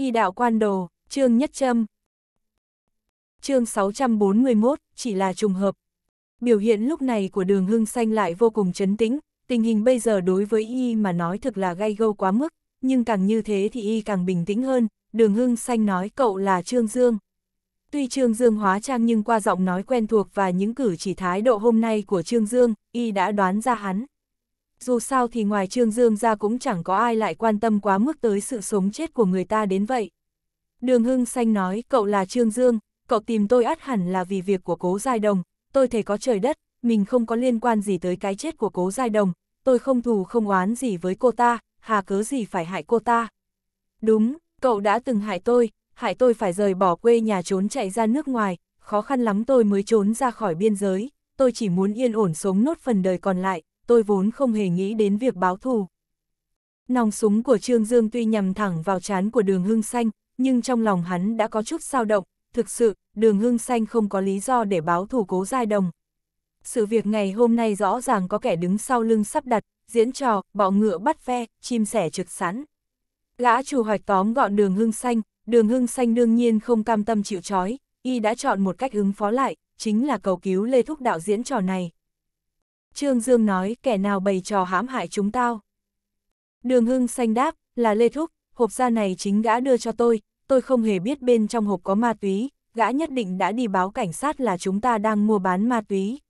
Y đạo quan đồ, chương nhất châm. Chương 641, chỉ là trùng hợp. Biểu hiện lúc này của đường hưng xanh lại vô cùng chấn tĩnh, tình hình bây giờ đối với Y mà nói thực là gay gâu quá mức, nhưng càng như thế thì Y càng bình tĩnh hơn, đường hưng xanh nói cậu là Trương Dương. Tuy Trương Dương hóa trang nhưng qua giọng nói quen thuộc và những cử chỉ thái độ hôm nay của Trương Dương, Y đã đoán ra hắn dù sao thì ngoài Trương Dương ra cũng chẳng có ai lại quan tâm quá mức tới sự sống chết của người ta đến vậy. Đường Hưng Xanh nói, cậu là Trương Dương, cậu tìm tôi ắt hẳn là vì việc của cố giai đồng, tôi thể có trời đất, mình không có liên quan gì tới cái chết của cố giai đồng, tôi không thù không oán gì với cô ta, hà cớ gì phải hại cô ta. Đúng, cậu đã từng hại tôi, hại tôi phải rời bỏ quê nhà trốn chạy ra nước ngoài, khó khăn lắm tôi mới trốn ra khỏi biên giới, tôi chỉ muốn yên ổn sống nốt phần đời còn lại, tôi vốn không hề nghĩ đến việc báo thù. Nòng súng của Trương Dương tuy nhằm thẳng vào trán của đường hưng xanh, nhưng trong lòng hắn đã có chút sao động, thực sự, đường hưng xanh không có lý do để báo thù cố giai đồng. Sự việc ngày hôm nay rõ ràng có kẻ đứng sau lưng sắp đặt, diễn trò, bọ ngựa bắt ve, chim sẻ trực sẵn. Gã chủ hoạch tóm gọn đường hưng xanh, đường hưng xanh đương nhiên không cam tâm chịu trói, y đã chọn một cách ứng phó lại, chính là cầu cứu Lê Thúc Đạo diễn trò này. Trương Dương nói kẻ nào bày trò hãm hại chúng tao. Đường Hưng xanh đáp, là Lê Thúc, hộp da này chính gã đưa cho tôi, tôi không hề biết bên trong hộp có ma túy, gã nhất định đã đi báo cảnh sát là chúng ta đang mua bán ma túy.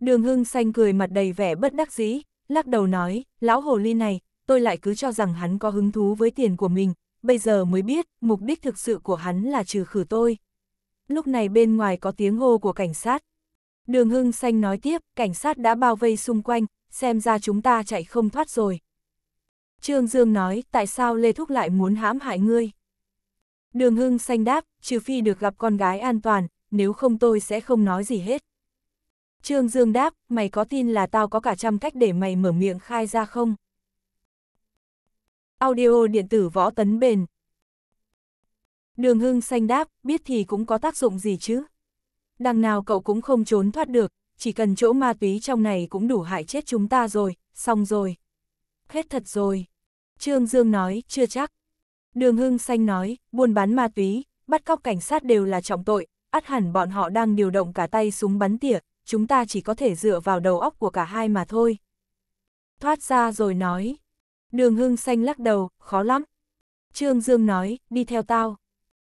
Đường Hưng xanh cười mặt đầy vẻ bất đắc dĩ, lắc đầu nói, lão hồ ly này, tôi lại cứ cho rằng hắn có hứng thú với tiền của mình, bây giờ mới biết, mục đích thực sự của hắn là trừ khử tôi. Lúc này bên ngoài có tiếng hô của cảnh sát, Đường Hưng Xanh nói tiếp, cảnh sát đã bao vây xung quanh, xem ra chúng ta chạy không thoát rồi. Trương Dương nói, tại sao Lê Thúc lại muốn hãm hại ngươi? Đường Hưng Xanh đáp, trừ phi được gặp con gái an toàn, nếu không tôi sẽ không nói gì hết. Trương Dương đáp, mày có tin là tao có cả trăm cách để mày mở miệng khai ra không? Audio điện tử võ tấn bền. Đường Hưng Xanh đáp, biết thì cũng có tác dụng gì chứ? đằng nào cậu cũng không trốn thoát được, chỉ cần chỗ ma túy trong này cũng đủ hại chết chúng ta rồi, xong rồi. Hết thật rồi. Trương Dương nói, chưa chắc. Đường Hưng Xanh nói, buôn bán ma túy, bắt cóc cảnh sát đều là trọng tội, át hẳn bọn họ đang điều động cả tay súng bắn tỉa, chúng ta chỉ có thể dựa vào đầu óc của cả hai mà thôi. Thoát ra rồi nói. Đường Hưng Xanh lắc đầu, khó lắm. Trương Dương nói, đi theo tao.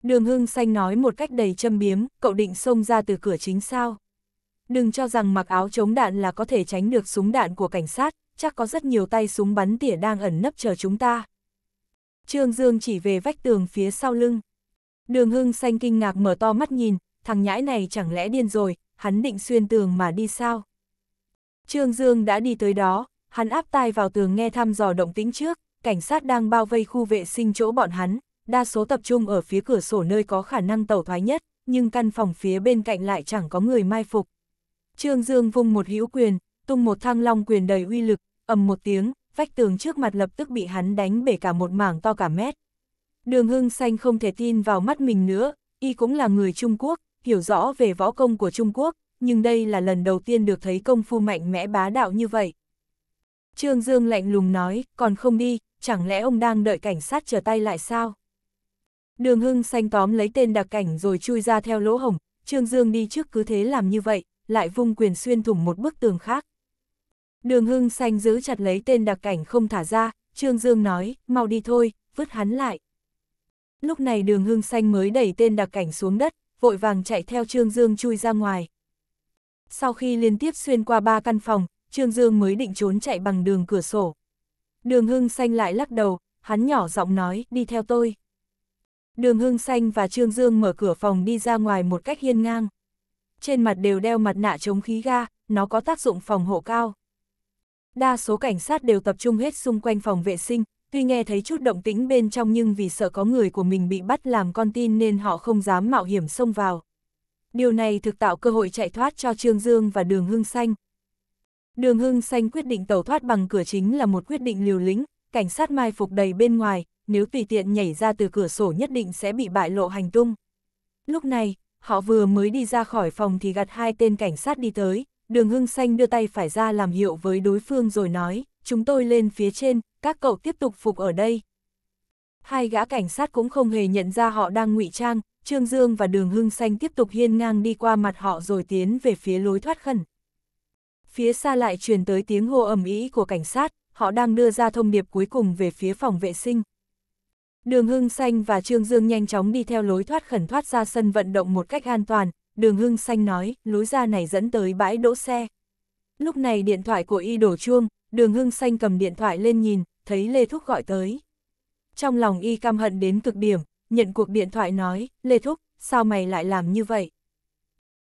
Đường hưng xanh nói một cách đầy châm biếm, cậu định xông ra từ cửa chính sao. Đừng cho rằng mặc áo chống đạn là có thể tránh được súng đạn của cảnh sát, chắc có rất nhiều tay súng bắn tỉa đang ẩn nấp chờ chúng ta. Trương Dương chỉ về vách tường phía sau lưng. Đường hưng xanh kinh ngạc mở to mắt nhìn, thằng nhãi này chẳng lẽ điên rồi, hắn định xuyên tường mà đi sao? Trương Dương đã đi tới đó, hắn áp tai vào tường nghe thăm dò động tĩnh trước, cảnh sát đang bao vây khu vệ sinh chỗ bọn hắn, đa số tập trung ở phía cửa sổ nơi có khả năng tẩu thoái nhất, nhưng căn phòng phía bên cạnh lại chẳng có người mai phục. Trương Dương vung một hữu quyền, tung một thăng long quyền đầy uy lực, ầm một tiếng, vách tường trước mặt lập tức bị hắn đánh bể cả một mảng to cả mét. Đường Hưng Xanh không thể tin vào mắt mình nữa, y cũng là người Trung Quốc, hiểu rõ về võ công của Trung Quốc, nhưng đây là lần đầu tiên được thấy công phu mạnh mẽ bá đạo như vậy. Trương Dương lạnh lùng nói, còn không đi, chẳng lẽ ông đang đợi cảnh sát trở tay lại sao? Đường hưng xanh tóm lấy tên đặc cảnh rồi chui ra theo lỗ hổng, Trương Dương đi trước cứ thế làm như vậy, lại vung quyền xuyên thủng một bức tường khác. Đường hưng xanh giữ chặt lấy tên đặc cảnh không thả ra, Trương Dương nói, mau đi thôi, vứt hắn lại. Lúc này đường hưng xanh mới đẩy tên đặc cảnh xuống đất, vội vàng chạy theo Trương Dương chui ra ngoài. Sau khi liên tiếp xuyên qua ba căn phòng, Trương Dương mới định trốn chạy bằng đường cửa sổ. Đường hưng xanh lại lắc đầu, hắn nhỏ giọng nói, đi theo tôi. Đường Hưng Xanh và Trương Dương mở cửa phòng đi ra ngoài một cách hiên ngang. Trên mặt đều đeo mặt nạ chống khí ga, nó có tác dụng phòng hộ cao. Đa số cảnh sát đều tập trung hết xung quanh phòng vệ sinh, tuy nghe thấy chút động tĩnh bên trong nhưng vì sợ có người của mình bị bắt làm con tin nên họ không dám mạo hiểm xông vào. Điều này thực tạo cơ hội chạy thoát cho Trương Dương và Đường Hưng Xanh. Đường Hưng Xanh quyết định tẩu thoát bằng cửa chính là một quyết định liều lĩnh, cảnh sát mai phục đầy bên ngoài, nếu tùy tiện nhảy ra từ cửa sổ nhất định sẽ bị bại lộ hành tung. Lúc này, họ vừa mới đi ra khỏi phòng thì gặt hai tên cảnh sát đi tới, đường hưng xanh đưa tay phải ra làm hiệu với đối phương rồi nói, chúng tôi lên phía trên, các cậu tiếp tục phục ở đây. Hai gã cảnh sát cũng không hề nhận ra họ đang ngụy trang, Trương Dương và đường hưng xanh tiếp tục hiên ngang đi qua mặt họ rồi tiến về phía lối thoát khẩn. Phía xa lại truyền tới tiếng hô ầm ĩ của cảnh sát, họ đang đưa ra thông điệp cuối cùng về phía phòng vệ sinh. Đường Hưng Xanh và Trương Dương nhanh chóng đi theo lối thoát khẩn thoát ra sân vận động một cách an toàn, đường Hưng Xanh nói, lối ra này dẫn tới bãi đỗ xe. Lúc này điện thoại của y đổ chuông, đường Hưng Xanh cầm điện thoại lên nhìn, thấy Lê Thúc gọi tới. Trong lòng y căm hận đến cực điểm, nhận cuộc điện thoại nói, Lê Thúc, sao mày lại làm như vậy?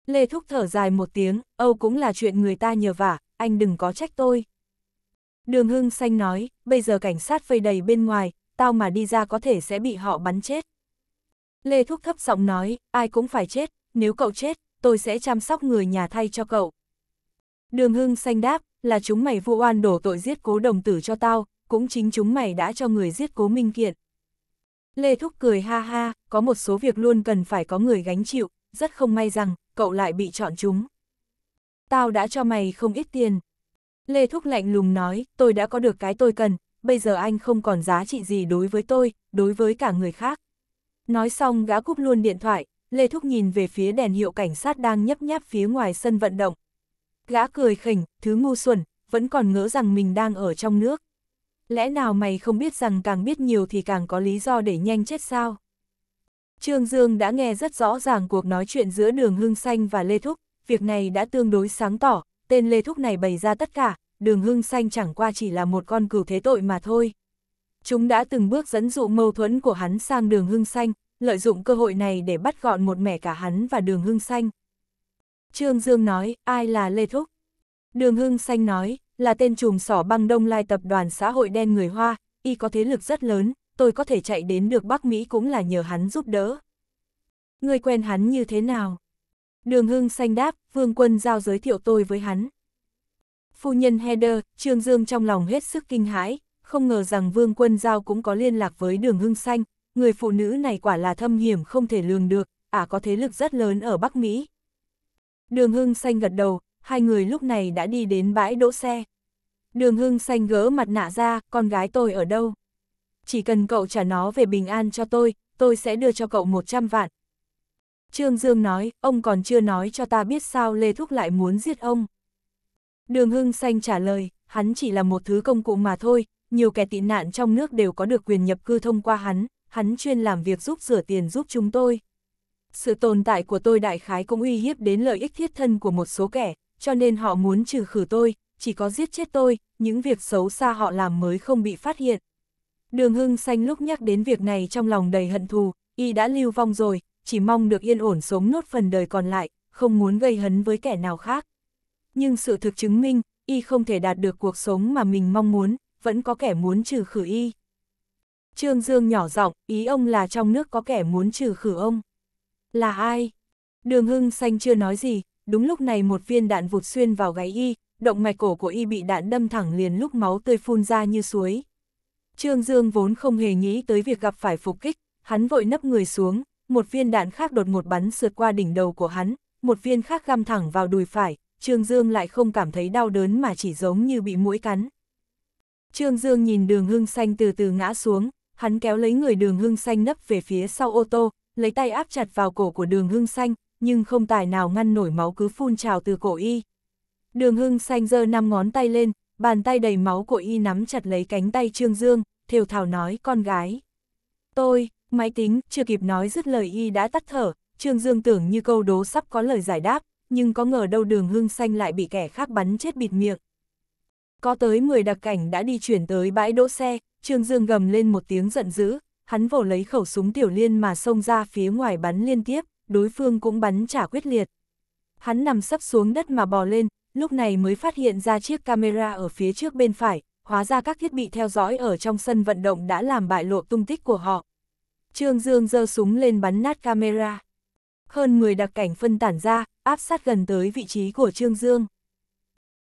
Lê Thúc thở dài một tiếng, Âu cũng là chuyện người ta nhờ vả, anh đừng có trách tôi. Đường Hưng Xanh nói, bây giờ cảnh sát vây đầy bên ngoài, tao mà đi ra có thể sẽ bị họ bắn chết. Lê Thúc thấp giọng nói, ai cũng phải chết, nếu cậu chết, tôi sẽ chăm sóc người nhà thay cho cậu. Đường Hưng xanh đáp, là chúng mày vu oan đổ tội giết cố đồng tử cho tao, cũng chính chúng mày đã cho người giết cố minh kiện. Lê Thúc cười ha ha, có một số việc luôn cần phải có người gánh chịu, rất không may rằng, cậu lại bị chọn chúng. Tao đã cho mày không ít tiền. Lê Thúc lạnh lùng nói, tôi đã có được cái tôi cần, bây giờ anh không còn giá trị gì đối với tôi, đối với cả người khác. Nói xong gã cúp luôn điện thoại, Lê Thúc nhìn về phía đèn hiệu cảnh sát đang nhấp nháp phía ngoài sân vận động. Gã cười khỉnh, thứ ngu xuẩn, vẫn còn ngỡ rằng mình đang ở trong nước. Lẽ nào mày không biết rằng càng biết nhiều thì càng có lý do để nhanh chết sao? Trương Dương đã nghe rất rõ ràng cuộc nói chuyện giữa đường Hưng Xanh và Lê Thúc, việc này đã tương đối sáng tỏ, tên Lê Thúc này bày ra tất cả, đường hưng xanh chẳng qua chỉ là một con cừu thế tội mà thôi. Chúng đã từng bước dẫn dụ mâu thuẫn của hắn sang đường hưng xanh, lợi dụng cơ hội này để bắt gọn một mẻ cả hắn và đường hưng xanh. Trương Dương nói, ai là Lê Thúc? Đường hưng xanh nói, là tên trùm sỏ băng đông lai tập đoàn xã hội đen người Hoa, y có thế lực rất lớn, tôi có thể chạy đến được Bắc Mỹ cũng là nhờ hắn giúp đỡ. Người quen hắn như thế nào? Đường hưng xanh đáp, vương quân giao giới thiệu tôi với hắn. Phu nhân Heather, Trương Dương trong lòng hết sức kinh hãi, không ngờ rằng Vương Quân Giao cũng có liên lạc với đường hưng xanh, người phụ nữ này quả là thâm hiểm không thể lường được, ả à có thế lực rất lớn ở Bắc Mỹ. Đường hưng xanh gật đầu, hai người lúc này đã đi đến bãi đỗ xe. Đường hưng xanh gỡ mặt nạ ra, con gái tôi ở đâu? Chỉ cần cậu trả nó về bình an cho tôi, tôi sẽ đưa cho cậu 100 vạn. Trương Dương nói, ông còn chưa nói cho ta biết sao Lê Thúc lại muốn giết ông. Đường Hưng Xanh trả lời, hắn chỉ là một thứ công cụ mà thôi, nhiều kẻ tị nạn trong nước đều có được quyền nhập cư thông qua hắn, hắn chuyên làm việc giúp rửa tiền giúp chúng tôi. Sự tồn tại của tôi đại khái cũng uy hiếp đến lợi ích thiết thân của một số kẻ, cho nên họ muốn trừ khử tôi, chỉ có giết chết tôi, những việc xấu xa họ làm mới không bị phát hiện. Đường Hưng Xanh lúc nhắc đến việc này trong lòng đầy hận thù, y đã lưu vong rồi, chỉ mong được yên ổn sống nốt phần đời còn lại, không muốn gây hấn với kẻ nào khác nhưng sự thực chứng minh, y không thể đạt được cuộc sống mà mình mong muốn, vẫn có kẻ muốn trừ khử y. Trương Dương nhỏ giọng, ý ông là trong nước có kẻ muốn trừ khử ông. Là ai? Đường Hưng Xanh chưa nói gì, đúng lúc này một viên đạn vụt xuyên vào gáy y, động mạch cổ của y bị đạn đâm thẳng liền lúc máu tươi phun ra như suối. Trương Dương vốn không hề nghĩ tới việc gặp phải phục kích, hắn vội nấp người xuống, một viên đạn khác đột ngột bắn sượt qua đỉnh đầu của hắn, một viên khác găm thẳng vào đùi phải, Trương Dương lại không cảm thấy đau đớn mà chỉ giống như bị mũi cắn. Trương Dương nhìn đường hưng xanh từ từ ngã xuống, hắn kéo lấy người đường hưng xanh nấp về phía sau ô tô, lấy tay áp chặt vào cổ của đường hưng xanh, nhưng không tài nào ngăn nổi máu cứ phun trào từ cổ y. Đường hưng xanh giơ năm ngón tay lên, bàn tay đầy máu của y nắm chặt lấy cánh tay Trương Dương, thiều thảo nói con gái. Tôi, máy tính, chưa kịp nói dứt lời y đã tắt thở, Trương Dương tưởng như câu đố sắp có lời giải đáp, nhưng có ngờ đâu đường hương xanh lại bị kẻ khác bắn chết bịt miệng. Có tới 10 đặc cảnh đã đi chuyển tới bãi đỗ xe, Trương Dương gầm lên một tiếng giận dữ, hắn vồ lấy khẩu súng tiểu liên mà xông ra phía ngoài bắn liên tiếp, đối phương cũng bắn trả quyết liệt. Hắn nằm sắp xuống đất mà bò lên, lúc này mới phát hiện ra chiếc camera ở phía trước bên phải, hóa ra các thiết bị theo dõi ở trong sân vận động đã làm bại lộ tung tích của họ. Trương Dương giơ súng lên bắn nát camera hơn 10 đặc cảnh phân tản ra, áp sát gần tới vị trí của Trương Dương.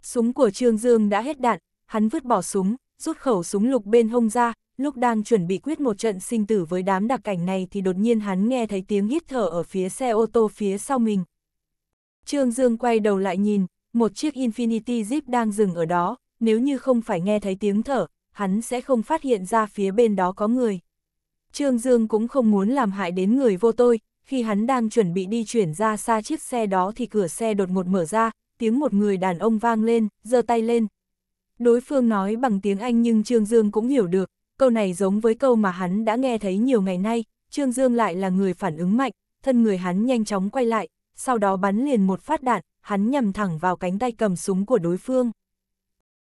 Súng của Trương Dương đã hết đạn, hắn vứt bỏ súng, rút khẩu súng lục bên hông ra, lúc đang chuẩn bị quyết một trận sinh tử với đám đặc cảnh này thì đột nhiên hắn nghe thấy tiếng hít thở ở phía xe ô tô phía sau mình. Trương Dương quay đầu lại nhìn, một chiếc Infinity Jeep đang dừng ở đó, nếu như không phải nghe thấy tiếng thở, hắn sẽ không phát hiện ra phía bên đó có người. Trương Dương cũng không muốn làm hại đến người vô tôi, khi hắn đang chuẩn bị đi chuyển ra xa chiếc xe đó thì cửa xe đột ngột mở ra, tiếng một người đàn ông vang lên, giơ tay lên. Đối phương nói bằng tiếng Anh nhưng Trương Dương cũng hiểu được, câu này giống với câu mà hắn đã nghe thấy nhiều ngày nay, Trương Dương lại là người phản ứng mạnh, thân người hắn nhanh chóng quay lại, sau đó bắn liền một phát đạn, hắn nhằm thẳng vào cánh tay cầm súng của đối phương.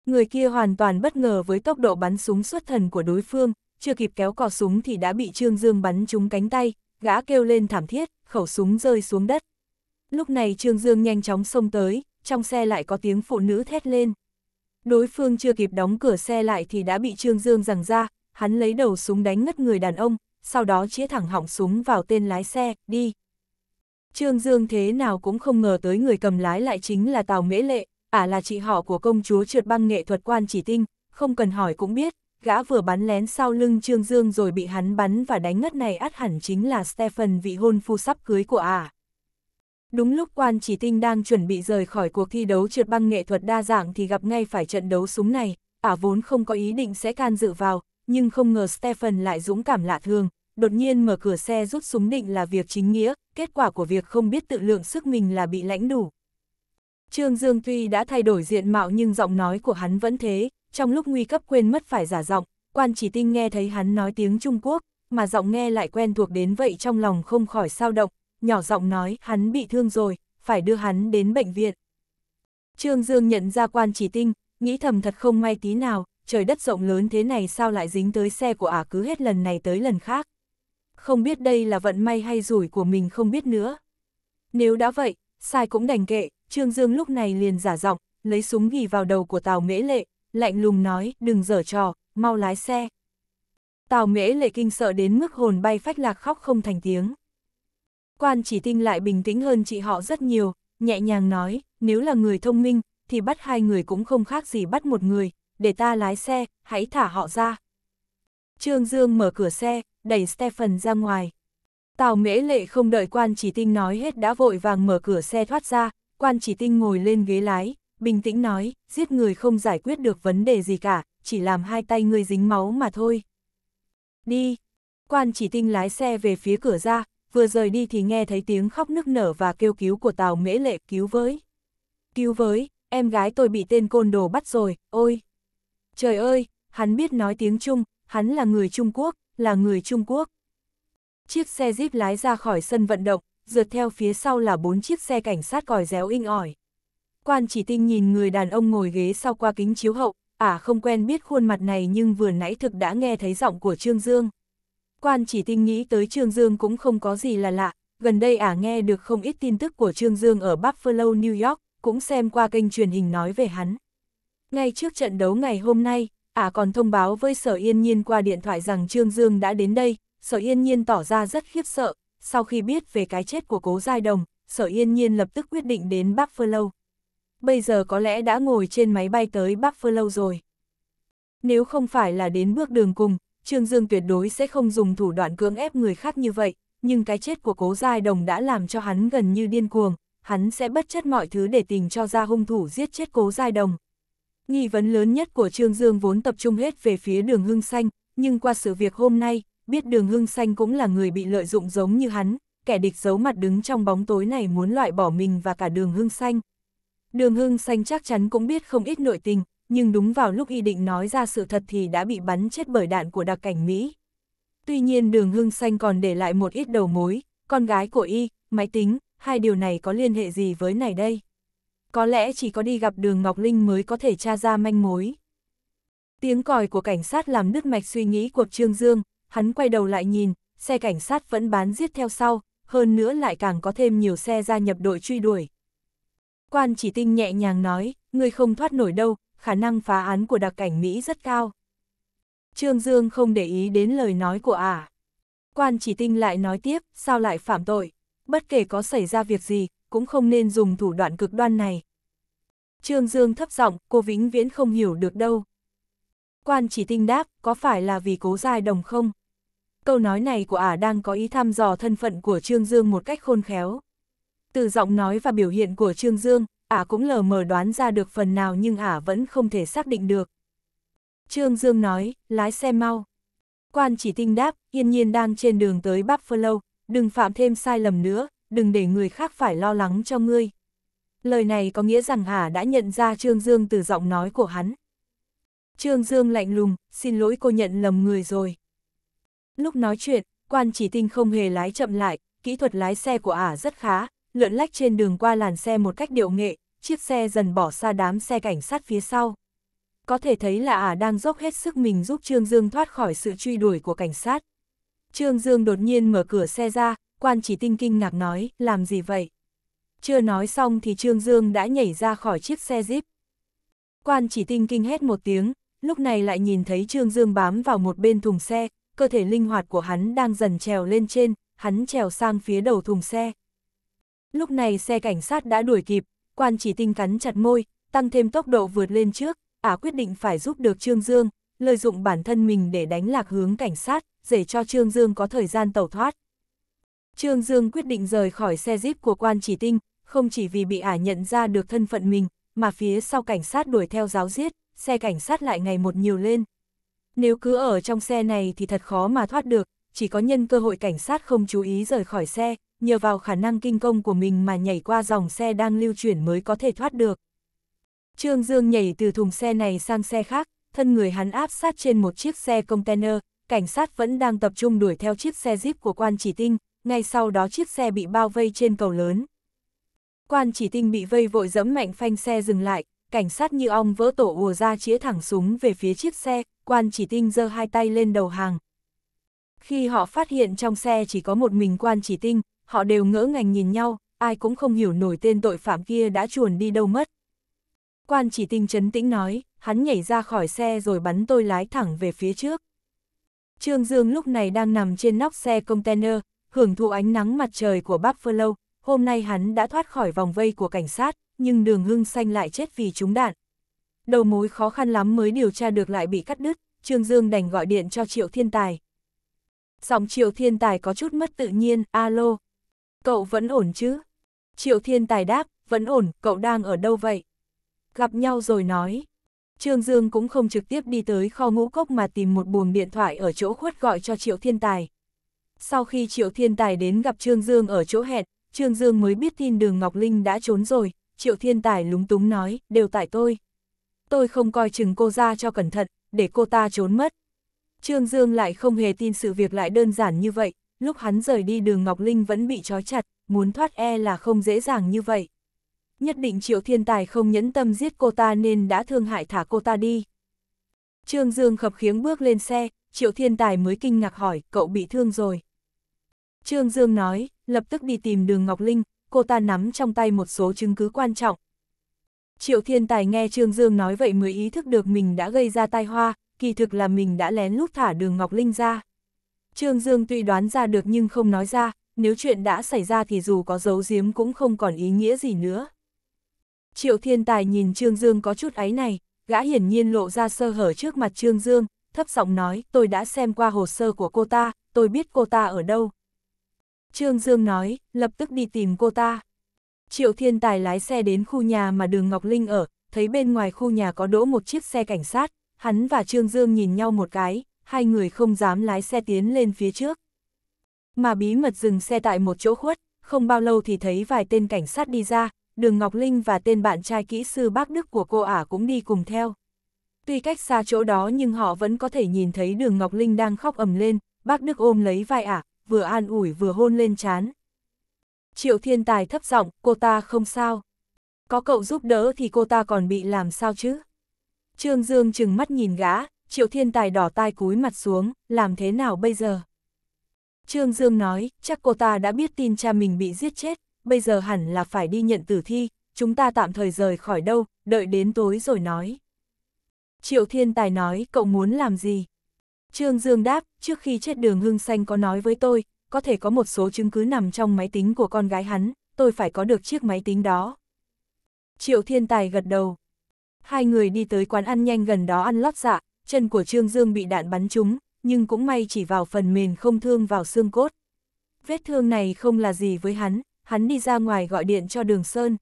Người kia hoàn toàn bất ngờ với tốc độ bắn súng xuất thần của đối phương, chưa kịp kéo cò súng thì đã bị Trương Dương bắn trúng cánh tay, gã kêu lên thảm thiết, khẩu súng rơi xuống đất. Lúc này Trương Dương nhanh chóng xông tới, trong xe lại có tiếng phụ nữ thét lên. Đối phương chưa kịp đóng cửa xe lại thì đã bị Trương Dương giằng ra, hắn lấy đầu súng đánh ngất người đàn ông, sau đó chĩa thẳng hỏng súng vào tên lái xe, đi. Trương Dương thế nào cũng không ngờ tới người cầm lái lại chính là Tào Mễ Lệ, ả à là chị họ của công chúa trượt băng nghệ thuật quan chỉ tinh, không cần hỏi cũng biết, gã vừa bắn lén sau lưng Trương Dương rồi bị hắn bắn và đánh ngất này ắt hẳn chính là Stephen vị hôn phu sắp cưới của ả. À. Đúng lúc quan chỉ tinh đang chuẩn bị rời khỏi cuộc thi đấu trượt băng nghệ thuật đa dạng thì gặp ngay phải trận đấu súng này, ả à vốn không có ý định sẽ can dự vào, nhưng không ngờ Stephen lại dũng cảm lạ thường, đột nhiên mở cửa xe rút súng định là việc chính nghĩa, kết quả của việc không biết tự lượng sức mình là bị lãnh đủ. Trương Dương tuy đã thay đổi diện mạo nhưng giọng nói của hắn vẫn thế, trong lúc nguy cấp quên mất phải giả giọng, quan chỉ tinh nghe thấy hắn nói tiếng Trung Quốc, mà giọng nghe lại quen thuộc đến vậy trong lòng không khỏi sao động, nhỏ giọng nói hắn bị thương rồi, phải đưa hắn đến bệnh viện. Trương Dương nhận ra quan chỉ tinh, nghĩ thầm thật không may tí nào, trời đất rộng lớn thế này sao lại dính tới xe của ả cứ hết lần này tới lần khác. Không biết đây là vận may hay rủi của mình không biết nữa. Nếu đã vậy, sai cũng đành kệ, Trương Dương lúc này liền giả giọng, lấy súng ghi vào đầu của Tào Mễ Lệ, lạnh lùng nói, đừng dở trò, mau lái xe. Tào mễ lệ kinh sợ đến mức hồn bay phách lạc khóc không thành tiếng. Quan chỉ tinh lại bình tĩnh hơn chị họ rất nhiều, nhẹ nhàng nói, nếu là người thông minh, thì bắt hai người cũng không khác gì bắt một người, để ta lái xe, hãy thả họ ra. Trương Dương mở cửa xe, đẩy Stephen ra ngoài. Tào mễ lệ không đợi quan chỉ tinh nói hết đã vội vàng mở cửa xe thoát ra, quan chỉ tinh ngồi lên ghế lái, bình tĩnh nói, giết người không giải quyết được vấn đề gì cả, chỉ làm hai tay ngươi dính máu mà thôi. Đi! Quan chỉ tinh lái xe về phía cửa ra, vừa rời đi thì nghe thấy tiếng khóc nức nở và kêu cứu của Tào Mễ Lệ cứu với. Cứu với, em gái tôi bị tên côn đồ bắt rồi, ôi! Trời ơi, hắn biết nói tiếng Trung, hắn là người Trung Quốc, là người Trung Quốc. Chiếc xe Jeep lái ra khỏi sân vận động, rượt theo phía sau là bốn chiếc xe cảnh sát còi réo inh ỏi quan chỉ tinh nhìn người đàn ông ngồi ghế sau qua kính chiếu hậu, ả à không quen biết khuôn mặt này nhưng vừa nãy thực đã nghe thấy giọng của Trương Dương. Quan chỉ tinh nghĩ tới Trương Dương cũng không có gì là lạ, gần đây ả à nghe được không ít tin tức của Trương Dương ở Buffalo, New York, cũng xem qua kênh truyền hình nói về hắn. Ngay trước trận đấu ngày hôm nay, ả à còn thông báo với Sở Yên Nhiên qua điện thoại rằng Trương Dương đã đến đây, Sở Yên Nhiên tỏ ra rất khiếp sợ, sau khi biết về cái chết của cố giai đồng, Sở Yên Nhiên lập tức quyết định đến Buffalo bây giờ có lẽ đã ngồi trên máy bay tới Bắc Phơ lâu rồi. Nếu không phải là đến bước đường cùng, Trương Dương tuyệt đối sẽ không dùng thủ đoạn cưỡng ép người khác như vậy, nhưng cái chết của cố giai đồng đã làm cho hắn gần như điên cuồng, hắn sẽ bất chấp mọi thứ để tìm cho ra hung thủ giết chết cố giai đồng. Nghi vấn lớn nhất của Trương Dương vốn tập trung hết về phía đường hưng xanh, nhưng qua sự việc hôm nay, biết đường hưng xanh cũng là người bị lợi dụng giống như hắn, kẻ địch giấu mặt đứng trong bóng tối này muốn loại bỏ mình và cả đường hưng xanh, Đường Hưng Xanh chắc chắn cũng biết không ít nội tình, nhưng đúng vào lúc y định nói ra sự thật thì đã bị bắn chết bởi đạn của đặc cảnh Mỹ. Tuy nhiên đường Hưng Xanh còn để lại một ít đầu mối, con gái của y, máy tính, hai điều này có liên hệ gì với này đây? Có lẽ chỉ có đi gặp đường Ngọc Linh mới có thể tra ra manh mối. Tiếng còi của cảnh sát làm đứt mạch suy nghĩ của Trương Dương, hắn quay đầu lại nhìn, xe cảnh sát vẫn bán giết theo sau, hơn nữa lại càng có thêm nhiều xe gia nhập đội truy đuổi. Quan chỉ tinh nhẹ nhàng nói, Ngươi không thoát nổi đâu, khả năng phá án của đặc cảnh Mỹ rất cao. Trương Dương không để ý đến lời nói của ả. À. Quan chỉ tinh lại nói tiếp, sao lại phạm tội, bất kể có xảy ra việc gì, cũng không nên dùng thủ đoạn cực đoan này. Trương Dương thấp giọng, cô vĩnh viễn không hiểu được đâu. Quan chỉ tinh đáp, có phải là vì cố dài đồng không? Câu nói này của ả à đang có ý thăm dò thân phận của Trương Dương một cách khôn khéo. Từ giọng nói và biểu hiện của Trương Dương, ả cũng lờ mờ đoán ra được phần nào nhưng ả vẫn không thể xác định được. Trương Dương nói, lái xe mau. Quan chỉ tinh đáp, yên nhiên đang trên đường tới Buffalo, đừng phạm thêm sai lầm nữa, đừng để người khác phải lo lắng cho ngươi. Lời này có nghĩa rằng ả đã nhận ra Trương Dương từ giọng nói của hắn. Trương Dương lạnh lùng, xin lỗi cô nhận lầm người rồi. Lúc nói chuyện, quan chỉ tinh không hề lái chậm lại, kỹ thuật lái xe của ả rất khá, lượn lách trên đường qua làn xe một cách điệu nghệ, chiếc xe dần bỏ xa đám xe cảnh sát phía sau. Có thể thấy là ả à đang dốc hết sức mình giúp Trương Dương thoát khỏi sự truy đuổi của cảnh sát. Trương Dương đột nhiên mở cửa xe ra, quan chỉ tinh kinh ngạc nói, làm gì vậy? Chưa nói xong thì Trương Dương đã nhảy ra khỏi chiếc xe Jeep. Quan chỉ tinh kinh hét một tiếng, lúc này lại nhìn thấy Trương Dương bám vào một bên thùng xe, cơ thể linh hoạt của hắn đang dần trèo lên trên, hắn trèo sang phía đầu thùng xe. Lúc này xe cảnh sát đã đuổi kịp, quan chỉ tinh cắn chặt môi, tăng thêm tốc độ vượt lên trước, ả quyết định phải giúp được Trương Dương, lợi dụng bản thân mình để đánh lạc hướng cảnh sát, để cho Trương Dương có thời gian tẩu thoát. Trương Dương quyết định rời khỏi xe jeep của quan chỉ tinh, không chỉ vì bị ả nhận ra được thân phận mình, mà phía sau cảnh sát đuổi theo giáo giết, xe cảnh sát lại ngày một nhiều lên. Nếu cứ ở trong xe này thì thật khó mà thoát được, chỉ có nhân cơ hội cảnh sát không chú ý rời khỏi xe, nhờ vào khả năng kinh công của mình mà nhảy qua dòng xe đang lưu chuyển mới có thể thoát được. Trương Dương nhảy từ thùng xe này sang xe khác, thân người hắn áp sát trên một chiếc xe container, cảnh sát vẫn đang tập trung đuổi theo chiếc xe Jeep của quan chỉ tinh, ngay sau đó chiếc xe bị bao vây trên cầu lớn. Quan chỉ tinh bị vây vội dẫm mạnh phanh xe dừng lại, cảnh sát như ong vỡ tổ ùa ra chĩa thẳng súng về phía chiếc xe, quan chỉ tinh giơ hai tay lên đầu hàng. Khi họ phát hiện trong xe chỉ có một mình quan chỉ tinh, họ đều ngỡ ngành nhìn nhau, ai cũng không hiểu nổi tên tội phạm kia đã chuồn đi đâu mất. Quan chỉ tinh chấn tĩnh nói, hắn nhảy ra khỏi xe rồi bắn tôi lái thẳng về phía trước. Trương Dương lúc này đang nằm trên nóc xe container, hưởng thụ ánh nắng mặt trời của Buffalo, hôm nay hắn đã thoát khỏi vòng vây của cảnh sát, nhưng đường hưng xanh lại chết vì trúng đạn. Đầu mối khó khăn lắm mới điều tra được lại bị cắt đứt, Trương Dương đành gọi điện cho Triệu Thiên Tài. Giọng Triệu Thiên Tài có chút mất tự nhiên, alo, Cậu vẫn ổn chứ? Triệu Thiên Tài đáp, vẫn ổn, cậu đang ở đâu vậy? Gặp nhau rồi nói. Trương Dương cũng không trực tiếp đi tới kho ngũ cốc mà tìm một buồng điện thoại ở chỗ khuất gọi cho Triệu Thiên Tài. Sau khi Triệu Thiên Tài đến gặp Trương Dương ở chỗ hẹn, Trương Dương mới biết tin đường Ngọc Linh đã trốn rồi, Triệu Thiên Tài lúng túng nói, đều tại tôi. Tôi không coi chừng cô ra cho cẩn thận, để cô ta trốn mất. Trương Dương lại không hề tin sự việc lại đơn giản như vậy, lúc hắn rời đi đường Ngọc Linh vẫn bị trói chặt, muốn thoát e là không dễ dàng như vậy. Nhất định Triệu Thiên Tài không nhẫn tâm giết cô ta nên đã thương hại thả cô ta đi. Trương Dương khập khiếng bước lên xe, Triệu Thiên Tài mới kinh ngạc hỏi, cậu bị thương rồi. Trương Dương nói, lập tức đi tìm đường Ngọc Linh, cô ta nắm trong tay một số chứng cứ quan trọng. Triệu Thiên Tài nghe Trương Dương nói vậy mới ý thức được mình đã gây ra tai hoa, kỳ thực là mình đã lén lút thả đường Ngọc Linh ra. Trương Dương tuy đoán ra được nhưng không nói ra, nếu chuyện đã xảy ra thì dù có giấu giếm cũng không còn ý nghĩa gì nữa. Triệu Thiên Tài nhìn Trương Dương có chút ấy này, gã hiển nhiên lộ ra sơ hở trước mặt Trương Dương, thấp giọng nói, tôi đã xem qua hồ sơ của cô ta, tôi biết cô ta ở đâu. Trương Dương nói, lập tức đi tìm cô ta. Triệu Thiên Tài lái xe đến khu nhà mà đường Ngọc Linh ở, thấy bên ngoài khu nhà có đỗ một chiếc xe cảnh sát, hắn và Trương Dương nhìn nhau một cái, hai người không dám lái xe tiến lên phía trước. Mà bí mật dừng xe tại một chỗ khuất, không bao lâu thì thấy vài tên cảnh sát đi ra, đường Ngọc Linh và tên bạn trai kỹ sư bác Đức của cô ả cũng đi cùng theo. Tuy cách xa chỗ đó nhưng họ vẫn có thể nhìn thấy đường Ngọc Linh đang khóc ầm lên, bác Đức ôm lấy vai ả, vừa an ủi vừa hôn lên chán. Triệu thiên tài thấp giọng, cô ta không sao. Có cậu giúp đỡ thì cô ta còn bị làm sao chứ? Trương Dương chừng mắt nhìn gã, Triệu Thiên Tài đỏ tai cúi mặt xuống, làm thế nào bây giờ? Trương Dương nói, chắc cô ta đã biết tin cha mình bị giết chết, bây giờ hẳn là phải đi nhận tử thi, chúng ta tạm thời rời khỏi đâu, đợi đến tối rồi nói. Triệu Thiên Tài nói, cậu muốn làm gì? Trương Dương đáp, trước khi chết đường Hương xanh có nói với tôi, có thể có một số chứng cứ nằm trong máy tính của con gái hắn, tôi phải có được chiếc máy tính đó. Triệu Thiên Tài gật đầu. Hai người đi tới quán ăn nhanh gần đó ăn lót dạ, chân của Trương Dương bị đạn bắn trúng, nhưng cũng may chỉ vào phần mềm không thương vào xương cốt. Vết thương này không là gì với hắn, hắn đi ra ngoài gọi điện cho Đường Sơn.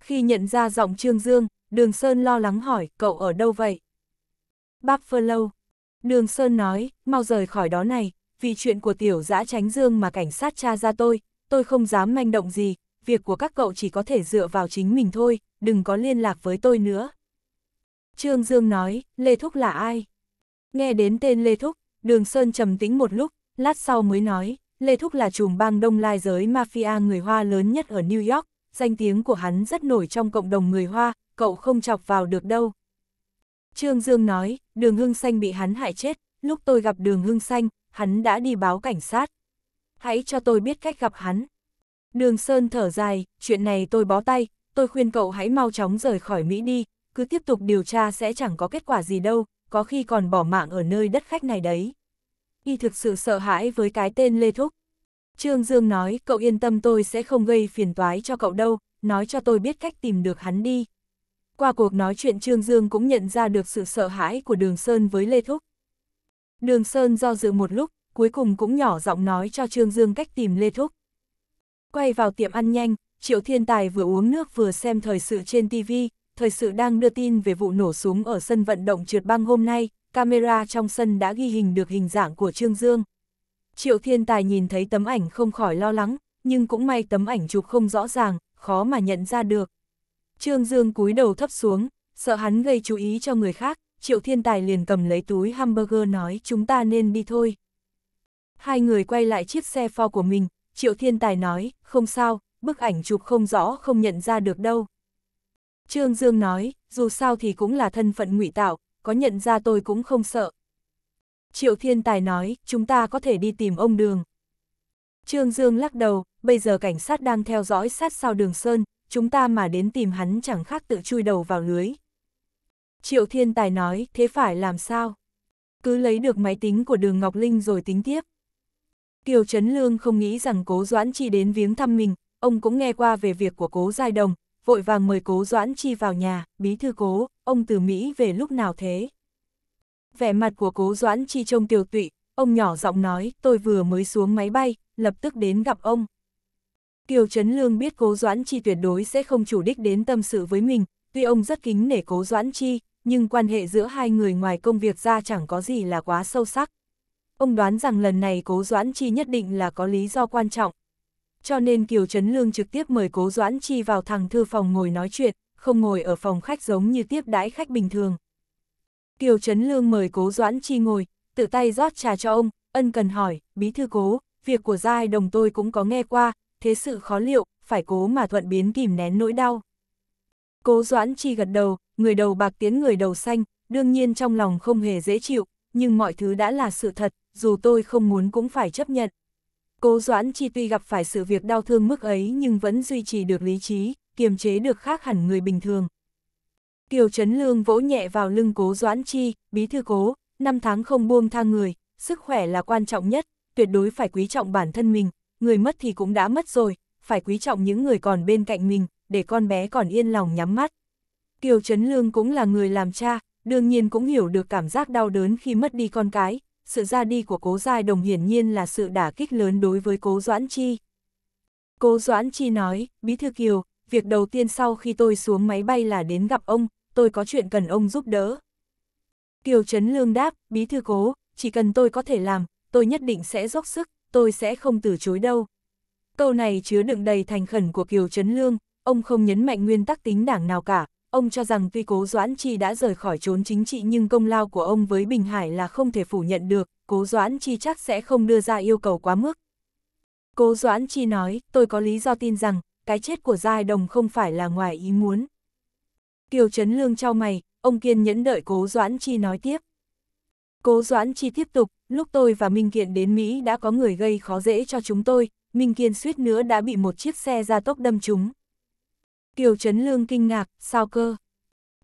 Khi nhận ra giọng Trương Dương, Đường Sơn lo lắng hỏi, cậu ở đâu vậy? Bác lâu, Đường Sơn nói, mau rời khỏi đó này, vì chuyện của tiểu dã tránh dương mà cảnh sát tra ra tôi, tôi không dám manh động gì, việc của các cậu chỉ có thể dựa vào chính mình thôi, đừng có liên lạc với tôi nữa. Trương Dương nói, Lê Thúc là ai? Nghe đến tên Lê Thúc, Đường Sơn trầm tĩnh một lúc, lát sau mới nói, Lê Thúc là chùm bang đông lai giới mafia người Hoa lớn nhất ở New York, danh tiếng của hắn rất nổi trong cộng đồng người Hoa, cậu không chọc vào được đâu. Trương Dương nói, đường hưng xanh bị hắn hại chết, lúc tôi gặp đường hưng xanh, hắn đã đi báo cảnh sát. Hãy cho tôi biết cách gặp hắn. Đường Sơn thở dài, chuyện này tôi bó tay, tôi khuyên cậu hãy mau chóng rời khỏi Mỹ đi, cứ tiếp tục điều tra sẽ chẳng có kết quả gì đâu, có khi còn bỏ mạng ở nơi đất khách này đấy. Y thực sự sợ hãi với cái tên Lê Thúc. Trương Dương nói, cậu yên tâm tôi sẽ không gây phiền toái cho cậu đâu, nói cho tôi biết cách tìm được hắn đi. Qua cuộc nói chuyện Trương Dương cũng nhận ra được sự sợ hãi của Đường Sơn với Lê Thúc. Đường Sơn do dự một lúc, cuối cùng cũng nhỏ giọng nói cho Trương Dương cách tìm Lê Thúc. Quay vào tiệm ăn nhanh, Triệu Thiên Tài vừa uống nước vừa xem thời sự trên tivi thời sự đang đưa tin về vụ nổ súng ở sân vận động trượt băng hôm nay, camera trong sân đã ghi hình được hình dạng của Trương Dương. Triệu Thiên Tài nhìn thấy tấm ảnh không khỏi lo lắng, nhưng cũng may tấm ảnh chụp không rõ ràng, khó mà nhận ra được. Trương Dương cúi đầu thấp xuống, sợ hắn gây chú ý cho người khác, Triệu Thiên Tài liền cầm lấy túi hamburger nói chúng ta nên đi thôi. Hai người quay lại chiếc xe pho của mình, Triệu Thiên Tài nói, không sao, bức ảnh chụp không rõ không nhận ra được đâu. Trương Dương nói, dù sao thì cũng là thân phận ngụy tạo, có nhận ra tôi cũng không sợ. Triệu Thiên Tài nói, chúng ta có thể đi tìm ông Đường. Trương Dương lắc đầu, bây giờ cảnh sát đang theo dõi sát sao Đường Sơn, chúng ta mà đến tìm hắn chẳng khác tự chui đầu vào lưới. Triệu Thiên Tài nói, thế phải làm sao? Cứ lấy được máy tính của Đường Ngọc Linh rồi tính tiếp. Kiều Trấn Lương không nghĩ rằng Cố Doãn Chi đến viếng thăm mình, ông cũng nghe qua về việc của Cố Giai Đồng, vội vàng mời cố Doãn Chi vào nhà, bí thư cố, ông từ Mỹ về lúc nào thế? Vẻ mặt của cố Doãn Chi trông tiều tụy, ông nhỏ giọng nói, tôi vừa mới xuống máy bay, lập tức đến gặp ông. Kiều Trấn Lương biết cố Doãn Chi tuyệt đối sẽ không chủ đích đến tâm sự với mình, tuy ông rất kính nể cố Doãn Chi, nhưng quan hệ giữa hai người ngoài công việc ra chẳng có gì là quá sâu sắc. Ông đoán rằng lần này cố Doãn Chi nhất định là có lý do quan trọng, cho nên Kiều Trấn Lương trực tiếp mời Cố Doãn Chi vào thằng thư phòng ngồi nói chuyện, không ngồi ở phòng khách giống như tiếp đãi khách bình thường. Kiều Trấn Lương mời Cố Doãn Chi ngồi, tự tay rót trà cho ông, ân cần hỏi, bí thư cố, việc của giai đồng tôi cũng có nghe qua, thế sự khó liệu, phải cố mà thuận biến kìm nén nỗi đau. Cố Doãn Chi gật đầu, người đầu bạc tiến người đầu xanh, đương nhiên trong lòng không hề dễ chịu, nhưng mọi thứ đã là sự thật, dù tôi không muốn cũng phải chấp nhận. Cố Doãn Chi tuy gặp phải sự việc đau thương mức ấy nhưng vẫn duy trì được lý trí, kiềm chế được khác hẳn người bình thường. Kiều Trấn Lương vỗ nhẹ vào lưng Cố Doãn Chi, bí thư cố, năm tháng không buông tha người, sức khỏe là quan trọng nhất, tuyệt đối phải quý trọng bản thân mình, người mất thì cũng đã mất rồi, phải quý trọng những người còn bên cạnh mình, để con bé còn yên lòng nhắm mắt. Kiều Trấn Lương cũng là người làm cha, đương nhiên cũng hiểu được cảm giác đau đớn khi mất đi con cái, sự ra đi của cố giai đồng hiển nhiên là sự đả kích lớn đối với cố Doãn Chi. Cố Doãn Chi nói, Bí Thư Kiều, việc đầu tiên sau khi tôi xuống máy bay là đến gặp ông, tôi có chuyện cần ông giúp đỡ. Kiều Trấn Lương đáp, Bí Thư Cố, chỉ cần tôi có thể làm, tôi nhất định sẽ dốc sức, tôi sẽ không từ chối đâu. Câu này chứa đựng đầy thành khẩn của Kiều Trấn Lương, ông không nhấn mạnh nguyên tắc tính đảng nào cả, Ông cho rằng tuy Cố Doãn Chi đã rời khỏi trốn chính trị nhưng công lao của ông với Bình Hải là không thể phủ nhận được, Cố Doãn Chi chắc sẽ không đưa ra yêu cầu quá mức. Cố Doãn Chi nói, tôi có lý do tin rằng, cái chết của Giai Đồng không phải là ngoài ý muốn. Kiều Trấn Lương trao mày, ông kiên nhẫn đợi Cố Doãn Chi nói tiếp. Cố Doãn Chi tiếp tục, lúc tôi và Minh Kiện đến Mỹ đã có người gây khó dễ cho chúng tôi, Minh Kiên suýt nữa đã bị một chiếc xe ra tốc đâm chúng. Kiều Trấn Lương kinh ngạc, sao cơ?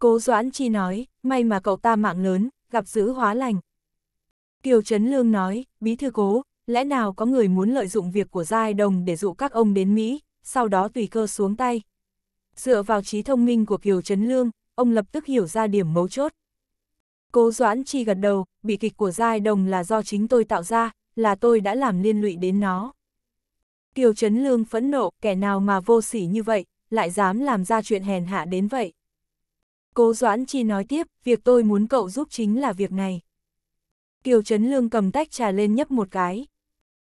Cố Doãn Chi nói, may mà cậu ta mạng lớn, gặp giữ hóa lành. Kiều Trấn Lương nói, bí thư cố, lẽ nào có người muốn lợi dụng việc của giai đồng để dụ các ông đến Mỹ, sau đó tùy cơ xuống tay. Dựa vào trí thông minh của Kiều Trấn Lương, ông lập tức hiểu ra điểm mấu chốt. Cố Doãn Chi gật đầu, bị kịch của giai đồng là do chính tôi tạo ra, là tôi đã làm liên lụy đến nó. Kiều Trấn Lương phẫn nộ, kẻ nào mà vô sỉ như vậy, lại dám làm ra chuyện hèn hạ đến vậy. Cố Doãn Chi nói tiếp, việc tôi muốn cậu giúp chính là việc này. Kiều Trấn Lương cầm tách trà lên nhấp một cái.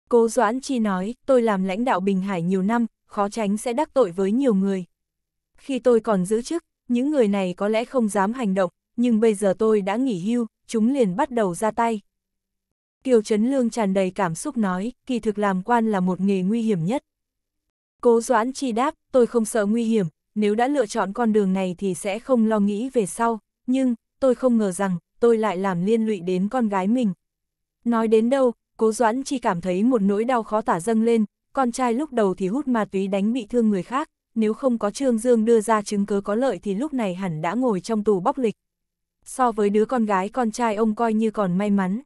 Cố Doãn Chi nói, tôi làm lãnh đạo Bình Hải nhiều năm, khó tránh sẽ đắc tội với nhiều người. Khi tôi còn giữ chức, những người này có lẽ không dám hành động, nhưng bây giờ tôi đã nghỉ hưu, chúng liền bắt đầu ra tay. Kiều Trấn Lương tràn đầy cảm xúc nói, kỳ thực làm quan là một nghề nguy hiểm nhất. Cố Doãn Chi đáp, tôi không sợ nguy hiểm, nếu đã lựa chọn con đường này thì sẽ không lo nghĩ về sau, nhưng, tôi không ngờ rằng, tôi lại làm liên lụy đến con gái mình. Nói đến đâu, Cố Doãn Chi cảm thấy một nỗi đau khó tả dâng lên, con trai lúc đầu thì hút ma túy đánh bị thương người khác, nếu không có Trương Dương đưa ra chứng cứ có lợi thì lúc này hẳn đã ngồi trong tù bóc lịch. So với đứa con gái con trai ông coi như còn may mắn.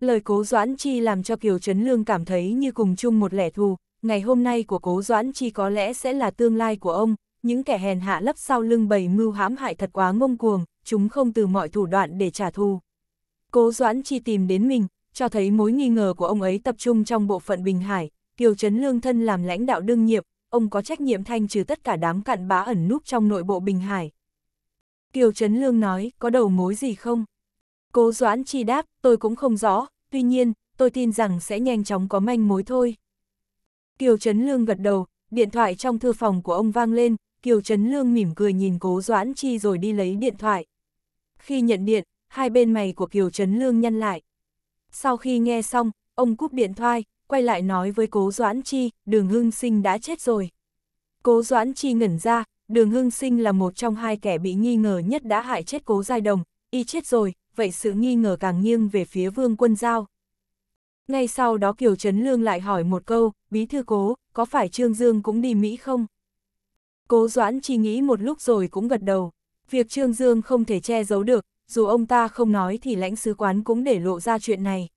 Lời cố Doãn Chi làm cho Kiều Trấn Lương cảm thấy như cùng chung một lẻ thù, ngày hôm nay của cố Doãn Chi có lẽ sẽ là tương lai của ông, những kẻ hèn hạ lấp sau lưng bầy mưu hãm hại thật quá ngông cuồng, chúng không từ mọi thủ đoạn để trả thù. Cố Doãn Chi tìm đến mình, cho thấy mối nghi ngờ của ông ấy tập trung trong bộ phận Bình Hải, Kiều Trấn Lương thân làm lãnh đạo đương nhiệm, ông có trách nhiệm thanh trừ tất cả đám cặn bã ẩn núp trong nội bộ Bình Hải. Kiều Trấn Lương nói, có đầu mối gì không? Cố Doãn Chi đáp, tôi cũng không rõ, tuy nhiên, tôi tin rằng sẽ nhanh chóng có manh mối thôi. Kiều Trấn Lương gật đầu, điện thoại trong thư phòng của ông vang lên, Kiều Trấn Lương mỉm cười nhìn Cố Doãn Chi rồi đi lấy điện thoại. Khi nhận điện, hai bên mày của Kiều Trấn Lương nhăn lại. Sau khi nghe xong, ông cúp điện thoại, quay lại nói với Cố Doãn Chi, đường hưng sinh đã chết rồi. Cố Doãn Chi ngẩn ra, đường hưng sinh là một trong hai kẻ bị nghi ngờ nhất đã hại chết Cố Giai Đồng, y chết rồi, vậy sự nghi ngờ càng nghiêng về phía vương quân giao. Ngay sau đó Kiều Trấn Lương lại hỏi một câu, bí thư cố, có phải Trương Dương cũng đi Mỹ không? Cố Doãn chỉ nghĩ một lúc rồi cũng gật đầu. Việc Trương Dương không thể che giấu được, dù ông ta không nói thì lãnh sứ quán cũng để lộ ra chuyện này.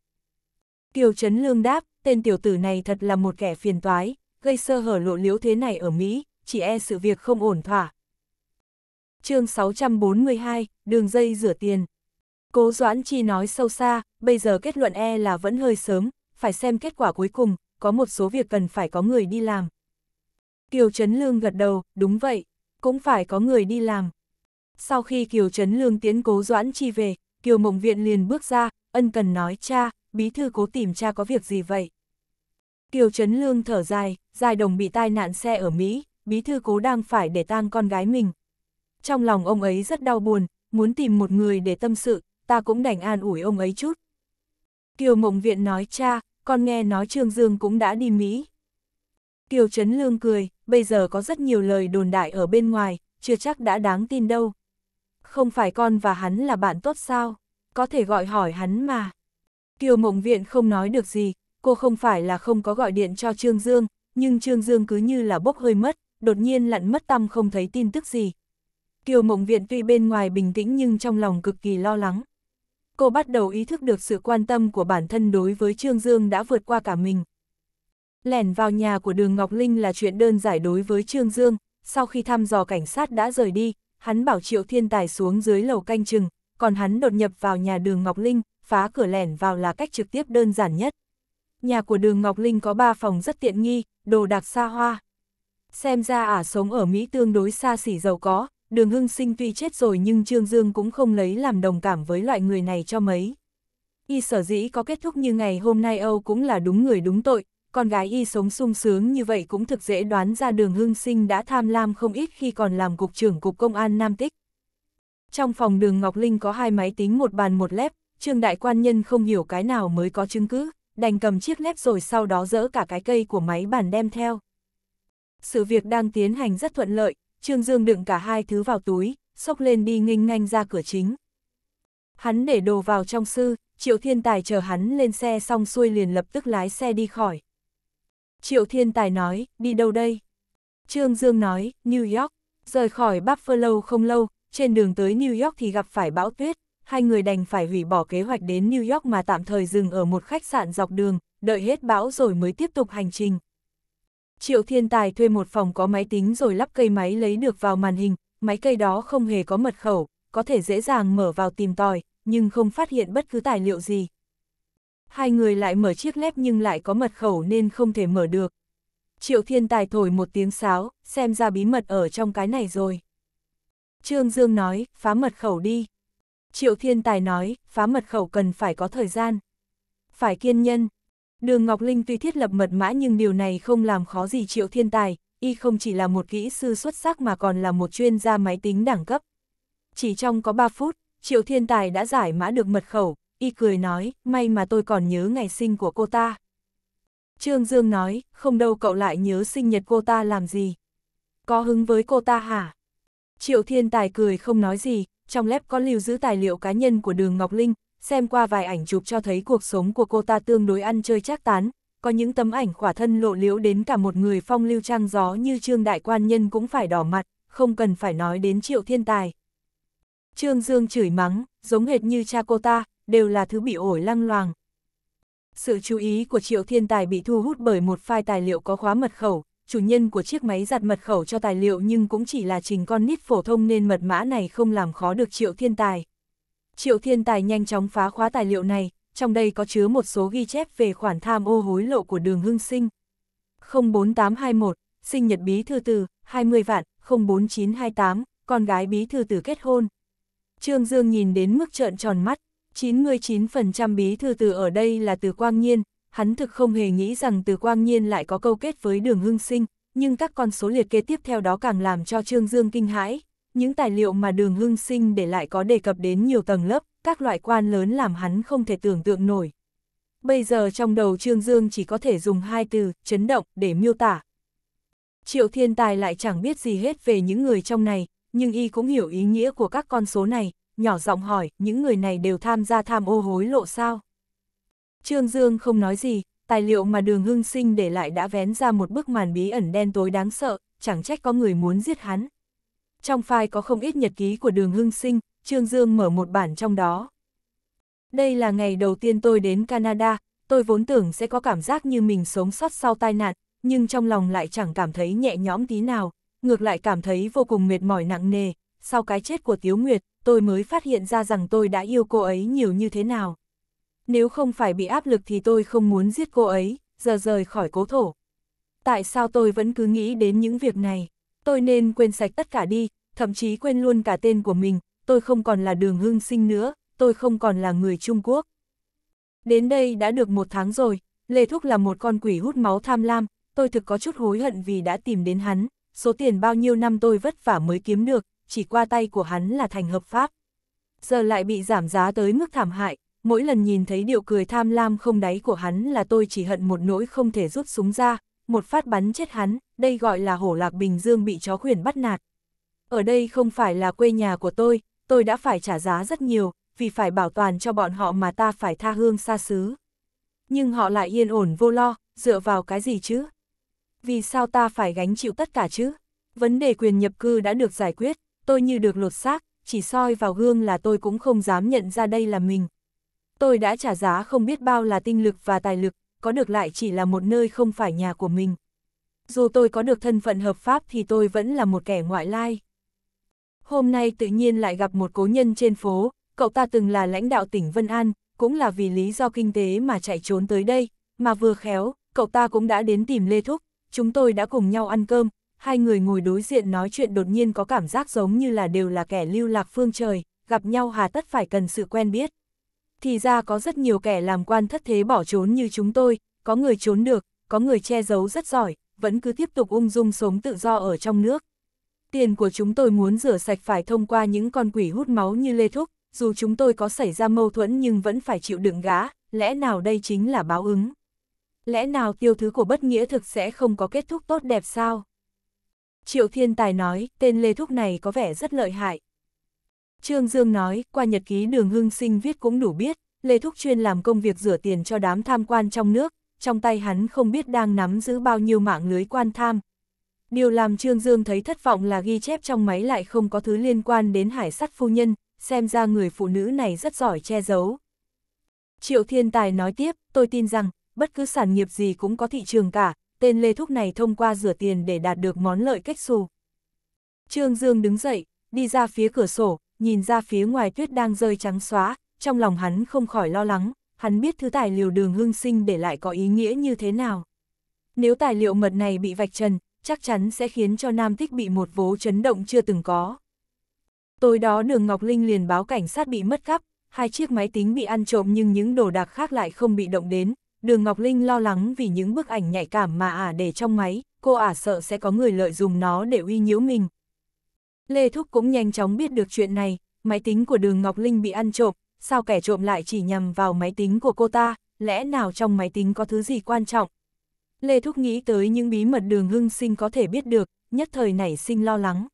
Kiều Trấn Lương đáp, tên tiểu tử này thật là một kẻ phiền toái, gây sơ hở lộ liễu thế này ở Mỹ, chỉ e sự việc không ổn thỏa. chương 642, đường dây rửa tiền. Cố Doãn Chi nói sâu xa, bây giờ kết luận e là vẫn hơi sớm, phải xem kết quả cuối cùng, có một số việc cần phải có người đi làm. Kiều Trấn Lương gật đầu, đúng vậy, cũng phải có người đi làm. Sau khi Kiều Trấn Lương tiến Cố Doãn Chi về, Kiều Mộng Viện liền bước ra, ân cần nói cha, bí thư cố tìm cha có việc gì vậy? Kiều Trấn Lương thở dài, dài đồng bị tai nạn xe ở Mỹ, bí thư cố đang phải để tang con gái mình. Trong lòng ông ấy rất đau buồn, muốn tìm một người để tâm sự, ta cũng đành an ủi ông ấy chút. Kiều Mộng Viện nói cha, con nghe nói Trương Dương cũng đã đi Mỹ. Kiều Trấn Lương cười, bây giờ có rất nhiều lời đồn đại ở bên ngoài, chưa chắc đã đáng tin đâu. Không phải con và hắn là bạn tốt sao, có thể gọi hỏi hắn mà. Kiều Mộng Viện không nói được gì, cô không phải là không có gọi điện cho Trương Dương, nhưng Trương Dương cứ như là bốc hơi mất, đột nhiên lặn mất tâm không thấy tin tức gì. Kiều Mộng Viện tuy bên ngoài bình tĩnh nhưng trong lòng cực kỳ lo lắng cô bắt đầu ý thức được sự quan tâm của bản thân đối với Trương Dương đã vượt qua cả mình. Lẻn vào nhà của đường Ngọc Linh là chuyện đơn giải đối với Trương Dương, sau khi thăm dò cảnh sát đã rời đi, hắn bảo Triệu Thiên Tài xuống dưới lầu canh chừng, còn hắn đột nhập vào nhà đường Ngọc Linh, phá cửa lẻn vào là cách trực tiếp đơn giản nhất. Nhà của đường Ngọc Linh có 3 phòng rất tiện nghi, đồ đạc xa hoa. Xem ra ả sống ở Mỹ tương đối xa xỉ giàu có, đường hưng sinh tuy chết rồi nhưng Trương Dương cũng không lấy làm đồng cảm với loại người này cho mấy. Y sở dĩ có kết thúc như ngày hôm nay Âu cũng là đúng người đúng tội, con gái Y sống sung sướng như vậy cũng thực dễ đoán ra đường hưng sinh đã tham lam không ít khi còn làm cục trưởng cục công an Nam Tích. Trong phòng đường Ngọc Linh có hai máy tính một bàn một lép, Trương Đại Quan Nhân không hiểu cái nào mới có chứng cứ, đành cầm chiếc lép rồi sau đó dỡ cả cái cây của máy bàn đem theo. Sự việc đang tiến hành rất thuận lợi, Trương Dương đựng cả hai thứ vào túi, xốc lên đi nghênh nhanh ra cửa chính. Hắn để đồ vào trong sư, Triệu Thiên Tài chờ hắn lên xe xong xuôi liền lập tức lái xe đi khỏi. Triệu Thiên Tài nói, đi đâu đây? Trương Dương nói, New York. Rời khỏi Buffalo không lâu, trên đường tới New York thì gặp phải bão tuyết, hai người đành phải hủy bỏ kế hoạch đến New York mà tạm thời dừng ở một khách sạn dọc đường, đợi hết bão rồi mới tiếp tục hành trình. Triệu Thiên Tài thuê một phòng có máy tính rồi lắp cây máy lấy được vào màn hình, máy cây đó không hề có mật khẩu, có thể dễ dàng mở vào tìm tòi, nhưng không phát hiện bất cứ tài liệu gì. Hai người lại mở chiếc lép nhưng lại có mật khẩu nên không thể mở được. Triệu Thiên Tài thổi một tiếng sáo, xem ra bí mật ở trong cái này rồi. Trương Dương nói, phá mật khẩu đi. Triệu Thiên Tài nói, phá mật khẩu cần phải có thời gian. Phải kiên nhân, Đường Ngọc Linh tuy thiết lập mật mã nhưng điều này không làm khó gì triệu thiên tài, y không chỉ là một kỹ sư xuất sắc mà còn là một chuyên gia máy tính đẳng cấp. Chỉ trong có 3 phút, triệu thiên tài đã giải mã được mật khẩu, y cười nói, may mà tôi còn nhớ ngày sinh của cô ta. Trương Dương nói, không đâu cậu lại nhớ sinh nhật cô ta làm gì. Có hứng với cô ta hả? Triệu thiên tài cười không nói gì, trong lép có lưu giữ tài liệu cá nhân của đường Ngọc Linh, xem qua vài ảnh chụp cho thấy cuộc sống của cô ta tương đối ăn chơi chắc tán, có những tấm ảnh khỏa thân lộ liễu đến cả một người phong lưu trang gió như Trương Đại Quan Nhân cũng phải đỏ mặt, không cần phải nói đến triệu thiên tài. Trương Dương chửi mắng, giống hệt như cha cô ta, đều là thứ bị ổi lăng loàng. Sự chú ý của triệu thiên tài bị thu hút bởi một file tài liệu có khóa mật khẩu, chủ nhân của chiếc máy giặt mật khẩu cho tài liệu nhưng cũng chỉ là trình con nít phổ thông nên mật mã này không làm khó được triệu thiên tài. Triệu Thiên Tài nhanh chóng phá khóa tài liệu này, trong đây có chứa một số ghi chép về khoản tham ô hối lộ của đường hưng sinh. 04821, sinh nhật bí thư từ, 20 vạn, 04928, con gái bí thư từ kết hôn. Trương Dương nhìn đến mức trợn tròn mắt, 99% bí thư từ ở đây là từ Quang Nhiên, hắn thực không hề nghĩ rằng từ Quang Nhiên lại có câu kết với đường hưng sinh, nhưng các con số liệt kế tiếp theo đó càng làm cho Trương Dương kinh hãi, những tài liệu mà đường hưng sinh để lại có đề cập đến nhiều tầng lớp, các loại quan lớn làm hắn không thể tưởng tượng nổi. Bây giờ trong đầu Trương Dương chỉ có thể dùng hai từ, chấn động, để miêu tả. Triệu thiên tài lại chẳng biết gì hết về những người trong này, nhưng y cũng hiểu ý nghĩa của các con số này, nhỏ giọng hỏi, những người này đều tham gia tham ô hối lộ sao? Trương Dương không nói gì, tài liệu mà đường hưng sinh để lại đã vén ra một bức màn bí ẩn đen tối đáng sợ, chẳng trách có người muốn giết hắn trong file có không ít nhật ký của đường hưng sinh, Trương Dương mở một bản trong đó. Đây là ngày đầu tiên tôi đến Canada, tôi vốn tưởng sẽ có cảm giác như mình sống sót sau tai nạn, nhưng trong lòng lại chẳng cảm thấy nhẹ nhõm tí nào, ngược lại cảm thấy vô cùng mệt mỏi nặng nề. Sau cái chết của Tiếu Nguyệt, tôi mới phát hiện ra rằng tôi đã yêu cô ấy nhiều như thế nào. Nếu không phải bị áp lực thì tôi không muốn giết cô ấy, giờ rời khỏi cố thổ. Tại sao tôi vẫn cứ nghĩ đến những việc này? tôi nên quên sạch tất cả đi, thậm chí quên luôn cả tên của mình, tôi không còn là đường hương sinh nữa, tôi không còn là người Trung Quốc. Đến đây đã được một tháng rồi, Lê Thúc là một con quỷ hút máu tham lam, tôi thực có chút hối hận vì đã tìm đến hắn, số tiền bao nhiêu năm tôi vất vả mới kiếm được, chỉ qua tay của hắn là thành hợp pháp. Giờ lại bị giảm giá tới mức thảm hại, mỗi lần nhìn thấy điệu cười tham lam không đáy của hắn là tôi chỉ hận một nỗi không thể rút súng ra, một phát bắn chết hắn, đây gọi là hổ lạc Bình Dương bị chó khuyển bắt nạt. Ở đây không phải là quê nhà của tôi, tôi đã phải trả giá rất nhiều, vì phải bảo toàn cho bọn họ mà ta phải tha hương xa xứ. Nhưng họ lại yên ổn vô lo, dựa vào cái gì chứ? Vì sao ta phải gánh chịu tất cả chứ? Vấn đề quyền nhập cư đã được giải quyết, tôi như được lột xác, chỉ soi vào gương là tôi cũng không dám nhận ra đây là mình. Tôi đã trả giá không biết bao là tinh lực và tài lực, có được lại chỉ là một nơi không phải nhà của mình. Dù tôi có được thân phận hợp pháp thì tôi vẫn là một kẻ ngoại lai. Hôm nay tự nhiên lại gặp một cố nhân trên phố, cậu ta từng là lãnh đạo tỉnh Vân An, cũng là vì lý do kinh tế mà chạy trốn tới đây, mà vừa khéo, cậu ta cũng đã đến tìm Lê Thúc, chúng tôi đã cùng nhau ăn cơm, hai người ngồi đối diện nói chuyện đột nhiên có cảm giác giống như là đều là kẻ lưu lạc phương trời, gặp nhau hà tất phải cần sự quen biết thì ra có rất nhiều kẻ làm quan thất thế bỏ trốn như chúng tôi, có người trốn được, có người che giấu rất giỏi, vẫn cứ tiếp tục ung dung sống tự do ở trong nước. Tiền của chúng tôi muốn rửa sạch phải thông qua những con quỷ hút máu như Lê Thúc, dù chúng tôi có xảy ra mâu thuẫn nhưng vẫn phải chịu đựng gã, lẽ nào đây chính là báo ứng? Lẽ nào tiêu thứ của bất nghĩa thực sẽ không có kết thúc tốt đẹp sao? Triệu Thiên Tài nói, tên Lê Thúc này có vẻ rất lợi hại, Trương Dương nói, qua nhật ký đường hưng sinh viết cũng đủ biết, Lê Thúc chuyên làm công việc rửa tiền cho đám tham quan trong nước, trong tay hắn không biết đang nắm giữ bao nhiêu mạng lưới quan tham. Điều làm Trương Dương thấy thất vọng là ghi chép trong máy lại không có thứ liên quan đến hải sắt phu nhân, xem ra người phụ nữ này rất giỏi che giấu. Triệu Thiên Tài nói tiếp, tôi tin rằng, bất cứ sản nghiệp gì cũng có thị trường cả, tên Lê Thúc này thông qua rửa tiền để đạt được món lợi cách xù. Trương Dương đứng dậy, đi ra phía cửa sổ, nhìn ra phía ngoài tuyết đang rơi trắng xóa, trong lòng hắn không khỏi lo lắng, hắn biết thứ tài liệu đường hương sinh để lại có ý nghĩa như thế nào. Nếu tài liệu mật này bị vạch trần, chắc chắn sẽ khiến cho Nam Tích bị một vố chấn động chưa từng có. Tối đó đường Ngọc Linh liền báo cảnh sát bị mất cắp, hai chiếc máy tính bị ăn trộm nhưng những đồ đạc khác lại không bị động đến. Đường Ngọc Linh lo lắng vì những bức ảnh nhạy cảm mà ả để trong máy, cô ả sợ sẽ có người lợi dụng nó để uy nhiễu mình, Lê Thúc cũng nhanh chóng biết được chuyện này, máy tính của đường Ngọc Linh bị ăn trộm, sao kẻ trộm lại chỉ nhầm vào máy tính của cô ta, lẽ nào trong máy tính có thứ gì quan trọng? Lê Thúc nghĩ tới những bí mật đường hưng sinh có thể biết được, nhất thời nảy sinh lo lắng.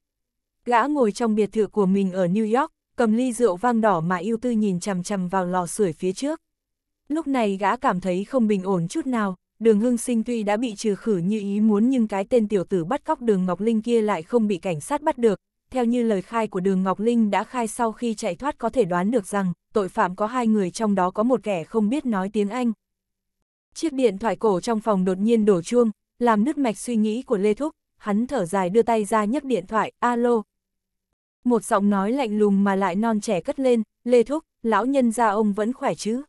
Gã ngồi trong biệt thự của mình ở New York, cầm ly rượu vang đỏ mà yêu tư nhìn chằm chằm vào lò sưởi phía trước. Lúc này gã cảm thấy không bình ổn chút nào, đường hưng sinh tuy đã bị trừ khử như ý muốn nhưng cái tên tiểu tử bắt cóc đường Ngọc Linh kia lại không bị cảnh sát bắt được, theo như lời khai của đường Ngọc Linh đã khai sau khi chạy thoát có thể đoán được rằng, tội phạm có hai người trong đó có một kẻ không biết nói tiếng Anh. Chiếc điện thoại cổ trong phòng đột nhiên đổ chuông, làm nứt mạch suy nghĩ của Lê Thúc, hắn thở dài đưa tay ra nhấc điện thoại, alo. Một giọng nói lạnh lùng mà lại non trẻ cất lên, Lê Thúc, lão nhân gia ông vẫn khỏe chứ.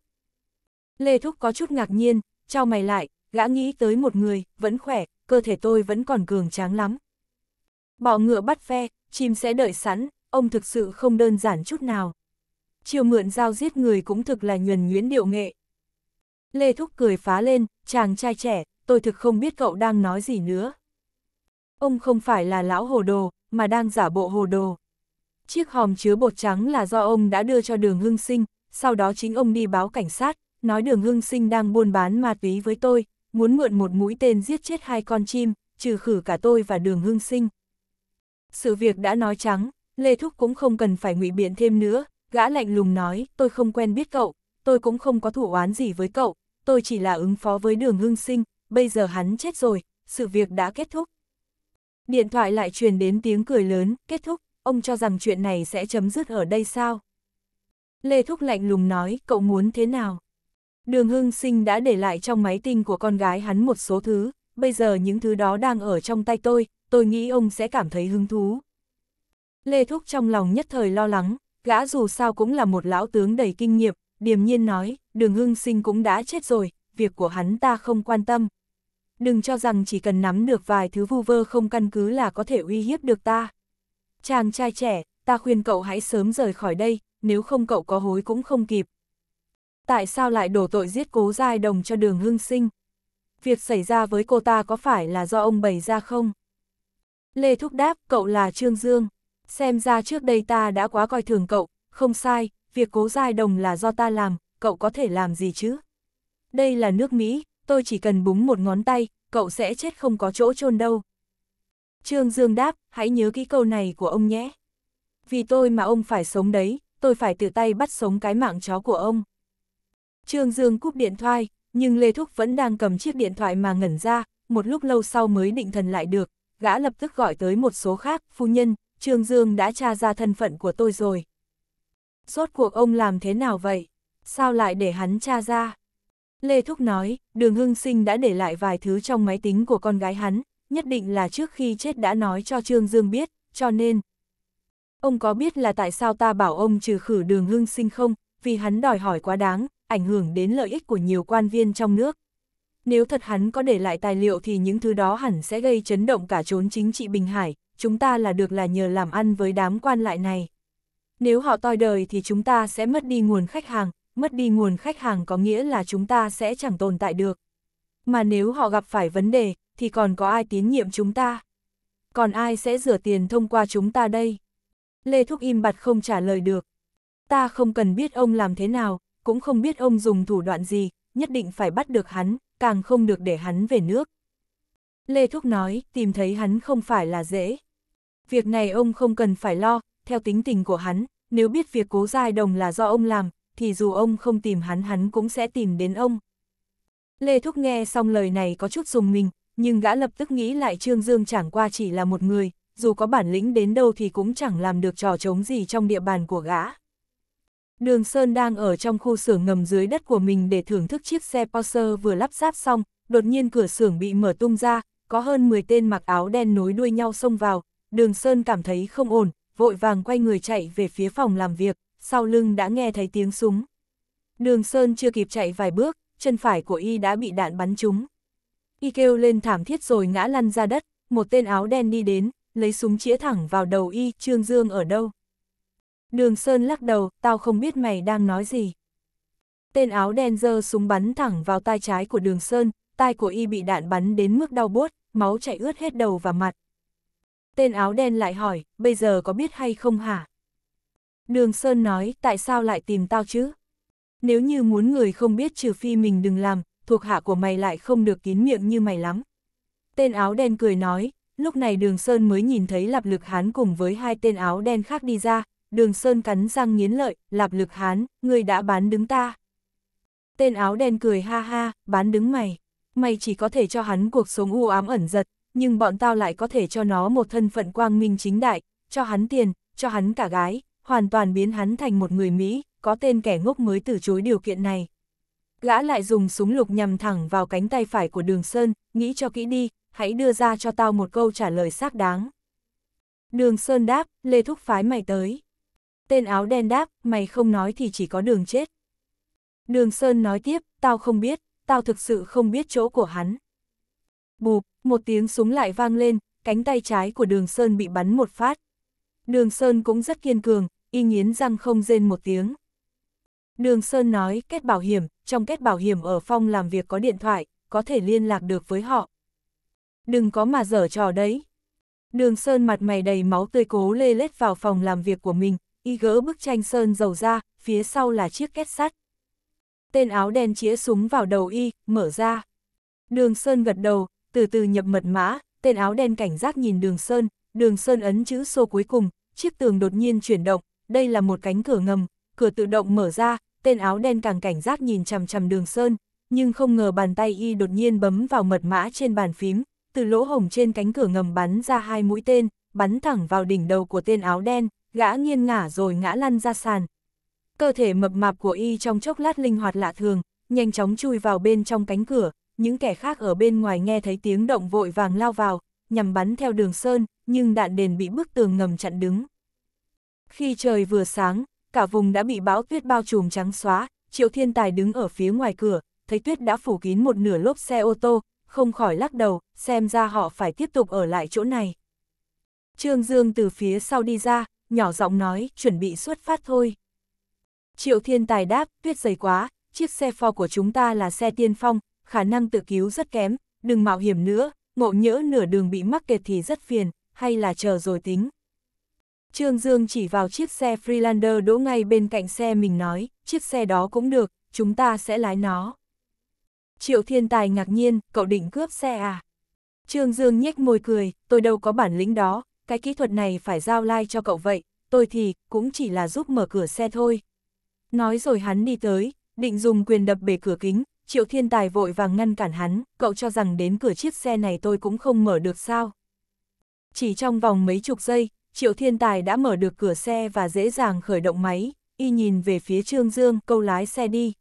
Lê Thúc có chút ngạc nhiên, trao mày lại, gã nghĩ tới một người, vẫn khỏe, cơ thể tôi vẫn còn cường tráng lắm. Bỏ ngựa bắt phe, chim sẽ đợi sẵn, ông thực sự không đơn giản chút nào. Chiều mượn dao giết người cũng thực là nhuần nhuyễn điệu nghệ. Lê Thúc cười phá lên, chàng trai trẻ, tôi thực không biết cậu đang nói gì nữa. Ông không phải là lão hồ đồ, mà đang giả bộ hồ đồ. Chiếc hòm chứa bột trắng là do ông đã đưa cho đường hưng sinh, sau đó chính ông đi báo cảnh sát, nói đường hưng sinh đang buôn bán ma túy với tôi, muốn mượn một mũi tên giết chết hai con chim, trừ khử cả tôi và đường hưng sinh sự việc đã nói trắng, Lê Thúc cũng không cần phải ngụy biện thêm nữa, gã lạnh lùng nói, tôi không quen biết cậu, tôi cũng không có thủ oán gì với cậu, tôi chỉ là ứng phó với đường hưng sinh, bây giờ hắn chết rồi, sự việc đã kết thúc. Điện thoại lại truyền đến tiếng cười lớn, kết thúc, ông cho rằng chuyện này sẽ chấm dứt ở đây sao? Lê Thúc lạnh lùng nói, cậu muốn thế nào? Đường Hưng Sinh đã để lại trong máy tinh của con gái hắn một số thứ, bây giờ những thứ đó đang ở trong tay tôi, tôi nghĩ ông sẽ cảm thấy hứng thú. Lê Thúc trong lòng nhất thời lo lắng, gã dù sao cũng là một lão tướng đầy kinh nghiệm, điềm nhiên nói, đường hưng sinh cũng đã chết rồi, việc của hắn ta không quan tâm. Đừng cho rằng chỉ cần nắm được vài thứ vu vơ không căn cứ là có thể uy hiếp được ta. Chàng trai trẻ, ta khuyên cậu hãy sớm rời khỏi đây, nếu không cậu có hối cũng không kịp. Tại sao lại đổ tội giết cố giai đồng cho đường hưng sinh? Việc xảy ra với cô ta có phải là do ông bày ra không? Lê Thúc đáp, cậu là Trương Dương. Xem ra trước đây ta đã quá coi thường cậu, không sai, việc cố giai đồng là do ta làm, cậu có thể làm gì chứ? Đây là nước Mỹ, tôi chỉ cần búng một ngón tay, cậu sẽ chết không có chỗ chôn đâu. Trương Dương đáp, hãy nhớ kỹ câu này của ông nhé. Vì tôi mà ông phải sống đấy, tôi phải tự tay bắt sống cái mạng chó của ông. Trương Dương cúp điện thoại, nhưng Lê Thúc vẫn đang cầm chiếc điện thoại mà ngẩn ra, một lúc lâu sau mới định thần lại được, gã lập tức gọi tới một số khác, phu nhân, Trương Dương đã tra ra thân phận của tôi rồi. Rốt cuộc ông làm thế nào vậy? Sao lại để hắn tra ra? Lê Thúc nói, đường hưng sinh đã để lại vài thứ trong máy tính của con gái hắn, nhất định là trước khi chết đã nói cho Trương Dương biết, cho nên... Ông có biết là tại sao ta bảo ông trừ khử đường hưng sinh không, vì hắn đòi hỏi quá đáng, ảnh hưởng đến lợi ích của nhiều quan viên trong nước nếu thật hắn có để lại tài liệu thì những thứ đó hẳn sẽ gây chấn động cả trốn chính trị Bình Hải, chúng ta là được là nhờ làm ăn với đám quan lại này. Nếu họ toi đời thì chúng ta sẽ mất đi nguồn khách hàng, mất đi nguồn khách hàng có nghĩa là chúng ta sẽ chẳng tồn tại được. Mà nếu họ gặp phải vấn đề, thì còn có ai tín nhiệm chúng ta? Còn ai sẽ rửa tiền thông qua chúng ta đây? Lê Thúc im bặt không trả lời được. Ta không cần biết ông làm thế nào, cũng không biết ông dùng thủ đoạn gì, nhất định phải bắt được hắn, càng không được để hắn về nước. Lê Thúc nói, tìm thấy hắn không phải là dễ. Việc này ông không cần phải lo, theo tính tình của hắn, nếu biết việc cố giai đồng là do ông làm, thì dù ông không tìm hắn hắn cũng sẽ tìm đến ông. Lê Thúc nghe xong lời này có chút dùng mình, nhưng gã lập tức nghĩ lại Trương Dương chẳng qua chỉ là một người, dù có bản lĩnh đến đâu thì cũng chẳng làm được trò trống gì trong địa bàn của gã. Đường Sơn đang ở trong khu xưởng ngầm dưới đất của mình để thưởng thức chiếc xe Porsche vừa lắp ráp xong, đột nhiên cửa xưởng bị mở tung ra, có hơn 10 tên mặc áo đen nối đuôi nhau xông vào, Đường Sơn cảm thấy không ổn, vội vàng quay người chạy về phía phòng làm việc, sau lưng đã nghe thấy tiếng súng. Đường Sơn chưa kịp chạy vài bước, chân phải của y đã bị đạn bắn trúng. Y kêu lên thảm thiết rồi ngã lăn ra đất, một tên áo đen đi đến, lấy súng chĩa thẳng vào đầu y, Trương Dương ở đâu? Đường Sơn lắc đầu, tao không biết mày đang nói gì. Tên áo đen giơ súng bắn thẳng vào tai trái của đường Sơn, tai của y bị đạn bắn đến mức đau buốt, máu chảy ướt hết đầu và mặt. Tên áo đen lại hỏi, bây giờ có biết hay không hả? Đường Sơn nói, tại sao lại tìm tao chứ? Nếu như muốn người không biết trừ phi mình đừng làm, thuộc hạ của mày lại không được kín miệng như mày lắm. Tên áo đen cười nói, lúc này Đường Sơn mới nhìn thấy lập Lực Hán cùng với hai tên áo đen khác đi ra, đường sơn cắn răng nghiến lợi, lạp lực hán, ngươi đã bán đứng ta. Tên áo đen cười ha ha, bán đứng mày. Mày chỉ có thể cho hắn cuộc sống u ám ẩn giật, nhưng bọn tao lại có thể cho nó một thân phận quang minh chính đại, cho hắn tiền, cho hắn cả gái, hoàn toàn biến hắn thành một người Mỹ, có tên kẻ ngốc mới từ chối điều kiện này. Gã lại dùng súng lục nhằm thẳng vào cánh tay phải của đường Sơn, nghĩ cho kỹ đi, hãy đưa ra cho tao một câu trả lời xác đáng. Đường Sơn đáp, Lê Thúc phái mày tới. Tên áo đen đáp, mày không nói thì chỉ có đường chết. Đường Sơn nói tiếp, tao không biết, tao thực sự không biết chỗ của hắn. Bụp, một tiếng súng lại vang lên, cánh tay trái của đường Sơn bị bắn một phát. Đường Sơn cũng rất kiên cường, y nghiến răng không rên một tiếng. Đường Sơn nói kết bảo hiểm, trong kết bảo hiểm ở phòng làm việc có điện thoại, có thể liên lạc được với họ. Đừng có mà dở trò đấy. Đường Sơn mặt mày đầy máu tươi cố lê lết vào phòng làm việc của mình, y gỡ bức tranh sơn dầu ra, phía sau là chiếc két sắt. Tên áo đen chĩa súng vào đầu y, mở ra. Đường Sơn gật đầu, từ từ nhập mật mã, tên áo đen cảnh giác nhìn đường Sơn, đường Sơn ấn chữ số cuối cùng, chiếc tường đột nhiên chuyển động, đây là một cánh cửa ngầm, cửa tự động mở ra, tên áo đen càng cảnh giác nhìn chằm chằm đường Sơn, nhưng không ngờ bàn tay y đột nhiên bấm vào mật mã trên bàn phím, từ lỗ hồng trên cánh cửa ngầm bắn ra hai mũi tên, bắn thẳng vào đỉnh đầu của tên áo đen, gã nghiêng ngả rồi ngã lăn ra sàn. Cơ thể mập mạp của y trong chốc lát linh hoạt lạ thường, nhanh chóng chui vào bên trong cánh cửa, những kẻ khác ở bên ngoài nghe thấy tiếng động vội vàng lao vào, nhằm bắn theo đường sơn, nhưng đạn đền bị bức tường ngầm chặn đứng. Khi trời vừa sáng, cả vùng đã bị bão tuyết bao trùm trắng xóa, Triệu Thiên Tài đứng ở phía ngoài cửa, thấy tuyết đã phủ kín một nửa lốp xe ô tô, không khỏi lắc đầu, xem ra họ phải tiếp tục ở lại chỗ này. Trương Dương từ phía sau đi ra, nhỏ giọng nói, chuẩn bị xuất phát thôi. Triệu Thiên Tài đáp, tuyết dày quá, chiếc xe pho của chúng ta là xe tiên phong, khả năng tự cứu rất kém, đừng mạo hiểm nữa, ngộ nhỡ nửa đường bị mắc kẹt thì rất phiền, hay là chờ rồi tính. Trương Dương chỉ vào chiếc xe Freelander đỗ ngay bên cạnh xe mình nói, chiếc xe đó cũng được, chúng ta sẽ lái nó. Triệu Thiên Tài ngạc nhiên, cậu định cướp xe à? Trương Dương nhếch môi cười, tôi đâu có bản lĩnh đó, cái kỹ thuật này phải giao lai like cho cậu vậy, tôi thì cũng chỉ là giúp mở cửa xe thôi. Nói rồi hắn đi tới, định dùng quyền đập bể cửa kính, Triệu Thiên Tài vội vàng ngăn cản hắn, cậu cho rằng đến cửa chiếc xe này tôi cũng không mở được sao. Chỉ trong vòng mấy chục giây, Triệu Thiên Tài đã mở được cửa xe và dễ dàng khởi động máy, y nhìn về phía Trương Dương câu lái xe đi.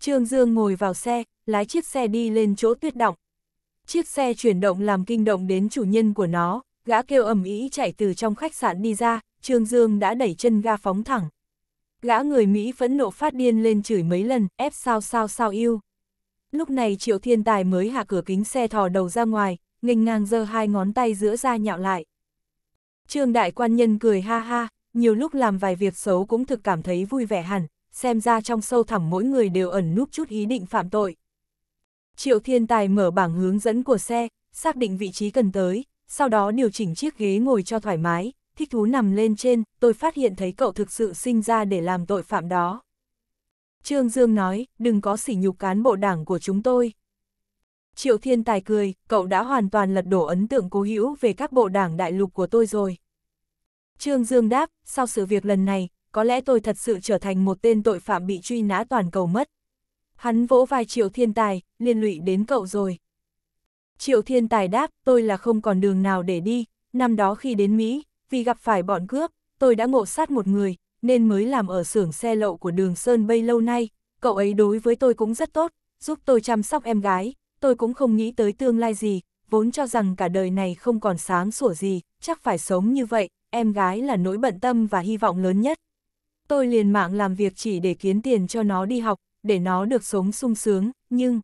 Trương Dương ngồi vào xe, lái chiếc xe đi lên chỗ tuyết động. Chiếc xe chuyển động làm kinh động đến chủ nhân của nó, Gã kêu ầm ĩ chạy từ trong khách sạn đi ra, Trương Dương đã đẩy chân ga phóng thẳng. Gã người Mỹ phẫn nộ phát điên lên chửi mấy lần, ép sao sao sao yêu. Lúc này Triệu Thiên Tài mới hạ cửa kính xe thò đầu ra ngoài, nghênh ngang giơ hai ngón tay giữa ra nhạo lại. Trương Đại Quan Nhân cười ha ha, nhiều lúc làm vài việc xấu cũng thực cảm thấy vui vẻ hẳn, xem ra trong sâu thẳm mỗi người đều ẩn núp chút ý định phạm tội. Triệu Thiên Tài mở bảng hướng dẫn của xe, xác định vị trí cần tới, sau đó điều chỉnh chiếc ghế ngồi cho thoải mái, thích thú nằm lên trên, tôi phát hiện thấy cậu thực sự sinh ra để làm tội phạm đó. Trương Dương nói, đừng có sỉ nhục cán bộ đảng của chúng tôi. Triệu Thiên Tài cười, cậu đã hoàn toàn lật đổ ấn tượng cố hữu về các bộ đảng đại lục của tôi rồi. Trương Dương đáp, sau sự việc lần này, có lẽ tôi thật sự trở thành một tên tội phạm bị truy nã toàn cầu mất. Hắn vỗ vai Triệu Thiên Tài, liên lụy đến cậu rồi. Triệu Thiên Tài đáp, tôi là không còn đường nào để đi, năm đó khi đến Mỹ, vì gặp phải bọn cướp, tôi đã ngộ sát một người, nên mới làm ở xưởng xe lậu của đường Sơn Bay lâu nay, cậu ấy đối với tôi cũng rất tốt, giúp tôi chăm sóc em gái, tôi cũng không nghĩ tới tương lai gì, vốn cho rằng cả đời này không còn sáng sủa gì, chắc phải sống như vậy, em gái là nỗi bận tâm và hy vọng lớn nhất. Tôi liền mạng làm việc chỉ để kiếm tiền cho nó đi học, để nó được sống sung sướng, nhưng...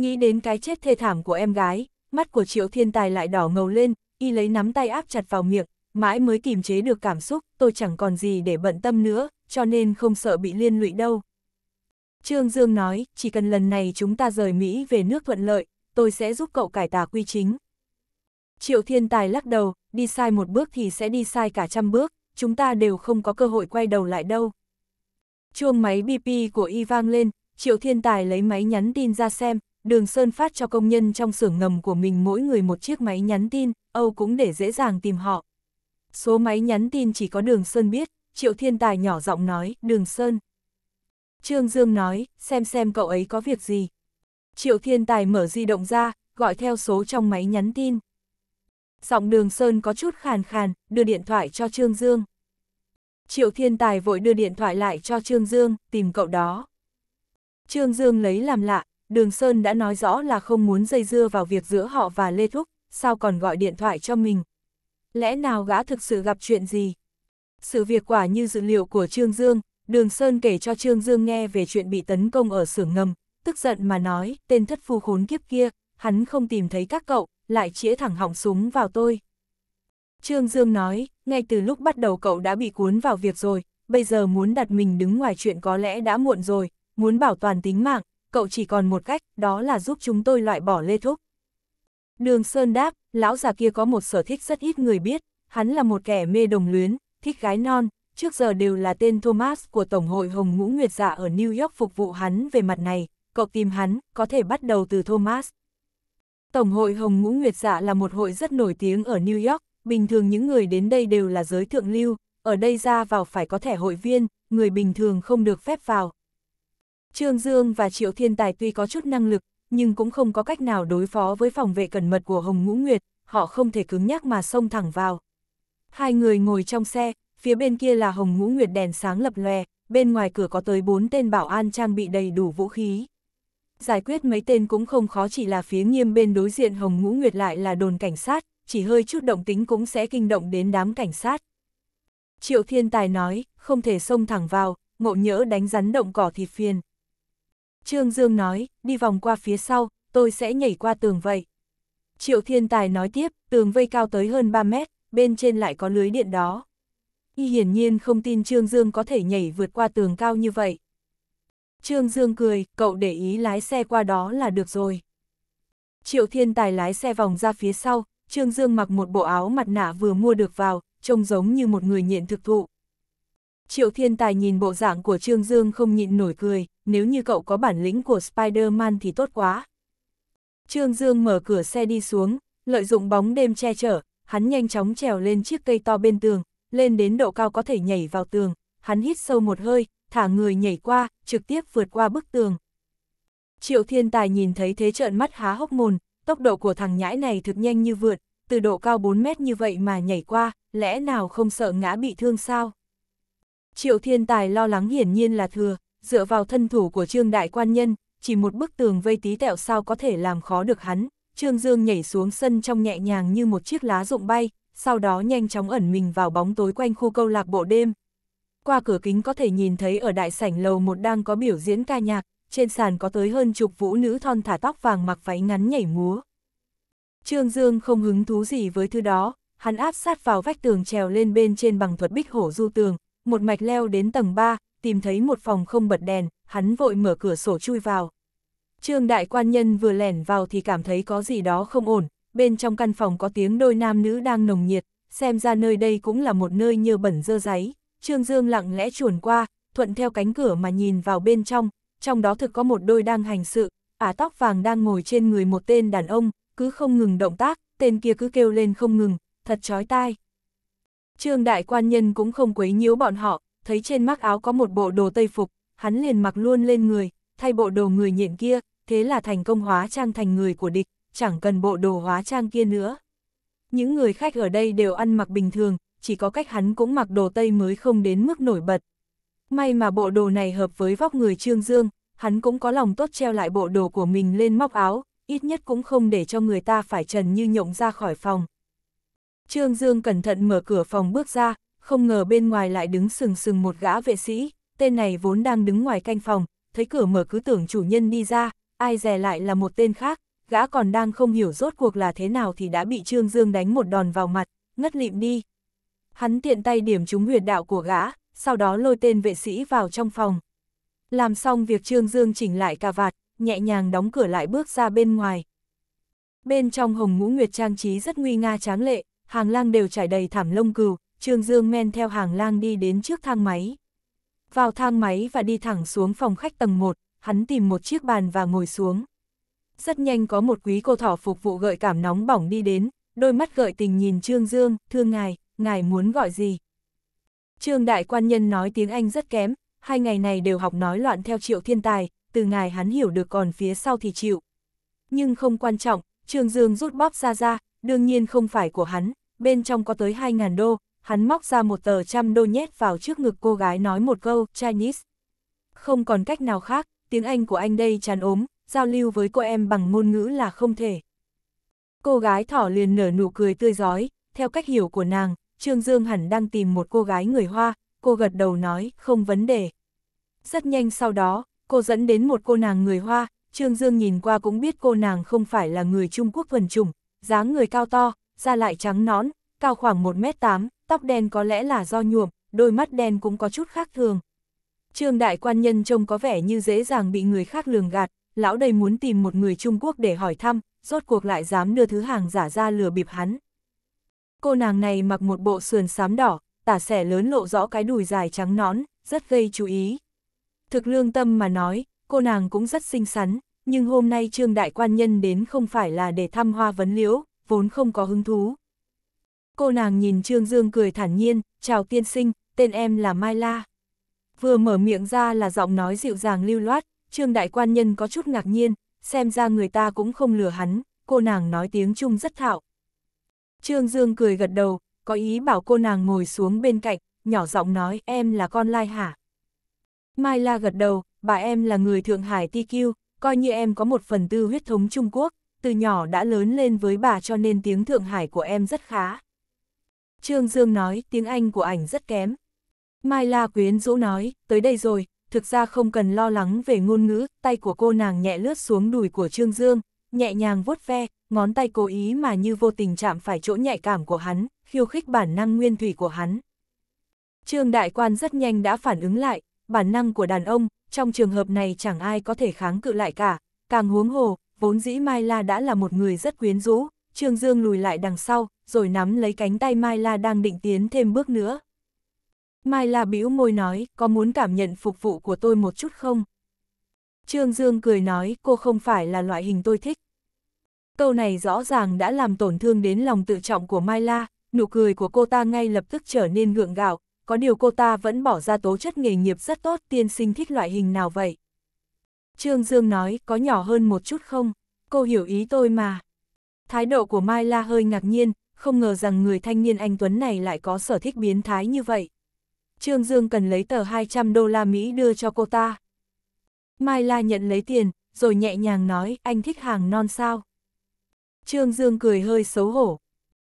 Nghĩ đến cái chết thê thảm của em gái, mắt của Triệu Thiên Tài lại đỏ ngầu lên, y lấy nắm tay áp chặt vào miệng, mãi mới kìm chế được cảm xúc, tôi chẳng còn gì để bận tâm nữa, cho nên không sợ bị liên lụy đâu. Trương Dương nói, chỉ cần lần này chúng ta rời Mỹ về nước thuận lợi, tôi sẽ giúp cậu cải tà quy chính. Triệu Thiên Tài lắc đầu, đi sai một bước thì sẽ đi sai cả trăm bước, chúng ta đều không có cơ hội quay đầu lại đâu. Chuông máy BP của y vang lên, Triệu Thiên Tài lấy máy nhắn tin ra xem, Đường Sơn phát cho công nhân trong xưởng ngầm của mình mỗi người một chiếc máy nhắn tin, Âu cũng để dễ dàng tìm họ. Số máy nhắn tin chỉ có Đường Sơn biết, Triệu Thiên Tài nhỏ giọng nói, Đường Sơn. Trương Dương nói, xem xem cậu ấy có việc gì. Triệu Thiên Tài mở di động ra, gọi theo số trong máy nhắn tin. Giọng Đường Sơn có chút khàn khàn, đưa điện thoại cho Trương Dương. Triệu Thiên Tài vội đưa điện thoại lại cho Trương Dương, tìm cậu đó. Trương Dương lấy làm lạ, Đường Sơn đã nói rõ là không muốn dây dưa vào việc giữa họ và Lê Thúc, sao còn gọi điện thoại cho mình. Lẽ nào gã thực sự gặp chuyện gì? Sự việc quả như dữ liệu của Trương Dương, Đường Sơn kể cho Trương Dương nghe về chuyện bị tấn công ở xưởng ngầm, tức giận mà nói, tên thất phu khốn kiếp kia, hắn không tìm thấy các cậu, lại chĩa thẳng họng súng vào tôi. Trương Dương nói, ngay từ lúc bắt đầu cậu đã bị cuốn vào việc rồi, bây giờ muốn đặt mình đứng ngoài chuyện có lẽ đã muộn rồi, muốn bảo toàn tính mạng, cậu chỉ còn một cách, đó là giúp chúng tôi loại bỏ Lê Thúc. Đường Sơn đáp, lão già kia có một sở thích rất ít người biết, hắn là một kẻ mê đồng luyến, thích gái non, trước giờ đều là tên Thomas của Tổng hội Hồng Ngũ Nguyệt Dạ ở New York phục vụ hắn về mặt này, cậu tìm hắn, có thể bắt đầu từ Thomas. Tổng hội Hồng Ngũ Nguyệt Dạ là một hội rất nổi tiếng ở New York, bình thường những người đến đây đều là giới thượng lưu, ở đây ra vào phải có thẻ hội viên, người bình thường không được phép vào, Trương Dương và Triệu Thiên Tài tuy có chút năng lực, nhưng cũng không có cách nào đối phó với phòng vệ cẩn mật của Hồng Ngũ Nguyệt, họ không thể cứng nhắc mà xông thẳng vào. Hai người ngồi trong xe, phía bên kia là Hồng Ngũ Nguyệt đèn sáng lập lòe, bên ngoài cửa có tới bốn tên bảo an trang bị đầy đủ vũ khí. Giải quyết mấy tên cũng không khó chỉ là phía nghiêm bên đối diện Hồng Ngũ Nguyệt lại là đồn cảnh sát, chỉ hơi chút động tính cũng sẽ kinh động đến đám cảnh sát. Triệu Thiên Tài nói, không thể xông thẳng vào, ngộ nhỡ đánh rắn động cỏ thì phiền. Trương Dương nói, đi vòng qua phía sau, tôi sẽ nhảy qua tường vậy. Triệu Thiên Tài nói tiếp, tường vây cao tới hơn 3 mét, bên trên lại có lưới điện đó. Y hiển nhiên không tin Trương Dương có thể nhảy vượt qua tường cao như vậy. Trương Dương cười, cậu để ý lái xe qua đó là được rồi. Triệu Thiên Tài lái xe vòng ra phía sau, Trương Dương mặc một bộ áo mặt nạ vừa mua được vào, trông giống như một người nhện thực thụ. Triệu Thiên Tài nhìn bộ dạng của Trương Dương không nhịn nổi cười, nếu như cậu có bản lĩnh của Spider-Man thì tốt quá. Trương Dương mở cửa xe đi xuống, lợi dụng bóng đêm che chở, hắn nhanh chóng trèo lên chiếc cây to bên tường, lên đến độ cao có thể nhảy vào tường, hắn hít sâu một hơi, thả người nhảy qua, trực tiếp vượt qua bức tường. Triệu thiên tài nhìn thấy thế trợn mắt há hốc mồn, tốc độ của thằng nhãi này thực nhanh như vượt, từ độ cao 4 mét như vậy mà nhảy qua, lẽ nào không sợ ngã bị thương sao? Triệu thiên tài lo lắng hiển nhiên là thừa, dựa vào thân thủ của Trương Đại Quan Nhân, chỉ một bức tường vây tí tẹo sao có thể làm khó được hắn, Trương Dương nhảy xuống sân trong nhẹ nhàng như một chiếc lá rụng bay, sau đó nhanh chóng ẩn mình vào bóng tối quanh khu câu lạc bộ đêm. Qua cửa kính có thể nhìn thấy ở đại sảnh lầu một đang có biểu diễn ca nhạc, trên sàn có tới hơn chục vũ nữ thon thả tóc vàng mặc váy ngắn nhảy múa. Trương Dương không hứng thú gì với thứ đó, hắn áp sát vào vách tường trèo lên bên trên bằng thuật bích hổ du tường, một mạch leo đến tầng 3, tìm thấy một phòng không bật đèn, hắn vội mở cửa sổ chui vào. Trương đại quan nhân vừa lẻn vào thì cảm thấy có gì đó không ổn, bên trong căn phòng có tiếng đôi nam nữ đang nồng nhiệt, xem ra nơi đây cũng là một nơi như bẩn dơ giấy. Trương Dương lặng lẽ chuồn qua, thuận theo cánh cửa mà nhìn vào bên trong, trong đó thực có một đôi đang hành sự, ả tóc vàng đang ngồi trên người một tên đàn ông, cứ không ngừng động tác, tên kia cứ kêu lên không ngừng, thật chói tai. Trương đại quan nhân cũng không quấy nhiễu bọn họ, thấy trên mắc áo có một bộ đồ tây phục, hắn liền mặc luôn lên người, thay bộ đồ người nhện kia, thế là thành công hóa trang thành người của địch, chẳng cần bộ đồ hóa trang kia nữa. Những người khách ở đây đều ăn mặc bình thường, chỉ có cách hắn cũng mặc đồ tây mới không đến mức nổi bật. May mà bộ đồ này hợp với vóc người Trương Dương, hắn cũng có lòng tốt treo lại bộ đồ của mình lên móc áo, ít nhất cũng không để cho người ta phải trần như nhộng ra khỏi phòng. Trương Dương cẩn thận mở cửa phòng bước ra, không ngờ bên ngoài lại đứng sừng sừng một gã vệ sĩ, tên này vốn đang đứng ngoài canh phòng, thấy cửa mở cứ tưởng chủ nhân đi ra, ai dè lại là một tên khác, gã còn đang không hiểu rốt cuộc là thế nào thì đã bị Trương Dương đánh một đòn vào mặt, ngất lịm đi. Hắn tiện tay điểm trúng huyệt đạo của gã, sau đó lôi tên vệ sĩ vào trong phòng. Làm xong việc Trương Dương chỉnh lại cà vạt, nhẹ nhàng đóng cửa lại bước ra bên ngoài. Bên trong hồng ngũ nguyệt trang trí rất nguy nga tráng lệ, hàng lang đều trải đầy thảm lông cừu, Trương Dương men theo hàng lang đi đến trước thang máy. Vào thang máy và đi thẳng xuống phòng khách tầng 1, hắn tìm một chiếc bàn và ngồi xuống. Rất nhanh có một quý cô thỏ phục vụ gợi cảm nóng bỏng đi đến, đôi mắt gợi tình nhìn Trương Dương, thưa ngài, ngài muốn gọi gì? Trương Đại Quan Nhân nói tiếng Anh rất kém, hai ngày này đều học nói loạn theo triệu thiên tài, từ ngài hắn hiểu được còn phía sau thì chịu. Nhưng không quan trọng, Trương Dương rút bóp ra ra, đương nhiên không phải của hắn, bên trong có tới 2.000 đô, hắn móc ra một tờ trăm đô nhét vào trước ngực cô gái nói một câu, Chinese. Không còn cách nào khác, tiếng Anh của anh đây chán ốm, giao lưu với cô em bằng ngôn ngữ là không thể. Cô gái thỏ liền nở nụ cười tươi giói, theo cách hiểu của nàng, Trương Dương hẳn đang tìm một cô gái người Hoa, cô gật đầu nói, không vấn đề. Rất nhanh sau đó, cô dẫn đến một cô nàng người Hoa, Trương Dương nhìn qua cũng biết cô nàng không phải là người Trung Quốc thuần chủng, dáng người cao to, da lại trắng nõn, cao khoảng 1m8, tóc đen có lẽ là do nhuộm, đôi mắt đen cũng có chút khác thường. Trương đại quan nhân trông có vẻ như dễ dàng bị người khác lường gạt, lão đây muốn tìm một người Trung Quốc để hỏi thăm, rốt cuộc lại dám đưa thứ hàng giả ra lừa bịp hắn. Cô nàng này mặc một bộ sườn xám đỏ, tả xẻ lớn lộ rõ cái đùi dài trắng nón rất gây chú ý. Thực lương tâm mà nói, cô nàng cũng rất xinh xắn, nhưng hôm nay trương đại quan nhân đến không phải là để thăm hoa vấn liễu, vốn không có hứng thú, cô nàng nhìn Trương Dương cười thản nhiên, chào tiên sinh, tên em là Mai La. Vừa mở miệng ra là giọng nói dịu dàng lưu loát, Trương Đại Quan Nhân có chút ngạc nhiên, xem ra người ta cũng không lừa hắn, cô nàng nói tiếng Trung rất thạo. Trương Dương cười gật đầu, có ý bảo cô nàng ngồi xuống bên cạnh, nhỏ giọng nói em là con Lai hả? Mai La gật đầu, bà em là người Thượng Hải TQ, coi như em có một phần tư huyết thống Trung Quốc, từ nhỏ đã lớn lên với bà cho nên tiếng Thượng Hải của em rất khá. Trương Dương nói tiếng Anh của ảnh rất kém. Mai La quyến rũ nói, tới đây rồi, thực ra không cần lo lắng về ngôn ngữ, tay của cô nàng nhẹ lướt xuống đùi của Trương Dương, nhẹ nhàng vuốt ve, ngón tay cố ý mà như vô tình chạm phải chỗ nhạy cảm của hắn, khiêu khích bản năng nguyên thủy của hắn. Trương Đại Quan rất nhanh đã phản ứng lại, bản năng của đàn ông, trong trường hợp này chẳng ai có thể kháng cự lại cả, càng huống hồ, vốn dĩ Mai La đã là một người rất quyến rũ, Trương Dương lùi lại đằng sau, rồi nắm lấy cánh tay Mai La đang định tiến thêm bước nữa. Mai La bĩu môi nói, có muốn cảm nhận phục vụ của tôi một chút không? Trương Dương cười nói, cô không phải là loại hình tôi thích. Câu này rõ ràng đã làm tổn thương đến lòng tự trọng của Mai La, nụ cười của cô ta ngay lập tức trở nên gượng gạo, có điều cô ta vẫn bỏ ra tố chất nghề nghiệp rất tốt tiên sinh thích loại hình nào vậy. Trương Dương nói, có nhỏ hơn một chút không? Cô hiểu ý tôi mà. Thái độ của Mai La hơi ngạc nhiên, không ngờ rằng người thanh niên anh Tuấn này lại có sở thích biến thái như vậy. Trương Dương cần lấy tờ 200 đô la Mỹ đưa cho cô ta. Mai La nhận lấy tiền, rồi nhẹ nhàng nói, anh thích hàng non sao? Trương Dương cười hơi xấu hổ.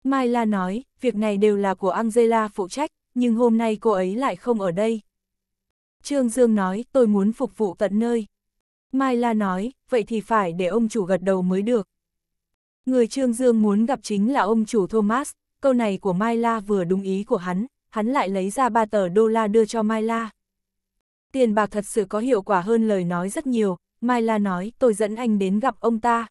Mai La nói, việc này đều là của Angela phụ trách, nhưng hôm nay cô ấy lại không ở đây. Trương Dương nói, tôi muốn phục vụ tận nơi. Mai La nói, vậy thì phải để ông chủ gật đầu mới được. Người Trương Dương muốn gặp chính là ông chủ Thomas, câu này của Mai La vừa đúng ý của hắn, hắn lại lấy ra ba tờ đô la đưa cho Mai La. Tiền bạc thật sự có hiệu quả hơn lời nói rất nhiều, Mai La nói tôi dẫn anh đến gặp ông ta.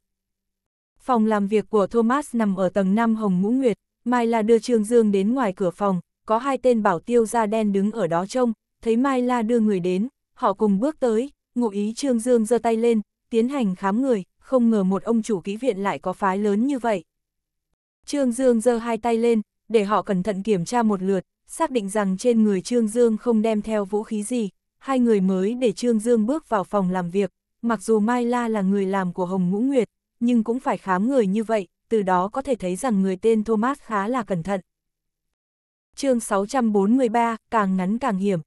Phòng làm việc của Thomas nằm ở tầng 5 Hồng Ngũ Nguyệt, Mai La đưa Trương Dương đến ngoài cửa phòng, có hai tên bảo tiêu da đen đứng ở đó trông, thấy Mai La đưa người đến, họ cùng bước tới, ngụ ý Trương Dương giơ tay lên, tiến hành khám người, không ngờ một ông chủ kỹ viện lại có phái lớn như vậy. Trương Dương giơ hai tay lên, để họ cẩn thận kiểm tra một lượt, xác định rằng trên người Trương Dương không đem theo vũ khí gì, hai người mới để Trương Dương bước vào phòng làm việc, mặc dù Mai La là người làm của Hồng Ngũ Nguyệt, nhưng cũng phải khám người như vậy, từ đó có thể thấy rằng người tên Thomas khá là cẩn thận. chương 643, càng ngắn càng hiểm.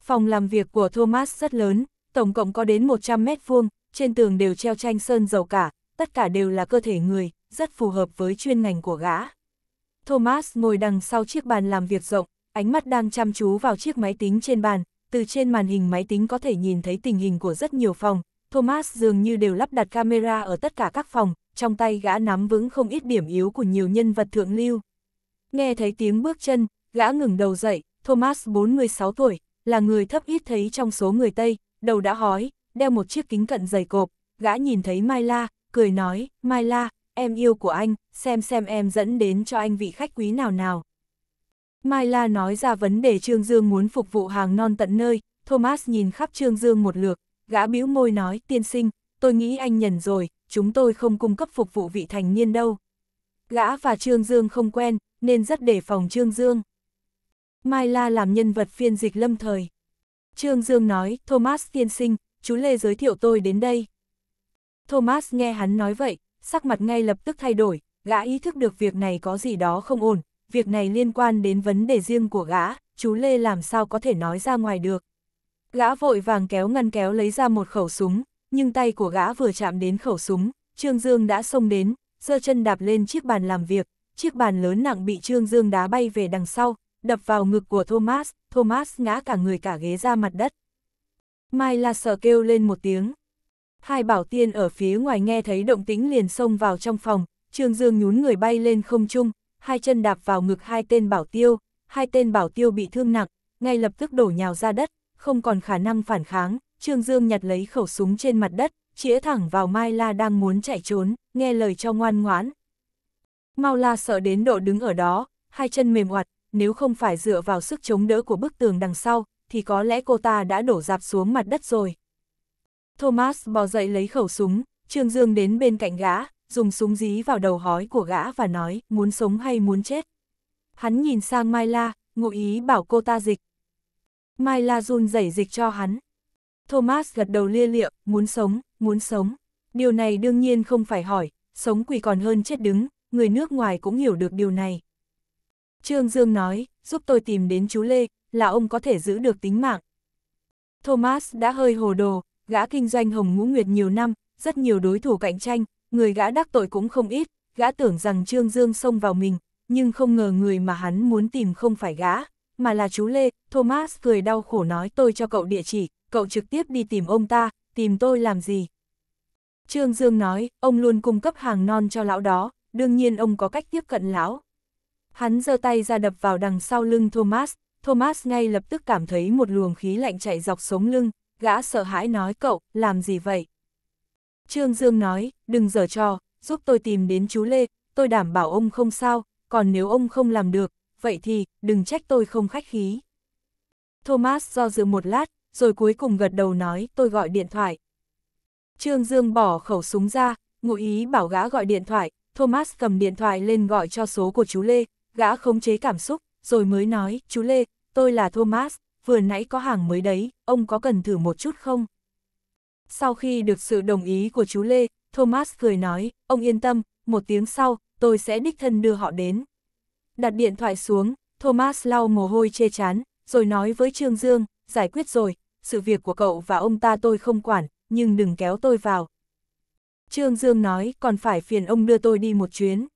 Phòng làm việc của Thomas rất lớn, tổng cộng có đến 100 mét vuông, trên tường đều treo tranh sơn dầu cả, tất cả đều là cơ thể người, rất phù hợp với chuyên ngành của gã. Thomas ngồi đằng sau chiếc bàn làm việc rộng, ánh mắt đang chăm chú vào chiếc máy tính trên bàn, từ trên màn hình máy tính có thể nhìn thấy tình hình của rất nhiều phòng. Thomas dường như đều lắp đặt camera ở tất cả các phòng, trong tay gã nắm vững không ít điểm yếu của nhiều nhân vật thượng lưu. Nghe thấy tiếng bước chân, gã ngừng đầu dậy, Thomas 46 tuổi, là người thấp ít thấy trong số người Tây, đầu đã hói, đeo một chiếc kính cận dày cộp, gã nhìn thấy Mai La, cười nói, Mai La, em yêu của anh, xem xem em dẫn đến cho anh vị khách quý nào nào. Mai La nói ra vấn đề Trương Dương muốn phục vụ hàng non tận nơi, Thomas nhìn khắp Trương Dương một lượt, gã bĩu môi nói, tiên sinh, tôi nghĩ anh nhận rồi, chúng tôi không cung cấp phục vụ vị thành niên đâu. Gã và Trương Dương không quen, nên rất đề phòng Trương Dương. Mai La làm nhân vật phiên dịch lâm thời. Trương Dương nói, Thomas tiên sinh, chú Lê giới thiệu tôi đến đây. Thomas nghe hắn nói vậy, sắc mặt ngay lập tức thay đổi, gã ý thức được việc này có gì đó không ổn, việc này liên quan đến vấn đề riêng của gã, chú Lê làm sao có thể nói ra ngoài được. Gã vội vàng kéo ngăn kéo lấy ra một khẩu súng, nhưng tay của gã vừa chạm đến khẩu súng, Trương Dương đã xông đến, giơ chân đạp lên chiếc bàn làm việc, chiếc bàn lớn nặng bị Trương Dương đá bay về đằng sau, đập vào ngực của Thomas, Thomas ngã cả người cả ghế ra mặt đất. Mai La Sở kêu lên một tiếng. Hai bảo tiên ở phía ngoài nghe thấy động tĩnh liền xông vào trong phòng, Trương Dương nhún người bay lên không trung, hai chân đạp vào ngực hai tên bảo tiêu, hai tên bảo tiêu bị thương nặng, ngay lập tức đổ nhào ra đất, không còn khả năng phản kháng, Trương Dương nhặt lấy khẩu súng trên mặt đất, chĩa thẳng vào Mai La đang muốn chạy trốn, nghe lời cho ngoan ngoãn. Mau La sợ đến độ đứng ở đó, hai chân mềm oặt, nếu không phải dựa vào sức chống đỡ của bức tường đằng sau, thì có lẽ cô ta đã đổ dạp xuống mặt đất rồi. Thomas bò dậy lấy khẩu súng, Trương Dương đến bên cạnh gã, dùng súng dí vào đầu hói của gã và nói, muốn sống hay muốn chết. Hắn nhìn sang Mai La, ngụ ý bảo cô ta dịch. Mai La run rẩy dịch cho hắn. Thomas gật đầu lia lịa, muốn sống, muốn sống. Điều này đương nhiên không phải hỏi, sống quỳ còn hơn chết đứng, người nước ngoài cũng hiểu được điều này. Trương Dương nói, giúp tôi tìm đến chú Lê, là ông có thể giữ được tính mạng. Thomas đã hơi hồ đồ, gã kinh doanh hồng ngũ nguyệt nhiều năm, rất nhiều đối thủ cạnh tranh, người gã đắc tội cũng không ít, gã tưởng rằng Trương Dương xông vào mình, nhưng không ngờ người mà hắn muốn tìm không phải gã, mà là chú Lê, Thomas cười đau khổ nói tôi cho cậu địa chỉ, cậu trực tiếp đi tìm ông ta, tìm tôi làm gì. Trương Dương nói, ông luôn cung cấp hàng non cho lão đó, đương nhiên ông có cách tiếp cận lão. Hắn giơ tay ra đập vào đằng sau lưng Thomas, Thomas ngay lập tức cảm thấy một luồng khí lạnh chạy dọc sống lưng, gã sợ hãi nói cậu, làm gì vậy? Trương Dương nói, đừng giở trò, giúp tôi tìm đến chú Lê, tôi đảm bảo ông không sao, còn nếu ông không làm được, vậy thì, đừng trách tôi không khách khí. Thomas do dự một lát, rồi cuối cùng gật đầu nói, tôi gọi điện thoại. Trương Dương bỏ khẩu súng ra, ngụ ý bảo gã gọi điện thoại, Thomas cầm điện thoại lên gọi cho số của chú Lê, gã khống chế cảm xúc, rồi mới nói, chú Lê, tôi là Thomas, vừa nãy có hàng mới đấy, ông có cần thử một chút không? Sau khi được sự đồng ý của chú Lê, Thomas cười nói, ông yên tâm, một tiếng sau, tôi sẽ đích thân đưa họ đến. Đặt điện thoại xuống, Thomas lau mồ hôi chê chán, rồi nói với Trương Dương, giải quyết rồi, sự việc của cậu và ông ta tôi không quản, nhưng đừng kéo tôi vào. Trương Dương nói, còn phải phiền ông đưa tôi đi một chuyến.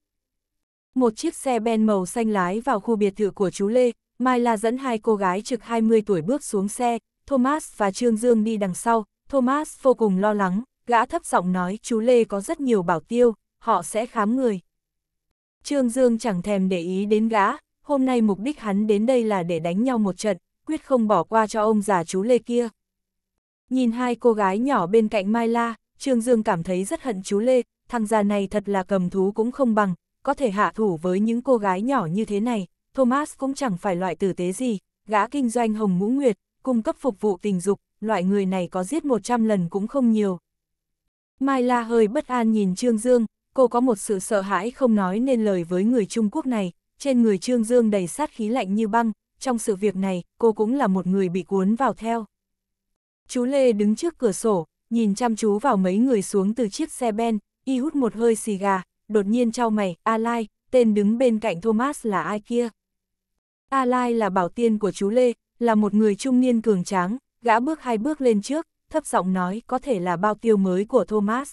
Một chiếc xe ben màu xanh lái vào khu biệt thự của chú Lê, Mai La dẫn hai cô gái trực 20 tuổi bước xuống xe, Thomas và Trương Dương đi đằng sau, Thomas vô cùng lo lắng, gã thấp giọng nói chú Lê có rất nhiều bảo tiêu, họ sẽ khám người. Trương Dương chẳng thèm để ý đến gã, hôm nay mục đích hắn đến đây là để đánh nhau một trận, quyết không bỏ qua cho ông già chú Lê kia. Nhìn hai cô gái nhỏ bên cạnh Mai La, Trương Dương cảm thấy rất hận chú Lê, thằng già này thật là cầm thú cũng không bằng, có thể hạ thủ với những cô gái nhỏ như thế này, Thomas cũng chẳng phải loại tử tế gì, gã kinh doanh hồng mũ nguyệt, cung cấp phục vụ tình dục, loại người này có giết 100 lần cũng không nhiều. Mai La hơi bất an nhìn Trương Dương, cô có một sự sợ hãi không nói nên lời với người Trung Quốc này, trên người Trương Dương đầy sát khí lạnh như băng, trong sự việc này, cô cũng là một người bị cuốn vào theo. Chú Lê đứng trước cửa sổ, nhìn chăm chú vào mấy người xuống từ chiếc xe ben, y hút một hơi xì gà, đột nhiên trao mày, A Lai, tên đứng bên cạnh Thomas là ai kia? A Lai là bảo tiên của chú Lê, là một người trung niên cường tráng, gã bước hai bước lên trước, thấp giọng nói có thể là bao tiêu mới của Thomas.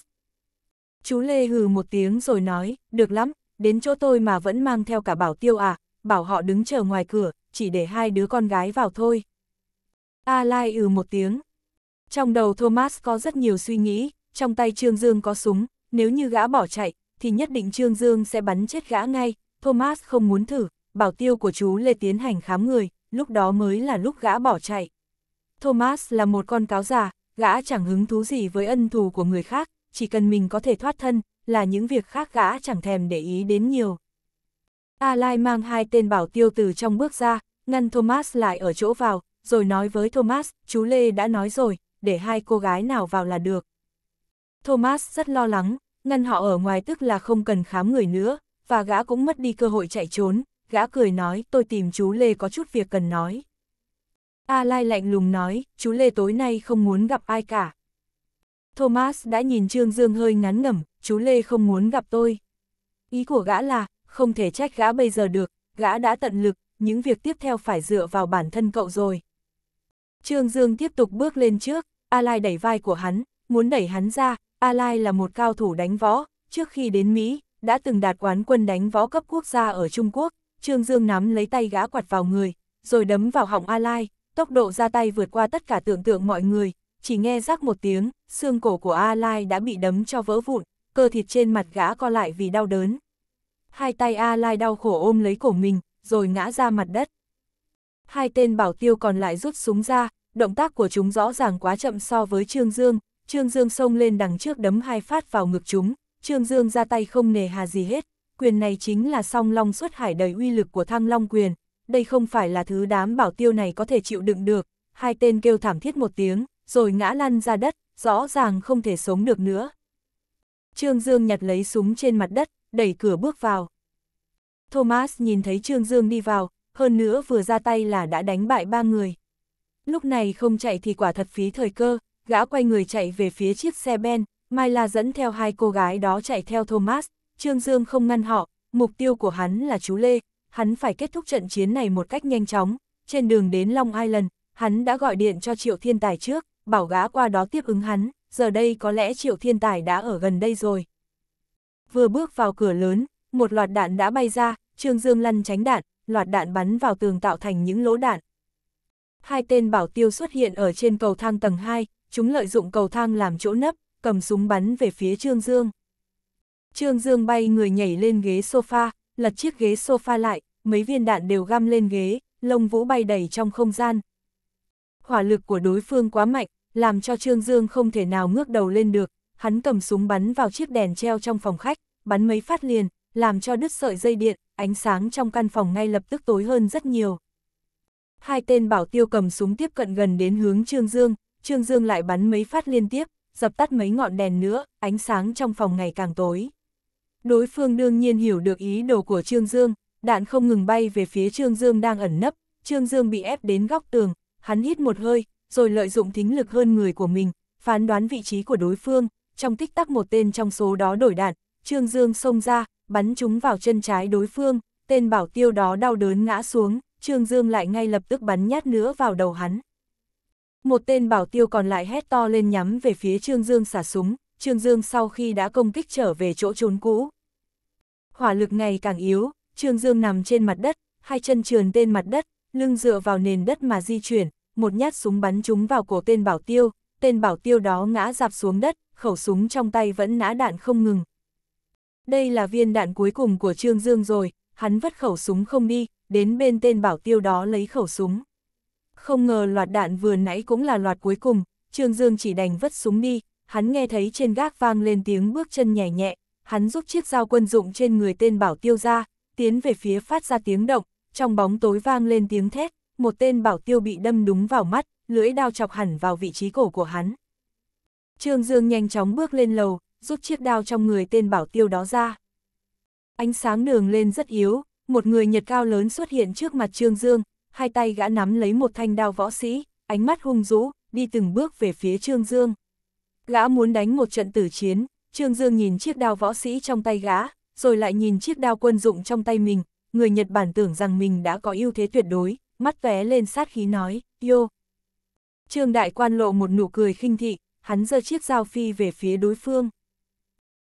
Chú Lê hừ một tiếng rồi nói, được lắm, đến chỗ tôi mà vẫn mang theo cả bảo tiêu à, bảo họ đứng chờ ngoài cửa, chỉ để hai đứa con gái vào thôi. A Lai ừ một tiếng. Trong đầu Thomas có rất nhiều suy nghĩ, trong tay Trương Dương có súng, nếu như gã bỏ chạy, thì nhất định Trương Dương sẽ bắn chết gã ngay, Thomas không muốn thử, bảo tiêu của chú Lê tiến hành khám người, lúc đó mới là lúc gã bỏ chạy. Thomas là một con cáo già, gã chẳng hứng thú gì với ân thù của người khác, chỉ cần mình có thể thoát thân, là những việc khác gã chẳng thèm để ý đến nhiều. A Lai mang hai tên bảo tiêu từ trong bước ra, ngăn Thomas lại ở chỗ vào, rồi nói với Thomas, chú Lê đã nói rồi, để hai cô gái nào vào là được. Thomas rất lo lắng, ngăn họ ở ngoài tức là không cần khám người nữa, và gã cũng mất đi cơ hội chạy trốn, gã cười nói tôi tìm chú Lê có chút việc cần nói. A Lai lạnh lùng nói, chú Lê tối nay không muốn gặp ai cả. Thomas đã nhìn Trương Dương hơi ngắn ngẩm, chú Lê không muốn gặp tôi. Ý của gã là, không thể trách gã bây giờ được, gã đã tận lực, những việc tiếp theo phải dựa vào bản thân cậu rồi. Trương Dương tiếp tục bước lên trước, A Lai đẩy vai của hắn, muốn đẩy hắn ra, A Lai là một cao thủ đánh võ, trước khi đến Mỹ, đã từng đạt quán quân đánh võ cấp quốc gia ở Trung Quốc, Trương Dương nắm lấy tay gã quạt vào người, rồi đấm vào họng A Lai, tốc độ ra tay vượt qua tất cả tưởng tượng mọi người, chỉ nghe rắc một tiếng, xương cổ của A Lai đã bị đấm cho vỡ vụn, cơ thịt trên mặt gã co lại vì đau đớn. Hai tay A Lai đau khổ ôm lấy cổ mình, rồi ngã ra mặt đất. Hai tên bảo tiêu còn lại rút súng ra, động tác của chúng rõ ràng quá chậm so với Trương Dương, Trương Dương xông lên đằng trước đấm hai phát vào ngực chúng, Trương Dương ra tay không nề hà gì hết, quyền này chính là song long xuất hải đầy uy lực của thăng long quyền, đây không phải là thứ đám bảo tiêu này có thể chịu đựng được, hai tên kêu thảm thiết một tiếng, rồi ngã lăn ra đất, rõ ràng không thể sống được nữa. Trương Dương nhặt lấy súng trên mặt đất, đẩy cửa bước vào. Thomas nhìn thấy Trương Dương đi vào, hơn nữa vừa ra tay là đã đánh bại ba người. Lúc này không chạy thì quả thật phí thời cơ, gã quay người chạy về phía chiếc xe ben, Mai La dẫn theo hai cô gái đó chạy theo Thomas, Trương Dương không ngăn họ, mục tiêu của hắn là chú Lê, hắn phải kết thúc trận chiến này một cách nhanh chóng, trên đường đến Long Island, hắn đã gọi điện cho Triệu Thiên Tài trước, bảo gã qua đó tiếp ứng hắn, giờ đây có lẽ Triệu Thiên Tài đã ở gần đây rồi. Vừa bước vào cửa lớn, một loạt đạn đã bay ra, Trương Dương lăn tránh đạn, loạt đạn bắn vào tường tạo thành những lỗ đạn. Hai tên bảo tiêu xuất hiện ở trên cầu thang tầng 2, chúng lợi dụng cầu thang làm chỗ nấp, cầm súng bắn về phía Trương Dương. Trương Dương bay người nhảy lên ghế sofa, lật chiếc ghế sofa lại, mấy viên đạn đều găm lên ghế, lông vũ bay đầy trong không gian. Hỏa lực của đối phương quá mạnh, làm cho Trương Dương không thể nào ngước đầu lên được, hắn cầm súng bắn vào chiếc đèn treo trong phòng khách, bắn mấy phát liền, làm cho đứt sợi dây điện, ánh sáng trong căn phòng ngay lập tức tối hơn rất nhiều. Hai tên bảo tiêu cầm súng tiếp cận gần đến hướng Trương Dương, Trương Dương lại bắn mấy phát liên tiếp, dập tắt mấy ngọn đèn nữa, ánh sáng trong phòng ngày càng tối. Đối phương đương nhiên hiểu được ý đồ của Trương Dương, đạn không ngừng bay về phía Trương Dương đang ẩn nấp, Trương Dương bị ép đến góc tường, hắn hít một hơi, rồi lợi dụng thính lực hơn người của mình, phán đoán vị trí của đối phương, trong tích tắc một tên trong số đó đổi đạn, Trương Dương xông ra, bắn chúng vào chân trái đối phương, tên bảo tiêu đó đau đớn ngã xuống, Trương Dương lại ngay lập tức bắn nhát nữa vào đầu hắn. Một tên bảo tiêu còn lại hét to lên nhắm về phía Trương Dương xả súng, Trương Dương sau khi đã công kích trở về chỗ trốn cũ. Hỏa lực ngày càng yếu, Trương Dương nằm trên mặt đất, hai chân trườn tên mặt đất, lưng dựa vào nền đất mà di chuyển, một nhát súng bắn trúng vào cổ tên bảo tiêu, tên bảo tiêu đó ngã dạp xuống đất, khẩu súng trong tay vẫn nã đạn không ngừng. Đây là viên đạn cuối cùng của Trương Dương rồi, hắn vất khẩu súng không đi, đến bên tên bảo tiêu đó lấy khẩu súng không ngờ loạt đạn vừa nãy cũng là loạt cuối cùng, Trương Dương chỉ đành vứt súng đi, hắn nghe thấy trên gác vang lên tiếng bước chân nhẹ nhẹ, hắn giúp chiếc dao quân dụng trên người tên bảo tiêu ra, tiến về phía phát ra tiếng động, trong bóng tối vang lên tiếng thét, một tên bảo tiêu bị đâm đúng vào mắt, lưỡi đao chọc hẳn vào vị trí cổ của hắn. Trương Dương nhanh chóng bước lên lầu, rút chiếc đao trong người tên bảo tiêu đó ra. Ánh sáng đường lên rất yếu, một người Nhật cao lớn xuất hiện trước mặt Trương Dương, hai tay gã nắm lấy một thanh đao võ sĩ, ánh mắt hung dũ, đi từng bước về phía Trương Dương. Gã muốn đánh một trận tử chiến, Trương Dương nhìn chiếc đao võ sĩ trong tay gã, rồi lại nhìn chiếc đao quân dụng trong tay mình, người Nhật Bản tưởng rằng mình đã có ưu thế tuyệt đối, mắt vé lên sát khí nói, yo. Trương Đại Quan lộ một nụ cười khinh thị, hắn giơ chiếc dao phi về phía đối phương.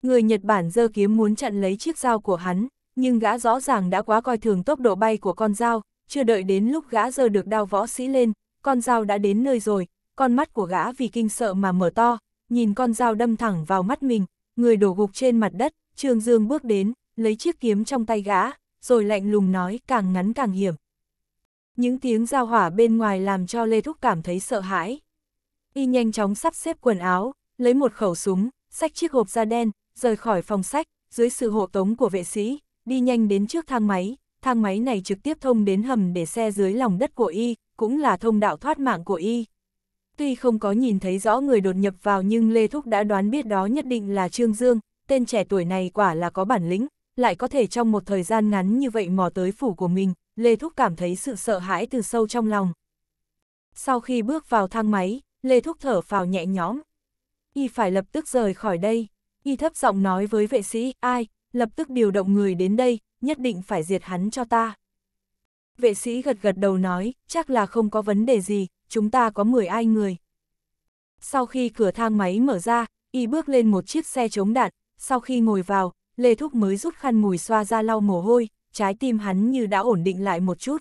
Người Nhật Bản giơ kiếm muốn chặn lấy chiếc dao của hắn, nhưng gã rõ ràng đã quá coi thường tốc độ bay của con dao, chưa đợi đến lúc gã giơ được đao võ sĩ lên, con dao đã đến nơi rồi, con mắt của gã vì kinh sợ mà mở to, nhìn con dao đâm thẳng vào mắt mình, người đổ gục trên mặt đất, Trương Dương bước đến, lấy chiếc kiếm trong tay gã, rồi lạnh lùng nói càng ngắn càng hiểm. Những tiếng giao hỏa bên ngoài làm cho Lê Thúc cảm thấy sợ hãi. Y nhanh chóng sắp xếp quần áo, lấy một khẩu súng, xách chiếc hộp da đen, rời khỏi phòng sách, dưới sự hộ tống của vệ sĩ, đi nhanh đến trước thang máy, thang máy này trực tiếp thông đến hầm để xe dưới lòng đất của y, cũng là thông đạo thoát mạng của y. Tuy không có nhìn thấy rõ người đột nhập vào nhưng Lê Thúc đã đoán biết đó nhất định là Trương Dương, tên trẻ tuổi này quả là có bản lĩnh, lại có thể trong một thời gian ngắn như vậy mò tới phủ của mình, Lê Thúc cảm thấy sự sợ hãi từ sâu trong lòng. Sau khi bước vào thang máy, Lê Thúc thở phào nhẹ nhõm. Y phải lập tức rời khỏi đây. Y thấp giọng nói với vệ sĩ, ai, lập tức điều động người đến đây, nhất định phải diệt hắn cho ta. Vệ sĩ gật gật đầu nói, chắc là không có vấn đề gì, chúng ta có 10 ai người. Sau khi cửa thang máy mở ra, y bước lên một chiếc xe chống đạn, sau khi ngồi vào, Lê Thúc mới rút khăn mùi xoa ra lau mồ hôi, trái tim hắn như đã ổn định lại một chút.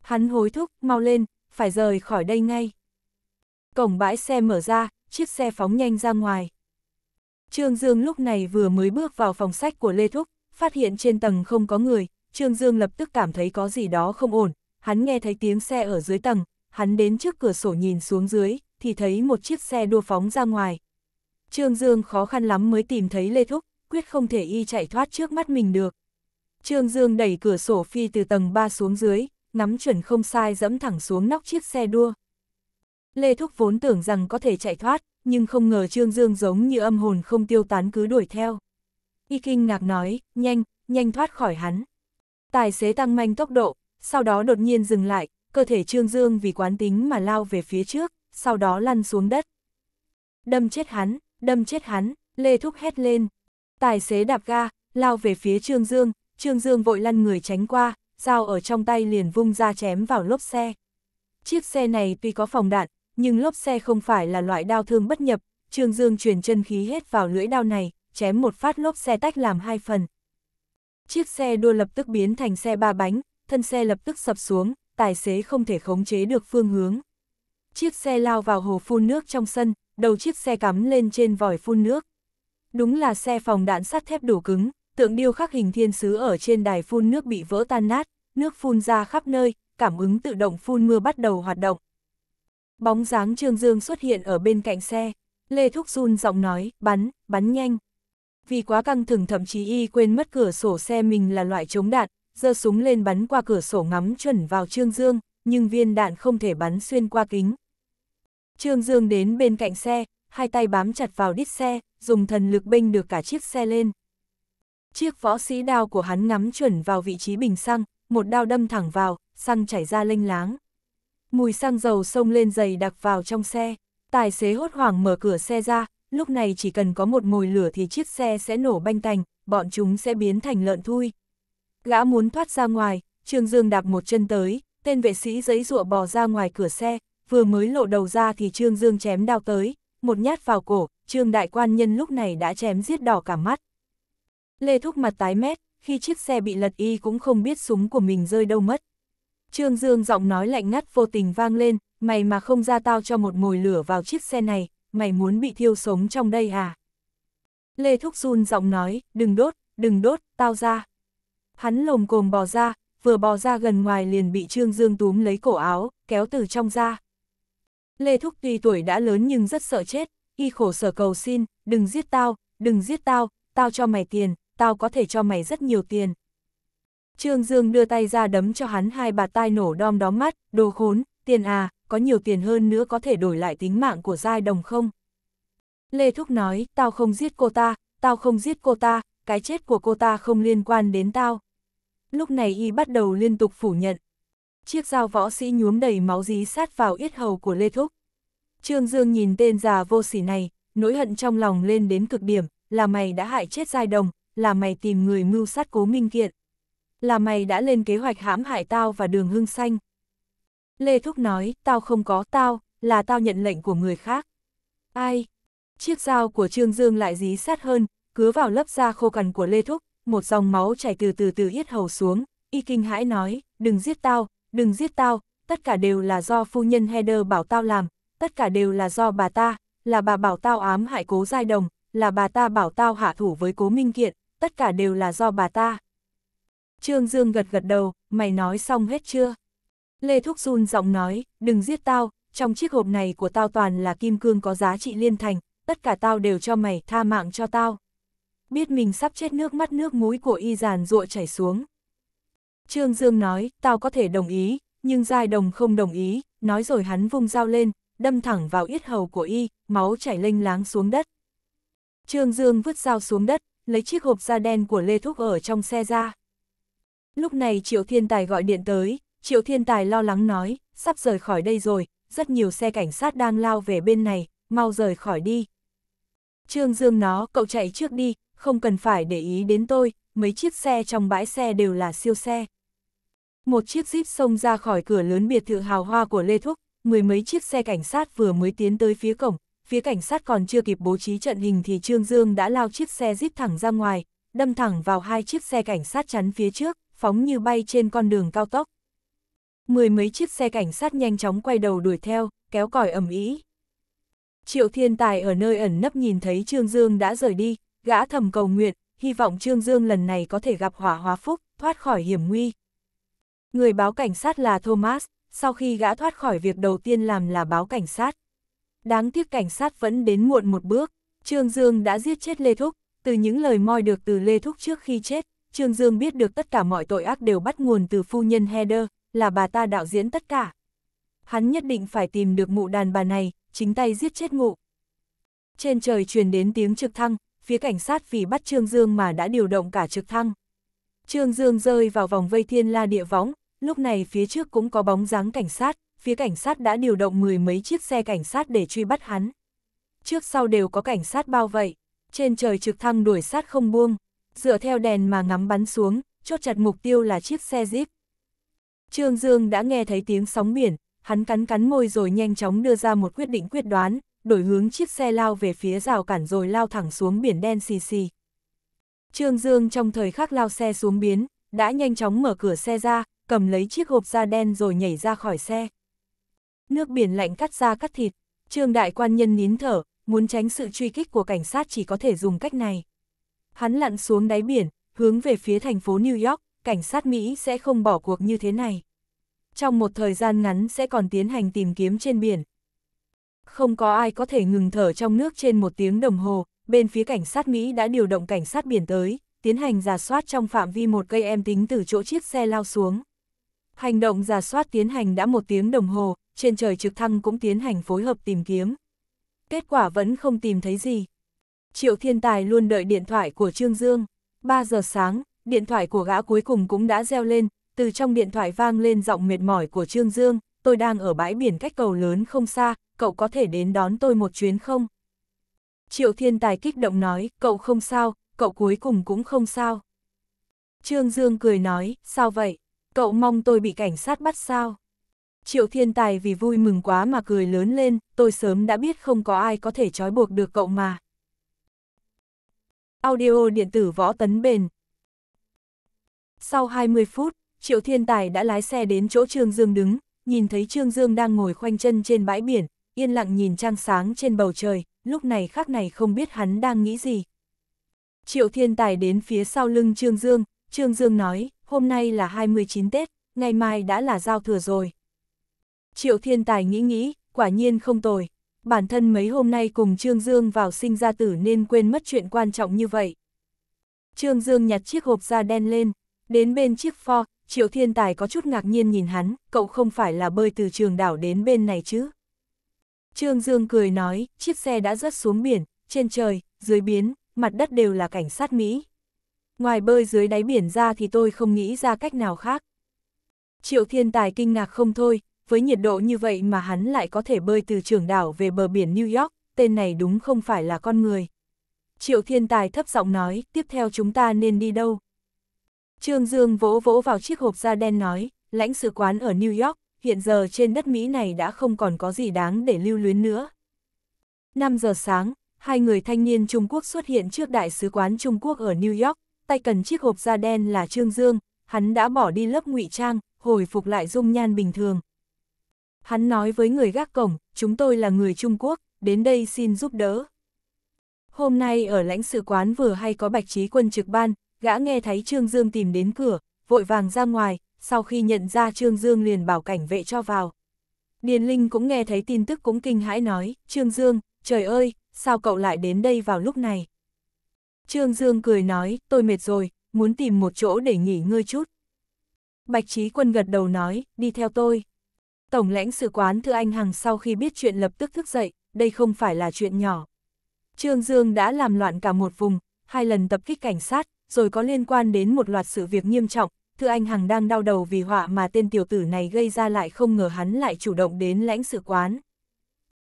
Hắn hối thúc, mau lên, phải rời khỏi đây ngay. Cổng bãi xe mở ra, chiếc xe phóng nhanh ra ngoài. Trương Dương lúc này vừa mới bước vào phòng sách của Lê Thúc, phát hiện trên tầng không có người, Trương Dương lập tức cảm thấy có gì đó không ổn, hắn nghe thấy tiếng xe ở dưới tầng, hắn đến trước cửa sổ nhìn xuống dưới, thì thấy một chiếc xe đua phóng ra ngoài. Trương Dương khó khăn lắm mới tìm thấy Lê Thúc, quyết không thể y chạy thoát trước mắt mình được. Trương Dương đẩy cửa sổ phi từ tầng 3 xuống dưới, nắm chuẩn không sai dẫm thẳng xuống nóc chiếc xe đua. Lê Thúc vốn tưởng rằng có thể chạy thoát, nhưng không ngờ Trương Dương giống như âm hồn không tiêu tán cứ đuổi theo y kinh ngạc nói, nhanh, nhanh thoát khỏi hắn. Tài xế tăng nhanh tốc độ, sau đó đột nhiên dừng lại, cơ thể Trương Dương vì quán tính mà lao về phía trước, sau đó lăn xuống đất. Đâm chết hắn, đâm chết hắn, Lê Thúc hét lên. Tài xế đạp ga, lao về phía Trương Dương, Trương Dương vội lăn người tránh qua, dao ở trong tay liền vung ra chém vào lốp xe. Chiếc xe này tuy có phòng đạn, nhưng lốp xe không phải là loại đao thương bất nhập, Trương Dương truyền chân khí hết vào lưỡi đao này, chém một phát lốp xe tách làm hai phần. Chiếc xe đua lập tức biến thành xe ba bánh, thân xe lập tức sập xuống, tài xế không thể khống chế được phương hướng. Chiếc xe lao vào hồ phun nước trong sân, đầu chiếc xe cắm lên trên vòi phun nước. Đúng là xe phòng đạn sắt thép đủ cứng, tượng điêu khắc hình thiên sứ ở trên đài phun nước bị vỡ tan nát, nước phun ra khắp nơi, cảm ứng tự động phun mưa bắt đầu hoạt động. Bóng dáng Trương Dương xuất hiện ở bên cạnh xe, Lê Thúc run giọng nói, bắn, bắn nhanh vì quá căng thẳng thậm chí y quên mất cửa sổ xe mình là loại chống đạn, giơ súng lên bắn qua cửa sổ ngắm chuẩn vào Trương Dương, nhưng viên đạn không thể bắn xuyên qua kính. Trương Dương đến bên cạnh xe, hai tay bám chặt vào đít xe, dùng thần lực bênh được cả chiếc xe lên. Chiếc võ sĩ đao của hắn ngắm chuẩn vào vị trí bình xăng, một đao đâm thẳng vào, xăng chảy ra lênh láng. Mùi xăng dầu sông lên dày đặc vào trong xe, tài xế hốt hoảng mở cửa xe ra, lúc này chỉ cần có một mồi lửa thì chiếc xe sẽ nổ banh tành, bọn chúng sẽ biến thành lợn thui. Gã muốn thoát ra ngoài, Trương Dương đạp một chân tới, tên vệ sĩ giấy rụa bò ra ngoài cửa xe, vừa mới lộ đầu ra thì Trương Dương chém đao tới, một nhát vào cổ, Trương Đại Quan Nhân lúc này đã chém giết đỏ cả mắt. Lê Thúc mặt tái mét, khi chiếc xe bị lật y cũng không biết súng của mình rơi đâu mất. Trương Dương giọng nói lạnh ngắt vô tình vang lên, mày mà không ra tao cho một mồi lửa vào chiếc xe này, mày muốn bị thiêu sống trong đây à? Lê Thúc run giọng nói, đừng đốt, đừng đốt, tao ra. Hắn lồm cồm bò ra, vừa bò ra gần ngoài liền bị Trương Dương túm lấy cổ áo, kéo từ trong ra. Lê Thúc tuy tuổi đã lớn nhưng rất sợ chết, y khổ sở cầu xin, đừng giết tao, đừng giết tao, tao cho mày tiền, tao có thể cho mày rất nhiều tiền. Trương Dương đưa tay ra đấm cho hắn hai bà tai nổ đom đóm mắt, đồ khốn, tiền à, có nhiều tiền hơn nữa có thể đổi lại tính mạng của giai đồng không? Lê Thúc nói, tao không giết cô ta, tao không giết cô ta, cái chết của cô ta không liên quan đến tao. Lúc này y bắt đầu liên tục phủ nhận. Chiếc dao võ sĩ nhuốm đầy máu dí sát vào yết hầu của Lê Thúc. Trương Dương nhìn tên già vô sỉ này, nỗi hận trong lòng lên đến cực điểm, là mày đã hại chết giai đồng, là mày tìm người mưu sát cố minh kiện. Là mày đã lên kế hoạch hãm hại tao và đường hương xanh. Lê Thúc nói, tao không có, tao, là tao nhận lệnh của người khác. Ai? Chiếc dao của Trương Dương lại dí sát hơn, cứa vào lớp da khô cằn của Lê Thúc, một dòng máu chảy từ từ từ yết hầu xuống, y kinh hãi nói, đừng giết tao, đừng giết tao, tất cả đều là do phu nhân Heather bảo tao làm, tất cả đều là do bà ta, là bà bảo tao ám hại cố giai đồng, là bà ta bảo tao hạ thủ với cố minh kiện, tất cả đều là do bà ta. Trương Dương gật gật đầu, mày nói xong hết chưa? Lê Thúc run giọng nói, đừng giết tao, trong chiếc hộp này của tao toàn là kim cương có giá trị liên thành, tất cả tao đều cho mày tha mạng cho tao. Biết mình sắp chết nước mắt nước mũi của y giàn ruộ chảy xuống. Trương Dương nói, tao có thể đồng ý, nhưng Giai Đồng không đồng ý, nói rồi hắn vung dao lên, đâm thẳng vào yết hầu của y, máu chảy lênh láng xuống đất. Trương Dương vứt dao xuống đất, lấy chiếc hộp da đen của Lê Thúc ở trong xe ra. Lúc này Triệu Thiên Tài gọi điện tới, Triệu Thiên Tài lo lắng nói, sắp rời khỏi đây rồi, rất nhiều xe cảnh sát đang lao về bên này, mau rời khỏi đi. Trương Dương nó, cậu chạy trước đi, không cần phải để ý đến tôi, mấy chiếc xe trong bãi xe đều là siêu xe. Một chiếc jeep xông ra khỏi cửa lớn biệt thự hào hoa của Lê Thúc, mười mấy chiếc xe cảnh sát vừa mới tiến tới phía cổng, phía cảnh sát còn chưa kịp bố trí trận hình thì Trương Dương đã lao chiếc xe jeep thẳng ra ngoài, đâm thẳng vào hai chiếc xe cảnh sát chắn phía trước, phóng như bay trên con đường cao tốc mười mấy chiếc xe cảnh sát nhanh chóng quay đầu đuổi theo, kéo còi ầm ĩ. Triệu Thiên Tài ở nơi ẩn nấp nhìn thấy Trương Dương đã rời đi, gã thầm cầu nguyện, hy vọng Trương Dương lần này có thể gặp hỏa hóa phúc, thoát khỏi hiểm nguy. Người báo cảnh sát là Thomas, sau khi gã thoát khỏi việc đầu tiên làm là báo cảnh sát. Đáng tiếc cảnh sát vẫn đến muộn một bước, Trương Dương đã giết chết Lê Thúc, từ những lời moi được từ Lê Thúc trước khi chết, Trương Dương biết được tất cả mọi tội ác đều bắt nguồn từ phu nhân Heather, là bà ta đạo diễn tất cả. Hắn nhất định phải tìm được mụ đàn bà này, chính tay giết chết mụ. Trên trời truyền đến tiếng trực thăng, phía cảnh sát vì bắt Trương Dương mà đã điều động cả trực thăng. Trương Dương rơi vào vòng vây thiên la địa võng, lúc này phía trước cũng có bóng dáng cảnh sát, phía cảnh sát đã điều động mười mấy chiếc xe cảnh sát để truy bắt hắn. Trước sau đều có cảnh sát bao vây, trên trời trực thăng đuổi sát không buông, dựa theo đèn mà ngắm bắn xuống, chốt chặt mục tiêu là chiếc xe Jeep. Trương Dương đã nghe thấy tiếng sóng biển, hắn cắn cắn môi rồi nhanh chóng đưa ra một quyết định quyết đoán, đổi hướng chiếc xe lao về phía rào cản rồi lao thẳng xuống biển đen xì xì. Trương Dương trong thời khắc lao xe xuống biến, đã nhanh chóng mở cửa xe ra, cầm lấy chiếc hộp da đen rồi nhảy ra khỏi xe. Nước biển lạnh cắt da cắt thịt, Trương Đại Quan Nhân nín thở, muốn tránh sự truy kích của cảnh sát chỉ có thể dùng cách này. Hắn lặn xuống đáy biển, hướng về phía thành phố New York, cảnh sát Mỹ sẽ không bỏ cuộc như thế này. Trong một thời gian ngắn sẽ còn tiến hành tìm kiếm trên biển. Không có ai có thể ngừng thở trong nước trên một tiếng đồng hồ, bên phía cảnh sát Mỹ đã điều động cảnh sát biển tới, tiến hành giả soát trong phạm vi một cây em tính từ chỗ chiếc xe lao xuống. Hành động giả soát tiến hành đã một tiếng đồng hồ, trên trời trực thăng cũng tiến hành phối hợp tìm kiếm. Kết quả vẫn không tìm thấy gì. Triệu Thiên Tài luôn đợi điện thoại của Trương Dương. 3 giờ sáng, điện thoại của gã cuối cùng cũng đã reo lên, từ trong điện thoại vang lên giọng mệt mỏi của Trương Dương, tôi đang ở bãi biển cách cầu lớn không xa, cậu có thể đến đón tôi một chuyến không? Triệu Thiên Tài kích động nói, cậu không sao, cậu cuối cùng cũng không sao. Trương Dương cười nói, sao vậy? Cậu mong tôi bị cảnh sát bắt sao? Triệu Thiên Tài vì vui mừng quá mà cười lớn lên, tôi sớm đã biết không có ai có thể trói buộc được cậu mà. Audio điện tử võ tấn bền, sau 20 phút, Triệu Thiên Tài đã lái xe đến chỗ Trương Dương đứng, nhìn thấy Trương Dương đang ngồi khoanh chân trên bãi biển, yên lặng nhìn trăng sáng trên bầu trời, lúc này khác này không biết hắn đang nghĩ gì. Triệu Thiên Tài đến phía sau lưng Trương Dương, Trương Dương nói, hôm nay là 29 Tết, ngày mai đã là giao thừa rồi. Triệu Thiên Tài nghĩ nghĩ, quả nhiên không tồi, bản thân mấy hôm nay cùng Trương Dương vào sinh ra tử nên quên mất chuyện quan trọng như vậy. Trương Dương nhặt chiếc hộp da đen lên, Đến bên chiếc Ford, Triệu Thiên Tài có chút ngạc nhiên nhìn hắn, cậu không phải là bơi từ trường đảo đến bên này chứ. Trương Dương cười nói, chiếc xe đã rớt xuống biển, trên trời, dưới biến, mặt đất đều là cảnh sát Mỹ. Ngoài bơi dưới đáy biển ra thì tôi không nghĩ ra cách nào khác. Triệu Thiên Tài kinh ngạc không thôi, với nhiệt độ như vậy mà hắn lại có thể bơi từ trường đảo về bờ biển New York, tên này đúng không phải là con người. Triệu Thiên Tài thấp giọng nói, tiếp theo chúng ta nên đi đâu? Trương Dương vỗ vỗ vào chiếc hộp da đen nói, lãnh sự quán ở New York, hiện giờ trên đất Mỹ này đã không còn có gì đáng để lưu luyến nữa. 5 giờ sáng, hai người thanh niên Trung Quốc xuất hiện trước Đại sứ quán Trung Quốc ở New York, tay cần chiếc hộp da đen là Trương Dương, hắn đã bỏ đi lớp ngụy trang, hồi phục lại dung nhan bình thường. Hắn nói với người gác cổng, chúng tôi là người Trung Quốc, đến đây xin giúp đỡ. Hôm nay ở lãnh sự quán vừa hay có bạch trí quân trực ban, gã nghe thấy Trương Dương tìm đến cửa, vội vàng ra ngoài, sau khi nhận ra Trương Dương liền bảo cảnh vệ cho vào. Điền Linh cũng nghe thấy tin tức cũng kinh hãi nói, Trương Dương, trời ơi, sao cậu lại đến đây vào lúc này? Trương Dương cười nói, tôi mệt rồi, muốn tìm một chỗ để nghỉ ngơi chút. Bạch Trí Quân gật đầu nói, đi theo tôi. Tổng lãnh sự quán Thưa Anh Hằng sau khi biết chuyện lập tức thức dậy, đây không phải là chuyện nhỏ. Trương Dương đã làm loạn cả một vùng, hai lần tập kích cảnh sát, rồi có liên quan đến một loạt sự việc nghiêm trọng, Thư Anh Hằng đang đau đầu vì họa mà tên tiểu tử này gây ra lại không ngờ hắn lại chủ động đến lãnh sự quán.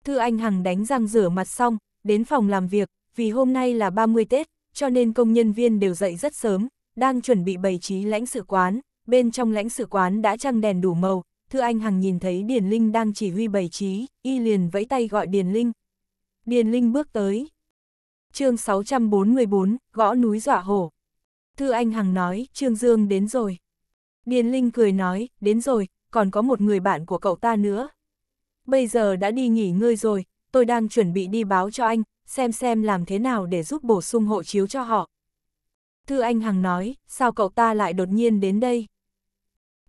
Thư Anh Hằng đánh răng rửa mặt xong, đến phòng làm việc, vì hôm nay là 30 Tết, cho nên công nhân viên đều dậy rất sớm, đang chuẩn bị bày trí lãnh sự quán, bên trong lãnh sự quán đã trăng đèn đủ màu, Thư Anh Hằng nhìn thấy Điền Linh đang chỉ huy bày trí, y liền vẫy tay gọi Điền Linh. Điền Linh bước tới. chương 644, gõ núi dọa hổ. Thư Anh Hằng nói, Trương Dương đến rồi. Điền Linh cười nói, đến rồi, còn có một người bạn của cậu ta nữa. Bây giờ đã đi nghỉ ngơi rồi, tôi đang chuẩn bị đi báo cho anh, xem xem làm thế nào để giúp bổ sung hộ chiếu cho họ. Thư Anh Hằng nói, sao cậu ta lại đột nhiên đến đây?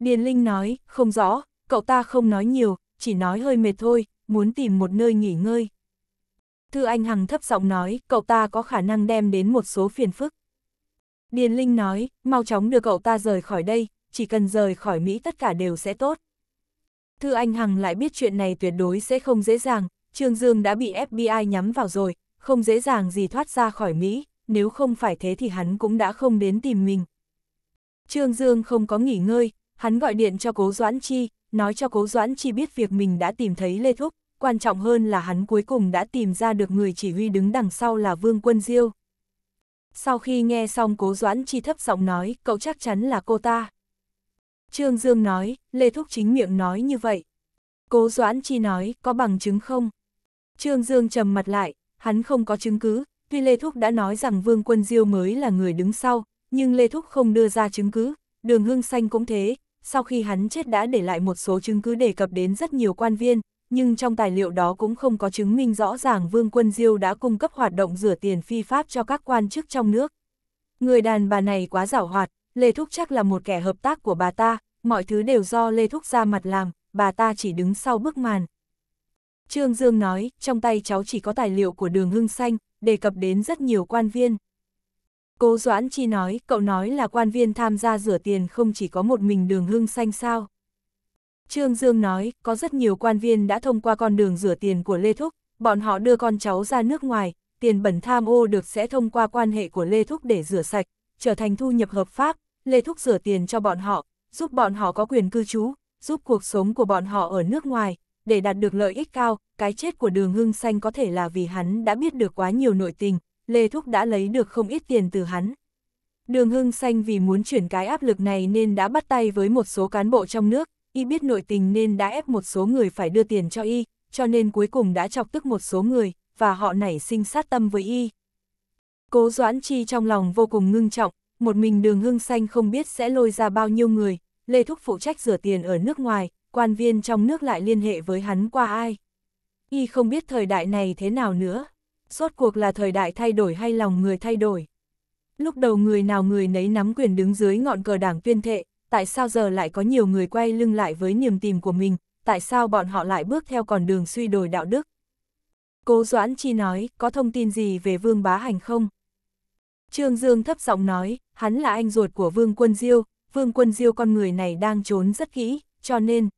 Điền Linh nói, không rõ, cậu ta không nói nhiều, chỉ nói hơi mệt thôi, muốn tìm một nơi nghỉ ngơi. Thư Anh Hằng thấp giọng nói, cậu ta có khả năng đem đến một số phiền phức. Điền Linh nói, mau chóng đưa cậu ta rời khỏi đây, chỉ cần rời khỏi Mỹ tất cả đều sẽ tốt. Thư Anh Hằng lại biết chuyện này tuyệt đối sẽ không dễ dàng, Trương Dương đã bị FBI nhắm vào rồi, không dễ dàng gì thoát ra khỏi Mỹ, nếu không phải thế thì hắn cũng đã không đến tìm mình. Trương Dương không có nghỉ ngơi, hắn gọi điện cho Cố Doãn Chi, nói cho Cố Doãn Chi biết việc mình đã tìm thấy Lê Thúc, quan trọng hơn là hắn cuối cùng đã tìm ra được người chỉ huy đứng đằng sau là Vương Quân Diêu. Sau khi nghe xong cố doãn chi thấp giọng nói, cậu chắc chắn là cô ta. Trương Dương nói, Lê Thúc chính miệng nói như vậy. Cố doãn chi nói, có bằng chứng không? Trương Dương trầm mặt lại, hắn không có chứng cứ, tuy Lê Thúc đã nói rằng Vương Quân Diêu mới là người đứng sau, nhưng Lê Thúc không đưa ra chứng cứ, đường hương xanh cũng thế, sau khi hắn chết đã để lại một số chứng cứ đề cập đến rất nhiều quan viên, nhưng trong tài liệu đó cũng không có chứng minh rõ ràng Vương Quân Diêu đã cung cấp hoạt động rửa tiền phi pháp cho các quan chức trong nước. Người đàn bà này quá giảo hoạt, Lê Thúc chắc là một kẻ hợp tác của bà ta, mọi thứ đều do Lê Thúc ra mặt làm, bà ta chỉ đứng sau bức màn. Trương Dương nói, trong tay cháu chỉ có tài liệu của đường hưng xanh, đề cập đến rất nhiều quan viên. Cố Doãn Chi nói, cậu nói là quan viên tham gia rửa tiền không chỉ có một mình đường hưng xanh sao. Trương Dương nói, có rất nhiều quan viên đã thông qua con đường rửa tiền của Lê Thúc, bọn họ đưa con cháu ra nước ngoài, tiền bẩn tham ô được sẽ thông qua quan hệ của Lê Thúc để rửa sạch, trở thành thu nhập hợp pháp, Lê Thúc rửa tiền cho bọn họ, giúp bọn họ có quyền cư trú, giúp cuộc sống của bọn họ ở nước ngoài, để đạt được lợi ích cao, cái chết của đường hưng xanh có thể là vì hắn đã biết được quá nhiều nội tình, Lê Thúc đã lấy được không ít tiền từ hắn. Đường hưng xanh vì muốn chuyển cái áp lực này nên đã bắt tay với một số cán bộ trong nước, y biết nội tình nên đã ép một số người phải đưa tiền cho y, cho nên cuối cùng đã chọc tức một số người, và họ nảy sinh sát tâm với y. Cố Doãn Chi trong lòng vô cùng ngưng trọng, một mình đường hưng xanh không biết sẽ lôi ra bao nhiêu người, Lê Thúc phụ trách rửa tiền ở nước ngoài, quan viên trong nước lại liên hệ với hắn qua ai. Y không biết thời đại này thế nào nữa, rốt cuộc là thời đại thay đổi hay lòng người thay đổi. Lúc đầu người nào người nấy nắm quyền đứng dưới ngọn cờ đảng tuyên thệ, tại sao giờ lại có nhiều người quay lưng lại với niềm tìm của mình, tại sao bọn họ lại bước theo con đường suy đổi đạo đức. Cố Doãn Chi nói, có thông tin gì về Vương Bá Hành không? Trương Dương thấp giọng nói, hắn là anh ruột của Vương Quân Diêu, Vương Quân Diêu con người này đang trốn rất kỹ, cho nên...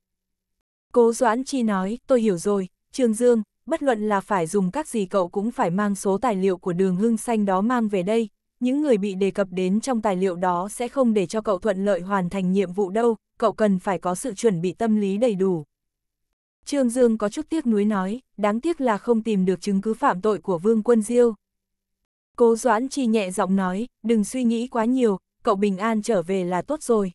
Cố Doãn Chi nói, tôi hiểu rồi, Trương Dương, bất luận là phải dùng các gì cậu cũng phải mang số tài liệu của đường Hương xanh đó mang về đây, những người bị đề cập đến trong tài liệu đó sẽ không để cho cậu thuận lợi hoàn thành nhiệm vụ đâu, cậu cần phải có sự chuẩn bị tâm lý đầy đủ. Trương Dương có chút tiếc nuối nói, đáng tiếc là không tìm được chứng cứ phạm tội của Vương Quân Diêu. Cố Doãn Chi nhẹ giọng nói, đừng suy nghĩ quá nhiều, cậu bình an trở về là tốt rồi.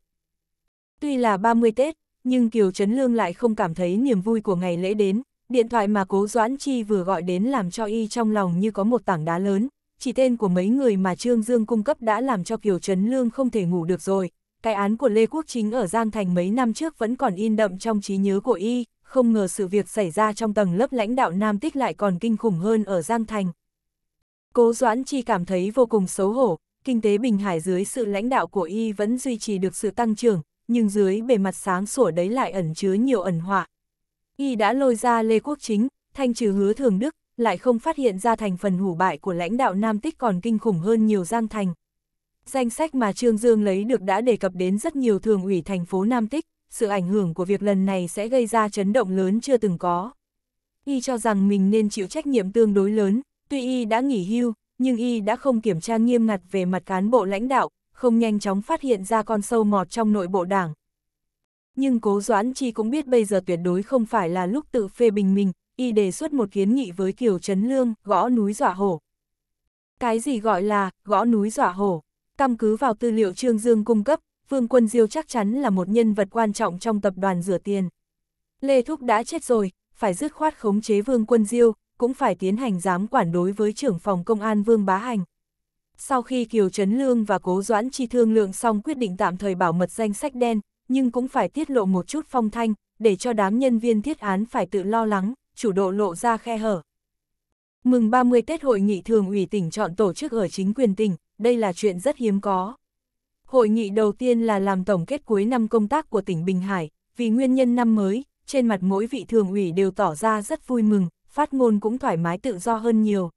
Tuy là 30 Tết, nhưng Kiều Trấn Lương lại không cảm thấy niềm vui của ngày lễ đến, điện thoại mà Cố Doãn Chi vừa gọi đến làm cho y trong lòng như có một tảng đá lớn, chỉ tên của mấy người mà Trương Dương cung cấp đã làm cho Kiều Trấn Lương không thể ngủ được rồi. Cái án của Lê Quốc Chính ở Giang Thành mấy năm trước vẫn còn in đậm trong trí nhớ của y, không ngờ sự việc xảy ra trong tầng lớp lãnh đạo Nam Tích lại còn kinh khủng hơn ở Giang Thành. Cố Doãn Chi cảm thấy vô cùng xấu hổ, kinh tế Bình Hải dưới sự lãnh đạo của y vẫn duy trì được sự tăng trưởng, nhưng dưới bề mặt sáng sủa đấy lại ẩn chứa nhiều ẩn họa. Y đã lôi ra Lê Quốc Chính, thanh trừ hứa thường đức, lại không phát hiện ra thành phần hủ bại của lãnh đạo Nam Tích còn kinh khủng hơn nhiều Giang Thành. Danh sách mà Trương Dương lấy được đã đề cập đến rất nhiều thường ủy thành phố Nam Tích, sự ảnh hưởng của việc lần này sẽ gây ra chấn động lớn chưa từng có. Y cho rằng mình nên chịu trách nhiệm tương đối lớn, tuy Y đã nghỉ hưu, nhưng Y đã không kiểm tra nghiêm ngặt về mặt cán bộ lãnh đạo, không nhanh chóng phát hiện ra con sâu mọt trong nội bộ đảng. Nhưng cố Doãn Chi cũng biết bây giờ tuyệt đối không phải là lúc tự phê bình mình, y đề xuất một kiến nghị với Kiều Trấn Lương, gõ núi dọa hổ. Cái gì gọi là gõ núi dọa hổ? Căn cứ vào tư liệu Trương Dương cung cấp, Vương Quân Diêu chắc chắn là một nhân vật quan trọng trong tập đoàn rửa tiền. Lê Thúc đã chết rồi, phải dứt khoát khống chế Vương Quân Diêu, cũng phải tiến hành giám quản đối với trưởng phòng công an Vương Bá Hành. Sau khi Kiều Trấn Lương và Cố Doãn Chi thương lượng xong quyết định tạm thời bảo mật danh sách đen, nhưng cũng phải tiết lộ một chút phong thanh, để cho đám nhân viên thiết án phải tự lo lắng chủ độ lộ ra khe hở. Mừng 30 Tết hội nghị thường ủy tỉnh chọn tổ chức ở chính quyền tỉnh, đây là chuyện rất hiếm có. Hội nghị đầu tiên là làm tổng kết cuối năm công tác của tỉnh Bình Hải, vì nguyên nhân năm mới, trên mặt mỗi vị thường ủy đều tỏ ra rất vui mừng, phát ngôn cũng thoải mái tự do hơn nhiều.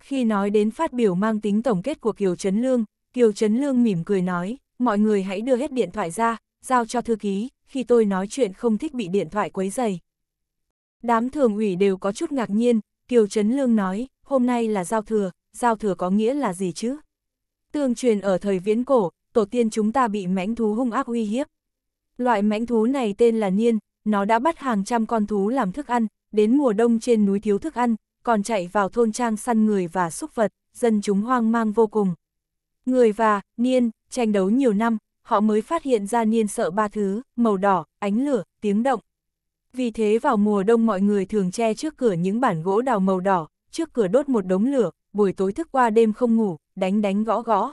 Khi nói đến phát biểu mang tính tổng kết của Kiều Trấn Lương, Kiều Trấn Lương mỉm cười nói, mọi người hãy đưa hết điện thoại ra, giao cho thư ký, khi tôi nói chuyện không thích bị điện thoại quấy dày. Đám thường ủy đều có chút ngạc nhiên, Kiều Trấn Lương nói, hôm nay là giao thừa, giao thừa có nghĩa là gì chứ? Tương truyền ở thời viễn cổ, tổ tiên chúng ta bị mãnh thú hung ác uy hiếp. Loại mãnh thú này tên là niên, nó đã bắt hàng trăm con thú làm thức ăn, đến mùa đông trên núi thiếu thức ăn, còn chạy vào thôn trang săn người và súc vật, dân chúng hoang mang vô cùng. Người và niên tranh đấu nhiều năm, họ mới phát hiện ra niên sợ ba thứ, màu đỏ, ánh lửa, tiếng động, vì thế vào mùa đông mọi người thường che trước cửa những bản gỗ đào màu đỏ, trước cửa đốt một đống lửa, buổi tối thức qua đêm không ngủ, đánh đánh gõ gõ.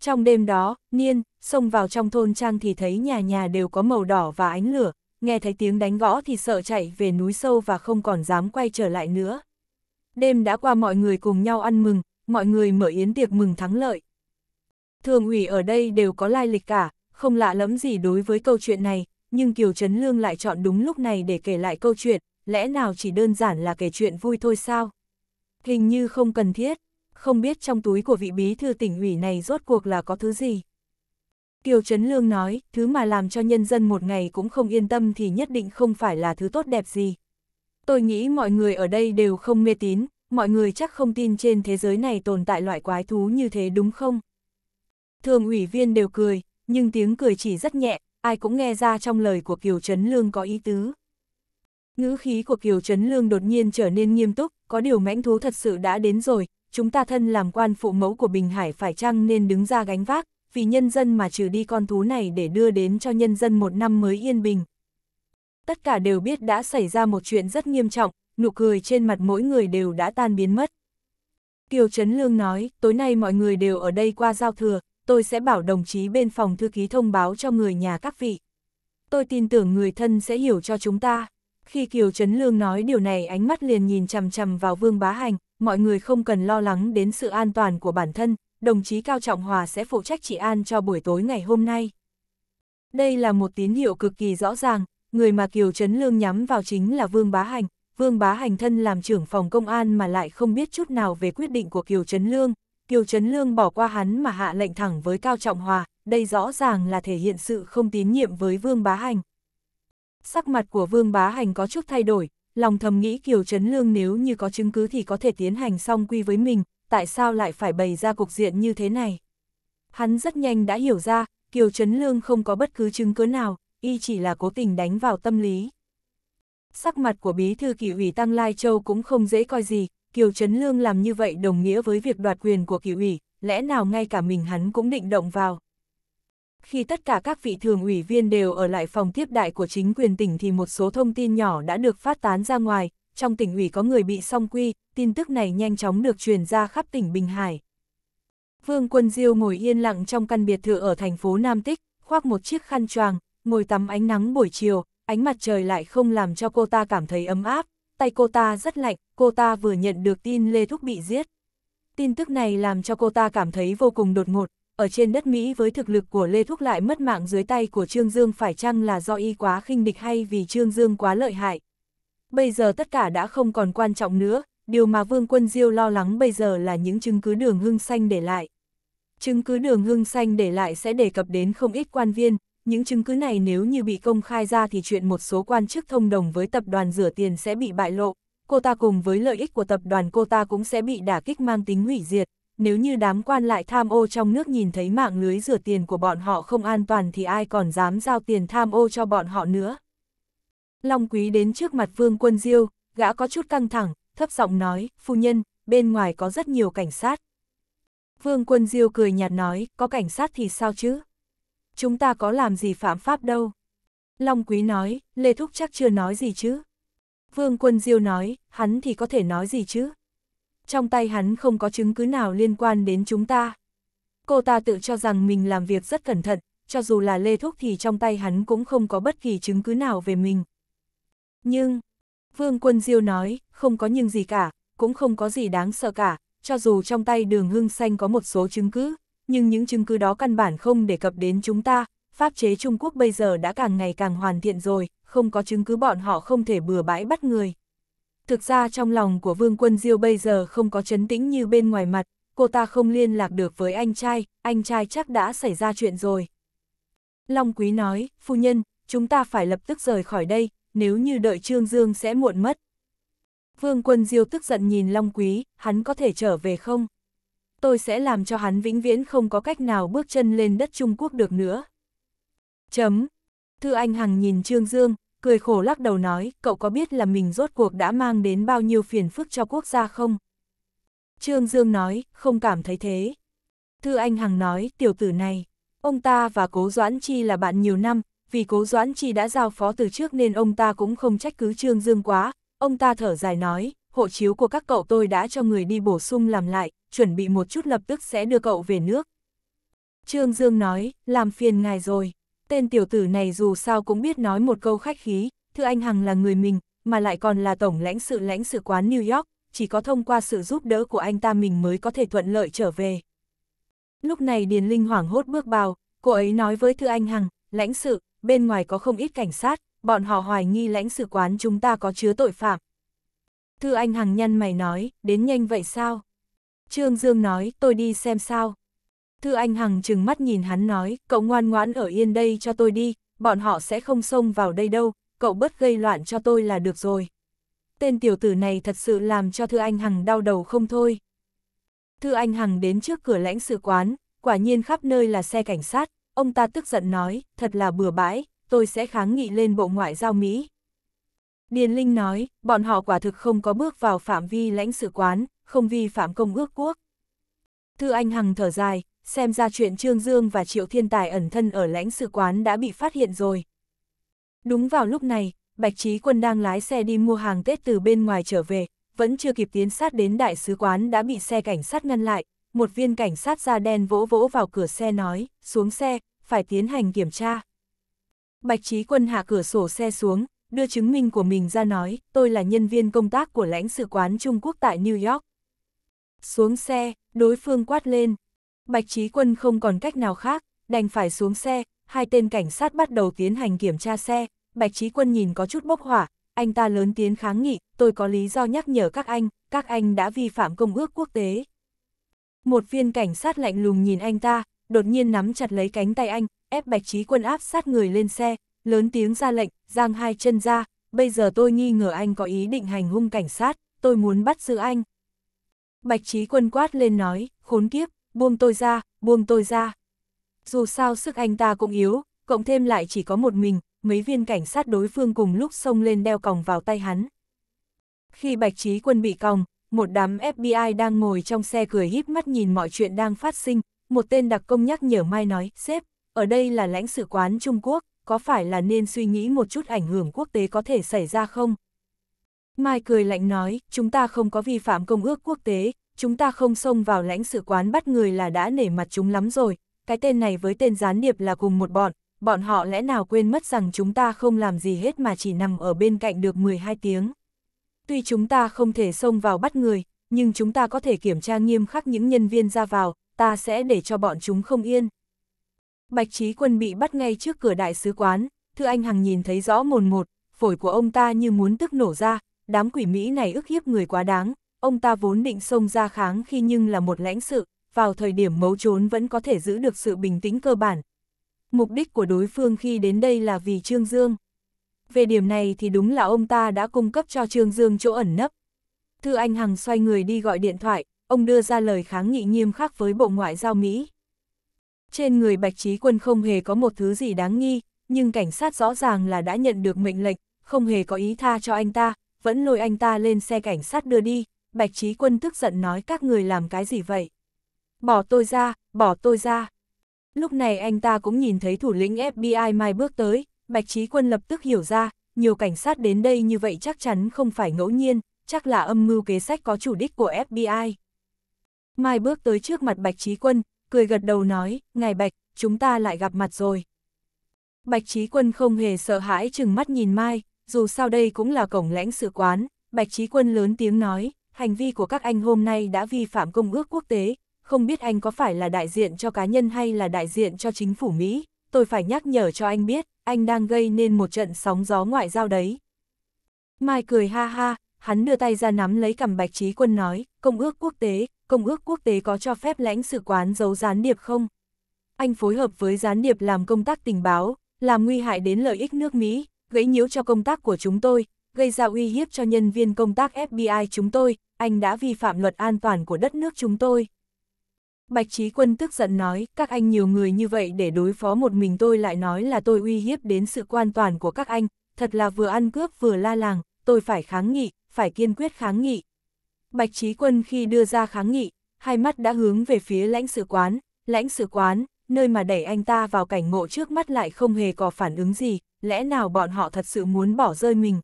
Trong đêm đó, Niên, xông vào trong thôn trang thì thấy nhà nhà đều có màu đỏ và ánh lửa, nghe thấy tiếng đánh gõ thì sợ chạy về núi sâu và không còn dám quay trở lại nữa. Đêm đã qua mọi người cùng nhau ăn mừng, mọi người mở yến tiệc mừng thắng lợi. Thường ủy ở đây đều có lai lịch cả, không lạ lẫm gì đối với câu chuyện này, nhưng Kiều Trấn Lương lại chọn đúng lúc này để kể lại câu chuyện, lẽ nào chỉ đơn giản là kể chuyện vui thôi sao? Hình như không cần thiết, không biết trong túi của vị bí thư tỉnh ủy này rốt cuộc là có thứ gì. Kiều Trấn Lương nói, thứ mà làm cho nhân dân một ngày cũng không yên tâm thì nhất định không phải là thứ tốt đẹp gì. Tôi nghĩ mọi người ở đây đều không mê tín, mọi người chắc không tin trên thế giới này tồn tại loại quái thú như thế đúng không? Thường ủy viên đều cười, nhưng tiếng cười chỉ rất nhẹ, ai cũng nghe ra trong lời của Kiều Trấn Lương có ý tứ. Ngữ khí của Kiều Trấn Lương đột nhiên trở nên nghiêm túc, có điều mãnh thú thật sự đã đến rồi, chúng ta thân làm quan phụ mẫu của Bình Hải phải chăng nên đứng ra gánh vác, vì nhân dân mà trừ đi con thú này để đưa đến cho nhân dân một năm mới yên bình. Tất cả đều biết đã xảy ra một chuyện rất nghiêm trọng, nụ cười trên mặt mỗi người đều đã tan biến mất. Kiều Trấn Lương nói, tối nay mọi người đều ở đây qua giao thừa, tôi sẽ bảo đồng chí bên phòng thư ký thông báo cho người nhà các vị. Tôi tin tưởng người thân sẽ hiểu cho chúng ta. Khi Kiều Trấn Lương nói điều này ánh mắt liền nhìn chằm chằm vào Vương Bá Hành, mọi người không cần lo lắng đến sự an toàn của bản thân, đồng chí Cao Trọng Hòa sẽ phụ trách trị an cho buổi tối ngày hôm nay. Đây là một tín hiệu cực kỳ rõ ràng, người mà Kiều Trấn Lương nhắm vào chính là Vương Bá Hành. Vương Bá Hành thân làm trưởng phòng công an mà lại không biết chút nào về quyết định của Kiều Trấn Lương, Kiều Trấn Lương bỏ qua hắn mà hạ lệnh thẳng với Cao Trọng Hòa, đây rõ ràng là thể hiện sự không tín nhiệm với Vương Bá Hành. Sắc mặt của Vương Bá Hành có chút thay đổi, lòng thầm nghĩ Kiều Trấn Lương nếu như có chứng cứ thì có thể tiến hành song quy với mình, tại sao lại phải bày ra cục diện như thế này. Hắn rất nhanh đã hiểu ra, Kiều Trấn Lương không có bất cứ chứng cứ nào, y chỉ là cố tình đánh vào tâm lý. Sắc mặt của bí thư kỷ ủy Tăng Lai Châu cũng không dễ coi gì, Kiều Trấn Lương làm như vậy đồng nghĩa với việc đoạt quyền của kỳ ủy, lẽ nào ngay cả mình hắn cũng định động vào. Khi tất cả các vị thường ủy viên đều ở lại phòng tiếp đại của chính quyền tỉnh thì một số thông tin nhỏ đã được phát tán ra ngoài, trong tỉnh ủy có người bị song quy, tin tức này nhanh chóng được truyền ra khắp tỉnh Bình Hải. Vương Quân Diêu ngồi yên lặng trong căn biệt thự ở thành phố Nam Tích, khoác một chiếc khăn choàng, ngồi tắm ánh nắng buổi chiều, ánh mặt trời lại không làm cho cô ta cảm thấy ấm áp, tay cô ta rất lạnh, cô ta vừa nhận được tin Lê Thúc bị giết. Tin tức này làm cho cô ta cảm thấy vô cùng đột ngột, ở trên đất Mỹ với thực lực của Lê Thúc lại mất mạng dưới tay của Trương Dương phải chăng là do y quá khinh địch hay vì Trương Dương quá lợi hại. Bây giờ tất cả đã không còn quan trọng nữa, điều mà Vương Quân Diêu lo lắng bây giờ là những chứng cứ đường hưng xanh để lại. Chứng cứ đường hưng xanh để lại sẽ đề cập đến không ít quan viên, những chứng cứ này nếu như bị công khai ra thì chuyện một số quan chức thông đồng với tập đoàn rửa tiền sẽ bị bại lộ, cô ta cùng với lợi ích của tập đoàn cô ta cũng sẽ bị đả kích mang tính hủy diệt. Nếu như đám quan lại tham ô trong nước nhìn thấy mạng lưới rửa tiền của bọn họ không an toàn thì ai còn dám giao tiền tham ô cho bọn họ nữa. Long Quý đến trước mặt Vương Quân Diêu, gã có chút căng thẳng, thấp giọng nói, phu nhân, bên ngoài có rất nhiều cảnh sát. Vương Quân Diêu cười nhạt nói, có cảnh sát thì sao chứ? chúng ta có làm gì phạm pháp đâu. Long Quý nói, Lê Thúc chắc chưa nói gì chứ. Vương Quân Diêu nói, hắn thì có thể nói gì chứ. Trong tay hắn không có chứng cứ nào liên quan đến chúng ta. Cô ta tự cho rằng mình làm việc rất cẩn thận, cho dù là Lê Thúc thì trong tay hắn cũng không có bất kỳ chứng cứ nào về mình. Nhưng, Vương Quân Diêu nói, không có nhưng gì cả, cũng không có gì đáng sợ cả, cho dù trong tay đường hương xanh có một số chứng cứ, nhưng những chứng cứ đó căn bản không đề cập đến chúng ta, pháp chế Trung Quốc bây giờ đã càng ngày càng hoàn thiện rồi, không có chứng cứ bọn họ không thể bừa bãi bắt người. Thực ra trong lòng của Vương Quân Diêu bây giờ không có chấn tĩnh như bên ngoài mặt, cô ta không liên lạc được với anh trai, anh trai chắc đã xảy ra chuyện rồi. Long Quý nói, phu nhân, chúng ta phải lập tức rời khỏi đây, nếu như đợi Trương Dương sẽ muộn mất. Vương Quân Diêu tức giận nhìn Long Quý, hắn có thể trở về không? tôi sẽ làm cho hắn vĩnh viễn không có cách nào bước chân lên đất Trung Quốc được nữa. Chấm. Thư Anh Hằng nhìn Trương Dương, cười khổ lắc đầu nói, cậu có biết là mình rốt cuộc đã mang đến bao nhiêu phiền phức cho quốc gia không? Trương Dương nói, không cảm thấy thế. Thư Anh Hằng nói, tiểu tử này, ông ta và Cố Doãn Chi là bạn nhiều năm, vì Cố Doãn Chi đã giao phó từ trước nên ông ta cũng không trách cứ Trương Dương quá, ông ta thở dài nói, hộ chiếu của các cậu tôi đã cho người đi bổ sung làm lại, chuẩn bị một chút lập tức sẽ đưa cậu về nước. Trương Dương nói, làm phiền ngài rồi. Tên tiểu tử này dù sao cũng biết nói một câu khách khí, Thưa anh Hằng là người mình, mà lại còn là tổng lãnh sự lãnh sự quán New York, chỉ có thông qua sự giúp đỡ của anh ta mình mới có thể thuận lợi trở về. Lúc này Điền Linh hoảng hốt bước vào, cô ấy nói với Thưa Anh Hằng, lãnh sự, bên ngoài có không ít cảnh sát, bọn họ hoài nghi lãnh sự quán chúng ta có chứa tội phạm, Thư Anh Hằng nhăn mày nói, đến nhanh vậy sao? Trương Dương nói, tôi đi xem sao. Thư Anh Hằng chừng mắt nhìn hắn nói, cậu ngoan ngoãn ở yên đây cho tôi đi, bọn họ sẽ không xông vào đây đâu, cậu bớt gây loạn cho tôi là được rồi. Tên tiểu tử này thật sự làm cho Thư Anh Hằng đau đầu không thôi. Thư Anh Hằng đến trước cửa lãnh sự quán, quả nhiên khắp nơi là xe cảnh sát, ông ta tức giận nói, thật là bừa bãi, tôi sẽ kháng nghị lên Bộ Ngoại giao Mỹ. Điền Linh nói, bọn họ quả thực không có bước vào phạm vi lãnh sự quán, không vi phạm công ước quốc. Thư Anh Hằng thở dài, xem ra chuyện Trương Dương và Triệu Thiên Tài ẩn thân ở lãnh sự quán đã bị phát hiện rồi. Đúng vào lúc này, Bạch Trí Quân đang lái xe đi mua hàng Tết từ bên ngoài trở về, vẫn chưa kịp tiến sát đến đại sứ quán đã bị xe cảnh sát ngăn lại, một viên cảnh sát da đen vỗ vỗ vào cửa xe nói, xuống xe, phải tiến hành kiểm tra. Bạch Trí Quân hạ cửa sổ xe xuống, đưa chứng minh của mình ra nói, tôi là nhân viên công tác của lãnh sự quán Trung Quốc tại New York. Xuống xe, đối phương quát lên. Bạch Trí Quân không còn cách nào khác, đành phải xuống xe, hai tên cảnh sát bắt đầu tiến hành kiểm tra xe, Bạch Trí Quân nhìn có chút bốc hỏa, anh ta lớn tiếng kháng nghị, tôi có lý do nhắc nhở các anh, các anh đã vi phạm công ước quốc tế. Một viên cảnh sát lạnh lùng nhìn anh ta, đột nhiên nắm chặt lấy cánh tay anh, ép Bạch Trí Quân áp sát người lên xe, lớn tiếng ra lệnh, giang hai chân ra, bây giờ tôi nghi ngờ anh có ý định hành hung cảnh sát, tôi muốn bắt giữ anh. Bạch chí Quân quát lên nói, khốn kiếp, buông tôi ra, buông tôi ra. Dù sao sức anh ta cũng yếu, cộng thêm lại chỉ có một mình, mấy viên cảnh sát đối phương cùng lúc xông lên đeo còng vào tay hắn. Khi Bạch chí Quân bị còng, một đám FBI đang ngồi trong xe cười híp mắt nhìn mọi chuyện đang phát sinh, một tên đặc công nhắc nhở Mai nói, xếp ở đây là lãnh sự quán Trung Quốc, có phải là nên suy nghĩ một chút ảnh hưởng quốc tế có thể xảy ra không? Mai cười lạnh nói, chúng ta không có vi phạm công ước quốc tế, chúng ta không xông vào lãnh sự quán bắt người là đã nể mặt chúng lắm rồi, cái tên này với tên gián điệp là cùng một bọn, bọn họ lẽ nào quên mất rằng chúng ta không làm gì hết mà chỉ nằm ở bên cạnh được 12 tiếng. Tuy chúng ta không thể xông vào bắt người, nhưng chúng ta có thể kiểm tra nghiêm khắc những nhân viên ra vào, ta sẽ để cho bọn chúng không yên. Bạch Trí Quân bị bắt ngay trước cửa đại sứ quán, Thư Anh Hằng nhìn thấy rõ mồn một, phổi của ông ta như muốn tức nổ ra, đám quỷ Mỹ này ức hiếp người quá đáng, ông ta vốn định xông ra kháng khi nhưng là một lãnh sự, vào thời điểm mấu trốn vẫn có thể giữ được sự bình tĩnh cơ bản. Mục đích của đối phương khi đến đây là vì Trương Dương. Về điểm này thì đúng là ông ta đã cung cấp cho Trương Dương chỗ ẩn nấp. Thư Anh Hằng xoay người đi gọi điện thoại, ông đưa ra lời kháng nghị nghiêm khắc với Bộ Ngoại giao Mỹ. Trên người Bạch Trí Quân không hề có một thứ gì đáng nghi, nhưng cảnh sát rõ ràng là đã nhận được mệnh lệnh, không hề có ý tha cho anh ta, vẫn lôi anh ta lên xe cảnh sát đưa đi. Bạch Trí Quân tức giận nói các người làm cái gì vậy? Bỏ tôi ra, bỏ tôi ra. Lúc này anh ta cũng nhìn thấy thủ lĩnh FBI Mai bước tới, Bạch Trí Quân lập tức hiểu ra, nhiều cảnh sát đến đây như vậy chắc chắn không phải ngẫu nhiên, chắc là âm mưu kế sách có chủ đích của FBI. Mai bước tới trước mặt Bạch Trí Quân, cười gật đầu nói, ngài Bạch, chúng ta lại gặp mặt rồi. Bạch Trí Quân không hề sợ hãi chừng mắt nhìn Mai, dù sao đây cũng là cổng lãnh sự quán, Bạch Trí Quân lớn tiếng nói, hành vi của các anh hôm nay đã vi phạm công ước quốc tế, không biết anh có phải là đại diện cho cá nhân hay là đại diện cho chính phủ Mỹ, tôi phải nhắc nhở cho anh biết, anh đang gây nên một trận sóng gió ngoại giao đấy. Mai cười ha ha, hắn đưa tay ra nắm lấy cầm Bạch Trí Quân nói, công ước quốc tế, Công ước quốc tế có cho phép lãnh sự quán giấu gián điệp không? Anh phối hợp với gián điệp làm công tác tình báo, làm nguy hại đến lợi ích nước Mỹ, gãy nhiễu cho công tác của chúng tôi, gây ra uy hiếp cho nhân viên công tác FBI chúng tôi, anh đã vi phạm luật an toàn của đất nước chúng tôi. Bạch Trí Quân tức giận nói, các anh nhiều người như vậy để đối phó một mình tôi lại nói là tôi uy hiếp đến sự quan toàn của các anh, thật là vừa ăn cướp vừa la làng, tôi phải kháng nghị, phải kiên quyết kháng nghị. Bạch Trí Quân khi đưa ra kháng nghị, hai mắt đã hướng về phía lãnh sự quán, lãnh sự quán, nơi mà đẩy anh ta vào cảnh ngộ trước mắt lại không hề có phản ứng gì, lẽ nào bọn họ thật sự muốn bỏ rơi mình.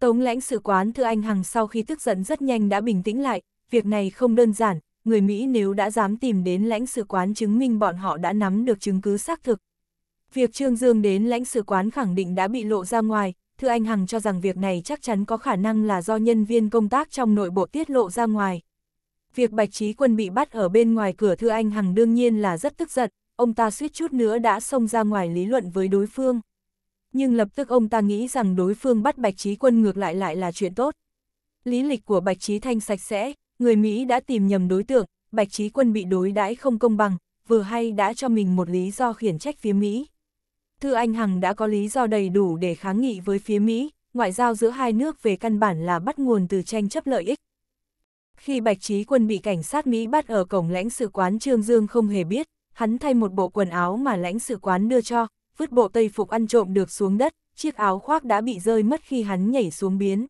Tống lãnh sự quán thưa Anh Hằng sau khi tức giận rất nhanh đã bình tĩnh lại, việc này không đơn giản, người Mỹ nếu đã dám tìm đến lãnh sự quán chứng minh bọn họ đã nắm được chứng cứ xác thực. Việc Trương Dương đến lãnh sự quán khẳng định đã bị lộ ra ngoài, thưa Anh Hằng cho rằng việc này chắc chắn có khả năng là do nhân viên công tác trong nội bộ tiết lộ ra ngoài. Việc Bạch Trí Quân bị bắt ở bên ngoài cửa thưa Anh Hằng đương nhiên là rất tức giận, ông ta suýt chút nữa đã xông ra ngoài lý luận với đối phương. Nhưng lập tức ông ta nghĩ rằng đối phương bắt Bạch Trí Quân ngược lại lại là chuyện tốt. Lý lịch của Bạch Trí Thanh sạch sẽ, người Mỹ đã tìm nhầm đối tượng, Bạch Trí Quân bị đối đãi không công bằng, vừa hay đã cho mình một lý do khiển trách phía Mỹ. Thư Anh Hằng đã có lý do đầy đủ để kháng nghị với phía Mỹ, ngoại giao giữa hai nước về căn bản là bắt nguồn từ tranh chấp lợi ích. Khi Bạch Trí Quân bị cảnh sát Mỹ bắt ở cổng lãnh sự quán Trương Dương không hề biết, hắn thay một bộ quần áo mà lãnh sự quán đưa cho, vứt bộ tây phục ăn trộm được xuống đất, chiếc áo khoác đã bị rơi mất khi hắn nhảy xuống biến.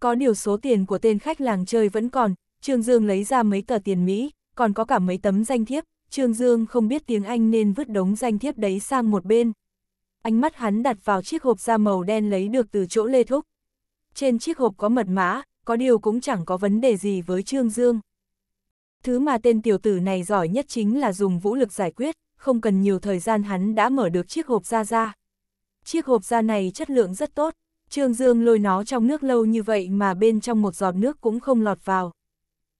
Có điều số tiền của tên khách làng chơi vẫn còn, Trương Dương lấy ra mấy tờ tiền Mỹ, còn có cả mấy tấm danh thiếp, Trương Dương không biết tiếng Anh nên vứt đống danh thiếp đấy sang một bên ánh mắt hắn đặt vào chiếc hộp da màu đen lấy được từ chỗ Lê Thúc. Trên chiếc hộp có mật mã, có điều cũng chẳng có vấn đề gì với Trương Dương. Thứ mà tên tiểu tử này giỏi nhất chính là dùng vũ lực giải quyết, không cần nhiều thời gian hắn đã mở được chiếc hộp da ra. Chiếc hộp da này chất lượng rất tốt, Trương Dương lôi nó trong nước lâu như vậy mà bên trong một giọt nước cũng không lọt vào.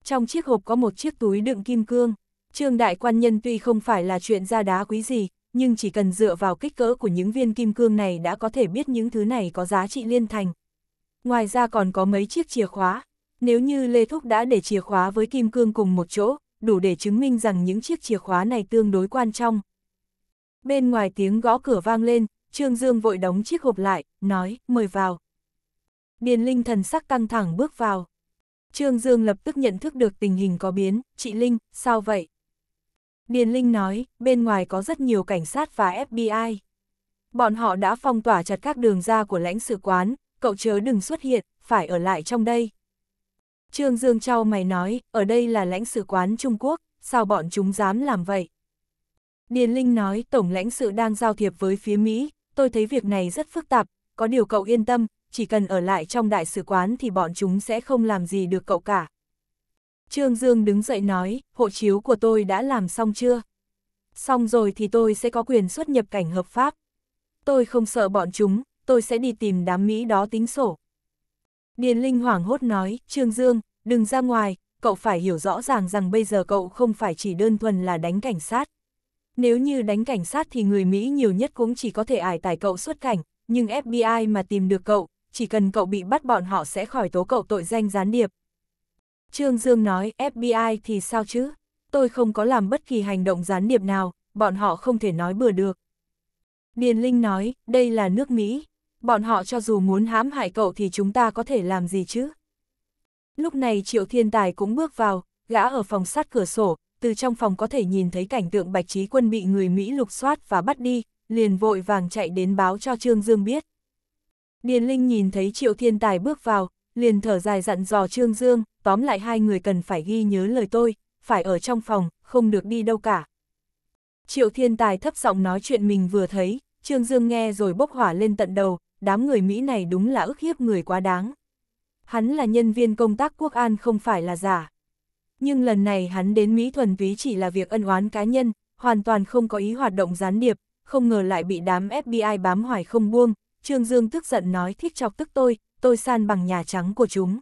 Trong chiếc hộp có một chiếc túi đựng kim cương, Trương Đại Quan Nhân tuy không phải là chuyện ra đá quý gì, nhưng chỉ cần dựa vào kích cỡ của những viên kim cương này đã có thể biết những thứ này có giá trị liên thành. Ngoài ra còn có mấy chiếc chìa khóa, nếu như Lê Thúc đã để chìa khóa với kim cương cùng một chỗ, đủ để chứng minh rằng những chiếc chìa khóa này tương đối quan trọng. Bên ngoài tiếng gõ cửa vang lên, Trương Dương vội đóng chiếc hộp lại, nói, mời vào. Điền Linh thần sắc căng thẳng bước vào. Trương Dương lập tức nhận thức được tình hình có biến, chị Linh, sao vậy? Điền Linh nói, bên ngoài có rất nhiều cảnh sát và FBI. Bọn họ đã phong tỏa chặt các đường ra của lãnh sự quán, cậu chớ đừng xuất hiện, phải ở lại trong đây. Trương Dương Châu mày nói, ở đây là lãnh sự quán Trung Quốc, sao bọn chúng dám làm vậy? Điền Linh nói, Tổng lãnh sự đang giao thiệp với phía Mỹ, tôi thấy việc này rất phức tạp, có điều cậu yên tâm, chỉ cần ở lại trong đại sứ quán thì bọn chúng sẽ không làm gì được cậu cả. Trương Dương đứng dậy nói, hộ chiếu của tôi đã làm xong chưa? Xong rồi thì tôi sẽ có quyền xuất nhập cảnh hợp pháp. Tôi không sợ bọn chúng, tôi sẽ đi tìm đám Mỹ đó tính sổ. Điền Linh hoảng hốt nói, Trương Dương, đừng ra ngoài, cậu phải hiểu rõ ràng rằng bây giờ cậu không phải chỉ đơn thuần là đánh cảnh sát. Nếu như đánh cảnh sát thì người Mỹ nhiều nhất cũng chỉ có thể ải tải cậu xuất cảnh, nhưng FBI mà tìm được cậu, chỉ cần cậu bị bắt bọn họ sẽ khỏi tố cậu tội danh gián điệp. Trương Dương nói FBI thì sao chứ? Tôi không có làm bất kỳ hành động gián điệp nào, bọn họ không thể nói bừa được. Điền Linh nói, đây là nước Mỹ, bọn họ cho dù muốn hãm hại cậu thì chúng ta có thể làm gì chứ? Lúc này Triệu Thiên Tài cũng bước vào, gã ở phòng sát cửa sổ, từ trong phòng có thể nhìn thấy cảnh tượng bạch trí quân bị người Mỹ lục soát và bắt đi, liền vội vàng chạy đến báo cho Trương Dương biết. Điền Linh nhìn thấy Triệu Thiên Tài bước vào, liền thở dài dặn dò Trương Dương, tóm lại hai người cần phải ghi nhớ lời tôi, phải ở trong phòng, không được đi đâu cả. Triệu Thiên Tài thấp giọng nói chuyện mình vừa thấy, Trương Dương nghe rồi bốc hỏa lên tận đầu, đám người Mỹ này đúng là ức hiếp người quá đáng. Hắn là nhân viên công tác quốc an không phải là giả. Nhưng lần này hắn đến Mỹ thuần túy chỉ là việc ân oán cá nhân, hoàn toàn không có ý hoạt động gián điệp, không ngờ lại bị đám FBI bám hoài không buông. Trương Dương tức giận nói thích chọc tức tôi, tôi san bằng nhà trắng của chúng.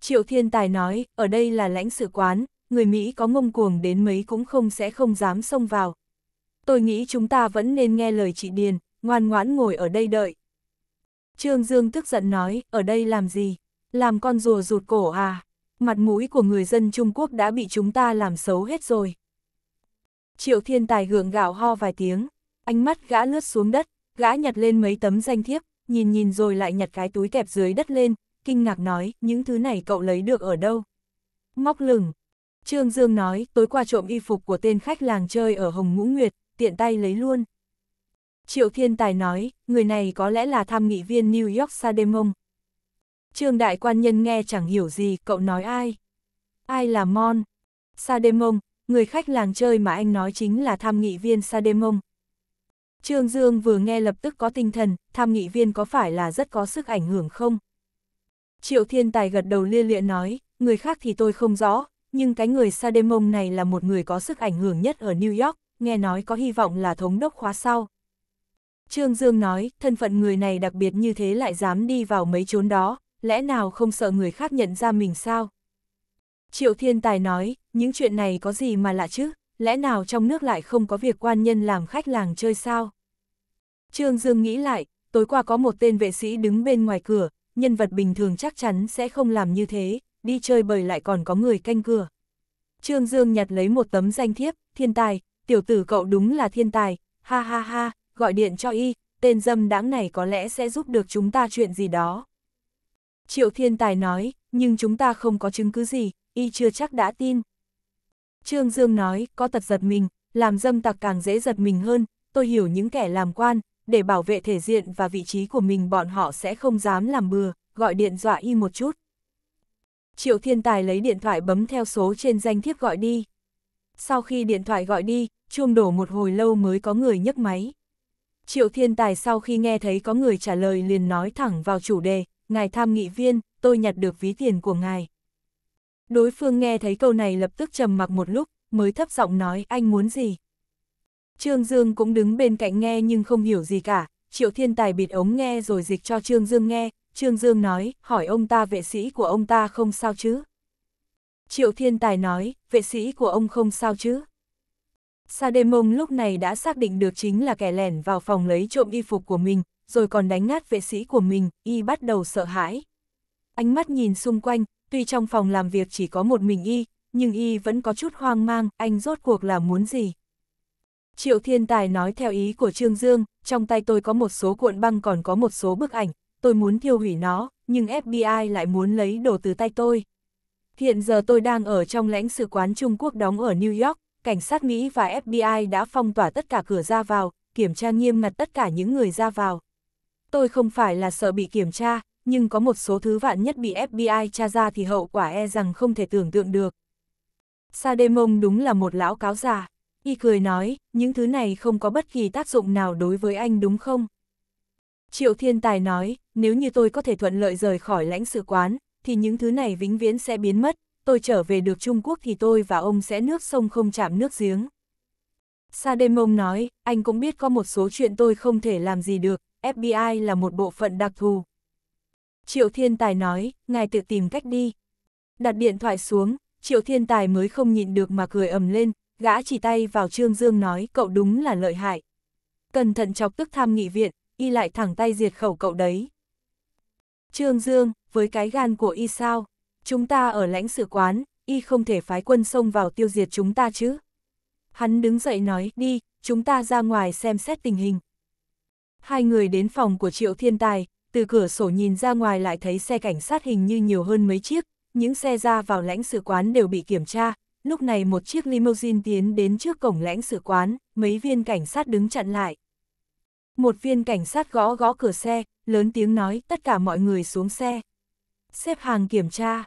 Triệu Thiên Tài nói, ở đây là lãnh sự quán, người Mỹ có ngông cuồng đến mấy cũng không sẽ không dám xông vào. Tôi nghĩ chúng ta vẫn nên nghe lời chị Điền, ngoan ngoãn ngồi ở đây đợi. Trương Dương tức giận nói, ở đây làm gì? Làm con rùa rụt cổ à? Mặt mũi của người dân Trung Quốc đã bị chúng ta làm xấu hết rồi. Triệu Thiên Tài gượng gạo ho vài tiếng, ánh mắt gã lướt xuống đất, gã nhặt lên mấy tấm danh thiếp, nhìn nhìn rồi lại nhặt cái túi kẹp dưới đất lên, kinh ngạc nói, những thứ này cậu lấy được ở đâu? Móc lửng. Trương Dương nói, tối qua trộm y phục của tên khách làng chơi ở Hồng Ngũ Nguyệt, tiện tay lấy luôn. Triệu Thiên Tài nói, người này có lẽ là tham nghị viên New York Sademong. Trương Đại Quan Nhân nghe chẳng hiểu gì, cậu nói ai? Ai là Mon? Sademong, người khách làng chơi mà anh nói chính là tham nghị viên Sademong. Trương Dương vừa nghe lập tức có tinh thần, tham nghị viên có phải là rất có sức ảnh hưởng không? Triệu thiên tài gật đầu lia lịa nói, người khác thì tôi không rõ, nhưng cái người Sademon này là một người có sức ảnh hưởng nhất ở New York, nghe nói có hy vọng là thống đốc khóa sau. Trương Dương nói, thân phận người này đặc biệt như thế lại dám đi vào mấy chốn đó, lẽ nào không sợ người khác nhận ra mình sao? Triệu Thiên Tài nói, những chuyện này có gì mà lạ chứ, lẽ nào trong nước lại không có việc quan nhân làm khách làng chơi sao? Trương Dương nghĩ lại, tối qua có một tên vệ sĩ đứng bên ngoài cửa, nhân vật bình thường chắc chắn sẽ không làm như thế, đi chơi bời lại còn có người canh cửa. Trương Dương nhặt lấy một tấm danh thiếp, thiên tài, tiểu tử cậu đúng là thiên tài, ha ha ha, gọi điện cho y, tên dâm đáng này có lẽ sẽ giúp được chúng ta chuyện gì đó. Triệu thiên tài nói, nhưng chúng ta không có chứng cứ gì, y chưa chắc đã tin. Trương Dương nói, có tật giật mình, làm dâm tặc càng dễ giật mình hơn, tôi hiểu những kẻ làm quan, để bảo vệ thể diện và vị trí của mình bọn họ sẽ không dám làm bừa, gọi điện dọa y một chút. Triệu Thiên Tài lấy điện thoại bấm theo số trên danh thiếp gọi đi. Sau khi điện thoại gọi đi, chuông đổ một hồi lâu mới có người nhấc máy. Triệu Thiên Tài sau khi nghe thấy có người trả lời liền nói thẳng vào chủ đề, ngài tham nghị viên, tôi nhặt được ví tiền của ngài. Đối phương nghe thấy câu này lập tức trầm mặc một lúc, mới thấp giọng nói anh muốn gì. Trương Dương cũng đứng bên cạnh nghe nhưng không hiểu gì cả, Triệu Thiên Tài bịt ống nghe rồi dịch cho Trương Dương nghe, Trương Dương nói, hỏi ông ta vệ sĩ của ông ta không sao chứ? Triệu Thiên Tài nói, vệ sĩ của ông không sao chứ? Sa Đêm Mông lúc này đã xác định được chính là kẻ lẻn vào phòng lấy trộm y phục của mình, rồi còn đánh ngát vệ sĩ của mình, y bắt đầu sợ hãi. Ánh mắt nhìn xung quanh, tuy trong phòng làm việc chỉ có một mình y, nhưng y vẫn có chút hoang mang, anh rốt cuộc là muốn gì? Triệu Thiên Tài nói theo ý của Trương Dương, trong tay tôi có một số cuộn băng còn có một số bức ảnh, tôi muốn thiêu hủy nó, nhưng FBI lại muốn lấy đồ từ tay tôi. Hiện giờ tôi đang ở trong lãnh sự quán Trung Quốc đóng ở New York, cảnh sát Mỹ và FBI đã phong tỏa tất cả cửa ra vào, kiểm tra nghiêm ngặt tất cả những người ra vào. Tôi không phải là sợ bị kiểm tra, nhưng có một số thứ vạn nhất bị FBI tra ra thì hậu quả e rằng không thể tưởng tượng được. Sa Đê Mông đúng là một lão cáo già y cười nói, những thứ này không có bất kỳ tác dụng nào đối với anh đúng không? Triệu Thiên Tài nói, nếu như tôi có thể thuận lợi rời khỏi lãnh sự quán, thì những thứ này vĩnh viễn sẽ biến mất, tôi trở về được Trung Quốc thì tôi và ông sẽ nước sông không chạm nước giếng. Sa Mông nói, anh cũng biết có một số chuyện tôi không thể làm gì được, FBI là một bộ phận đặc thù. Triệu Thiên Tài nói, ngài tự tìm cách đi. Đặt điện thoại xuống, Triệu Thiên Tài mới không nhịn được mà cười ầm lên, gã chỉ tay vào Trương Dương nói cậu đúng là lợi hại. Cẩn thận chọc tức tham nghị viện, y lại thẳng tay diệt khẩu cậu đấy. Trương Dương, với cái gan của y sao, chúng ta ở lãnh sự quán, y không thể phái quân xông vào tiêu diệt chúng ta chứ. Hắn đứng dậy nói, đi, chúng ta ra ngoài xem xét tình hình. Hai người đến phòng của Triệu Thiên Tài, từ cửa sổ nhìn ra ngoài lại thấy xe cảnh sát hình như nhiều hơn mấy chiếc, những xe ra vào lãnh sự quán đều bị kiểm tra, lúc này một chiếc limousine tiến đến trước cổng lãnh sự quán, mấy viên cảnh sát đứng chặn lại. Một viên cảnh sát gõ gõ cửa xe, lớn tiếng nói tất cả mọi người xuống xe. Xếp hàng kiểm tra.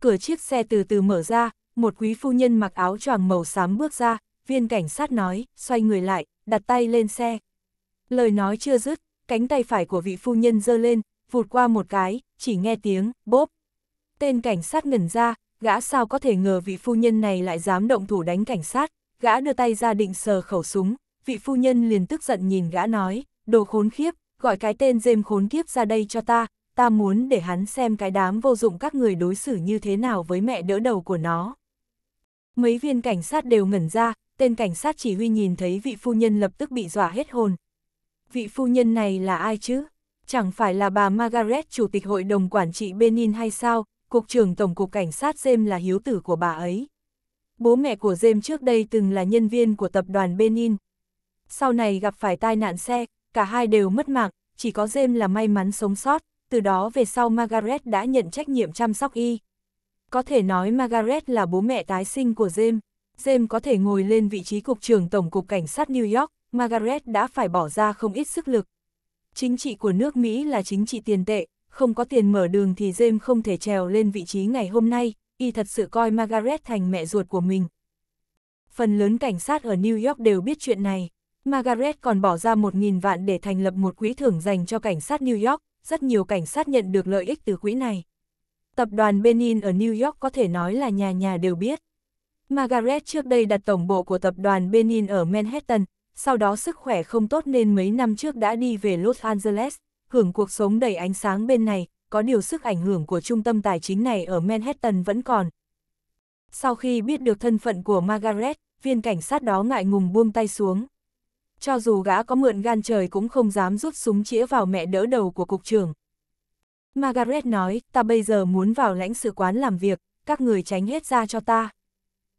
Cửa chiếc xe từ từ mở ra, một quý phu nhân mặc áo choàng màu xám bước ra, viên cảnh sát nói, xoay người lại, đặt tay lên xe. Lời nói chưa dứt, cánh tay phải của vị phu nhân giơ lên, vụt qua một cái, chỉ nghe tiếng, bốp. Tên cảnh sát ngẩn ra, gã sao có thể ngờ vị phu nhân này lại dám động thủ đánh cảnh sát, gã đưa tay ra định sờ khẩu súng, vị phu nhân liền tức giận nhìn gã nói, đồ khốn khiếp, gọi cái tên dêm khốn kiếp ra đây cho ta, ta muốn để hắn xem cái đám vô dụng các người đối xử như thế nào với mẹ đỡ đầu của nó. Mấy viên cảnh sát đều ngẩn ra, tên cảnh sát chỉ huy nhìn thấy vị phu nhân lập tức bị dọa hết hồn. Vị phu nhân này là ai chứ? Chẳng phải là bà Margaret Chủ tịch Hội đồng Quản trị Benin hay sao? Cục trưởng Tổng cục Cảnh sát james là hiếu tử của bà ấy. Bố mẹ của james trước đây từng là nhân viên của tập đoàn Benin. Sau này gặp phải tai nạn xe, cả hai đều mất mạng, chỉ có james là may mắn sống sót, từ đó về sau Margaret đã nhận trách nhiệm chăm sóc y. Có thể nói Margaret là bố mẹ tái sinh của james james có thể ngồi lên vị trí cục trưởng Tổng cục Cảnh sát New York, Margaret đã phải bỏ ra không ít sức lực. Chính trị của nước Mỹ là chính trị tiền tệ, không có tiền mở đường thì James không thể trèo lên vị trí ngày hôm nay, y thật sự coi Margaret thành mẹ ruột của mình. Phần lớn cảnh sát ở New York đều biết chuyện này. Margaret còn bỏ ra 1.000 vạn để thành lập một quỹ thưởng dành cho cảnh sát New York, rất nhiều cảnh sát nhận được lợi ích từ quỹ này. Tập đoàn Benin ở New York có thể nói là nhà nhà đều biết. Margaret trước đây đặt tổng bộ của tập đoàn Benin ở Manhattan, sau đó sức khỏe không tốt nên mấy năm trước đã đi về Los Angeles hưởng cuộc sống đầy ánh sáng bên này, có điều sức ảnh hưởng của trung tâm tài chính này ở Manhattan vẫn còn. Sau khi biết được thân phận của Margaret, viên cảnh sát đó ngại ngùng buông tay xuống. Cho dù gã có mượn gan trời cũng không dám rút súng chĩa vào mẹ đỡ đầu của cục trưởng. Margaret nói, ta bây giờ muốn vào lãnh sự quán làm việc, các người tránh hết ra cho ta.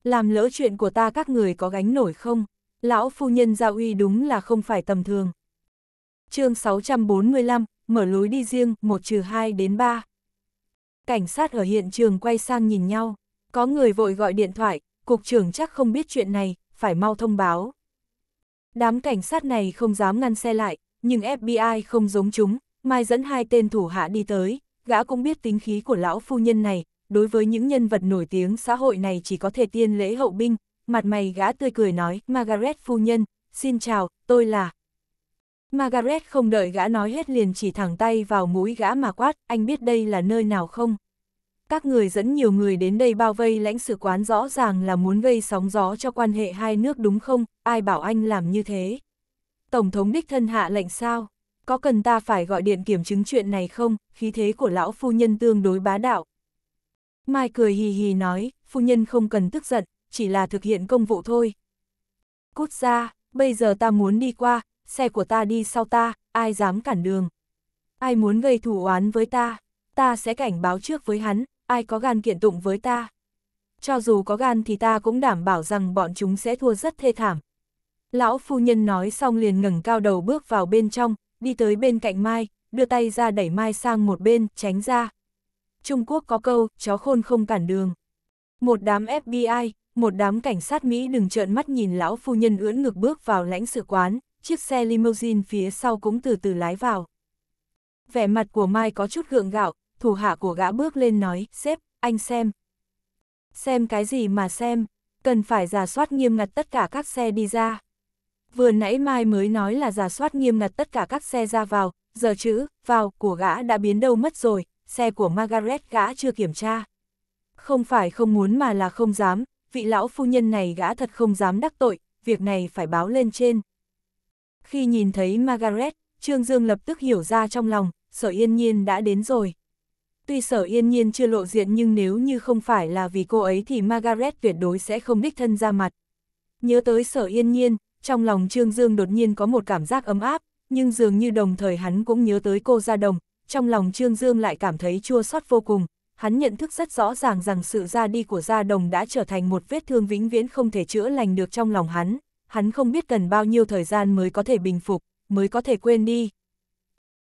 Làm lỡ chuyện của ta các người có gánh nổi không? Lão phu nhân Gia Uy đúng là không phải tầm thường chương 645, mở lối đi riêng, 1 trừ 2 đến 3. Cảnh sát ở hiện trường quay sang nhìn nhau, có người vội gọi điện thoại, cục trưởng chắc không biết chuyện này, phải mau thông báo. Đám cảnh sát này không dám ngăn xe lại, nhưng FBI không giống chúng, mai dẫn hai tên thủ hạ đi tới, gã cũng biết tính khí của lão phu nhân này, đối với những nhân vật nổi tiếng xã hội này chỉ có thể tiên lễ hậu binh, mặt mày gã tươi cười nói, Margaret phu nhân, xin chào, tôi là, Margaret không đợi gã nói hết liền chỉ thẳng tay vào mũi gã mà quát, anh biết đây là nơi nào không? Các người dẫn nhiều người đến đây bao vây lãnh sự quán rõ ràng là muốn gây sóng gió cho quan hệ hai nước đúng không? Ai bảo anh làm như thế? Tổng thống đích thân hạ lệnh sao? Có cần ta phải gọi điện kiểm chứng chuyện này không? Khí thế của lão phu nhân tương đối bá đạo. Mai cười hì hì nói, phu nhân không cần tức giận, chỉ là thực hiện công vụ thôi. Cút ra, bây giờ ta muốn đi qua, xe của ta đi sau ta, ai dám cản đường. Ai muốn gây thù oán với ta, ta sẽ cảnh báo trước với hắn, ai có gan kiện tụng với ta. Cho dù có gan thì ta cũng đảm bảo rằng bọn chúng sẽ thua rất thê thảm. Lão phu nhân nói xong liền ngẩng cao đầu bước vào bên trong, đi tới bên cạnh Mai, đưa tay ra đẩy Mai sang một bên, tránh ra. Trung Quốc có câu, chó khôn không cản đường. Một đám FBI, một đám cảnh sát Mỹ đừng trợn mắt nhìn lão phu nhân ưỡn ngược bước vào lãnh sự quán, chiếc xe limousine phía sau cũng từ từ lái vào. Vẻ mặt của Mai có chút gượng gạo, thủ hạ của gã bước lên nói, xếp, anh xem. Xem cái gì mà xem, cần phải giả soát nghiêm ngặt tất cả các xe đi ra. Vừa nãy Mai mới nói là giả soát nghiêm ngặt tất cả các xe ra vào, giờ chữ, vào, của gã đã biến đâu mất rồi, xe của Margaret gã chưa kiểm tra. Không phải không muốn mà là không dám, vị lão phu nhân này gã thật không dám đắc tội, việc này phải báo lên trên. Khi nhìn thấy Margaret, Trương Dương lập tức hiểu ra trong lòng, sở yên nhiên đã đến rồi. Tuy sở yên nhiên chưa lộ diện nhưng nếu như không phải là vì cô ấy thì Margaret tuyệt đối sẽ không đích thân ra mặt. Nhớ tới sở yên nhiên, trong lòng Trương Dương đột nhiên có một cảm giác ấm áp, nhưng dường như đồng thời hắn cũng nhớ tới cô ra đồng, trong lòng Trương Dương lại cảm thấy chua xót vô cùng. Hắn nhận thức rất rõ ràng rằng sự ra đi của gia đồng đã trở thành một vết thương vĩnh viễn không thể chữa lành được trong lòng hắn hắn không biết cần bao nhiêu thời gian mới có thể bình phục, mới có thể quên đi.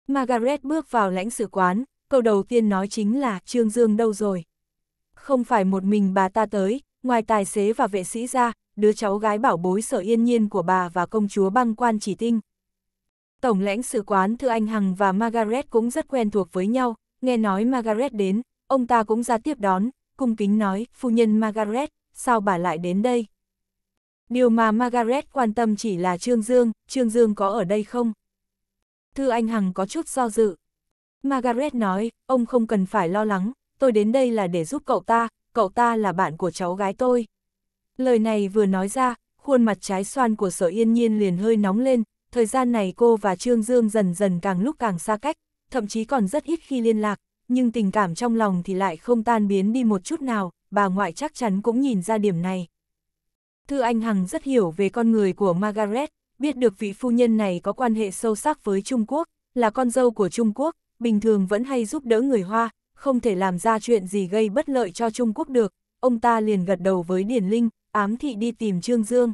Margaret bước vào lãnh sự quán, câu đầu tiên nói chính là Trương Dương đâu rồi. Không phải một mình bà ta tới, ngoài tài xế và vệ sĩ ra, đứa cháu gái bảo bối sở yên nhiên của bà và công chúa băng quan chỉ tinh. Tổng lãnh sự quán Thư Anh Hằng và Margaret cũng rất quen thuộc với nhau, nghe nói Margaret đến, ông ta cũng ra tiếp đón, cung kính nói, phu nhân Margaret, sao bà lại đến đây? Điều mà Margaret quan tâm chỉ là Trương Dương, Trương Dương có ở đây không? Thư Anh Hằng có chút do dự. Margaret nói, ông không cần phải lo lắng, tôi đến đây là để giúp cậu ta, cậu ta là bạn của cháu gái tôi. Lời này vừa nói ra, khuôn mặt trái xoan của sở yên nhiên liền hơi nóng lên, thời gian này cô và Trương Dương dần dần càng lúc càng xa cách, thậm chí còn rất ít khi liên lạc, nhưng tình cảm trong lòng thì lại không tan biến đi một chút nào, bà ngoại chắc chắn cũng nhìn ra điểm này. Thư Anh Hằng rất hiểu về con người của Margaret, biết được vị phu nhân này có quan hệ sâu sắc với Trung Quốc, là con dâu của Trung Quốc, bình thường vẫn hay giúp đỡ người Hoa, không thể làm ra chuyện gì gây bất lợi cho Trung Quốc được, ông ta liền gật đầu với Điền Linh, ám thị đi tìm Trương Dương.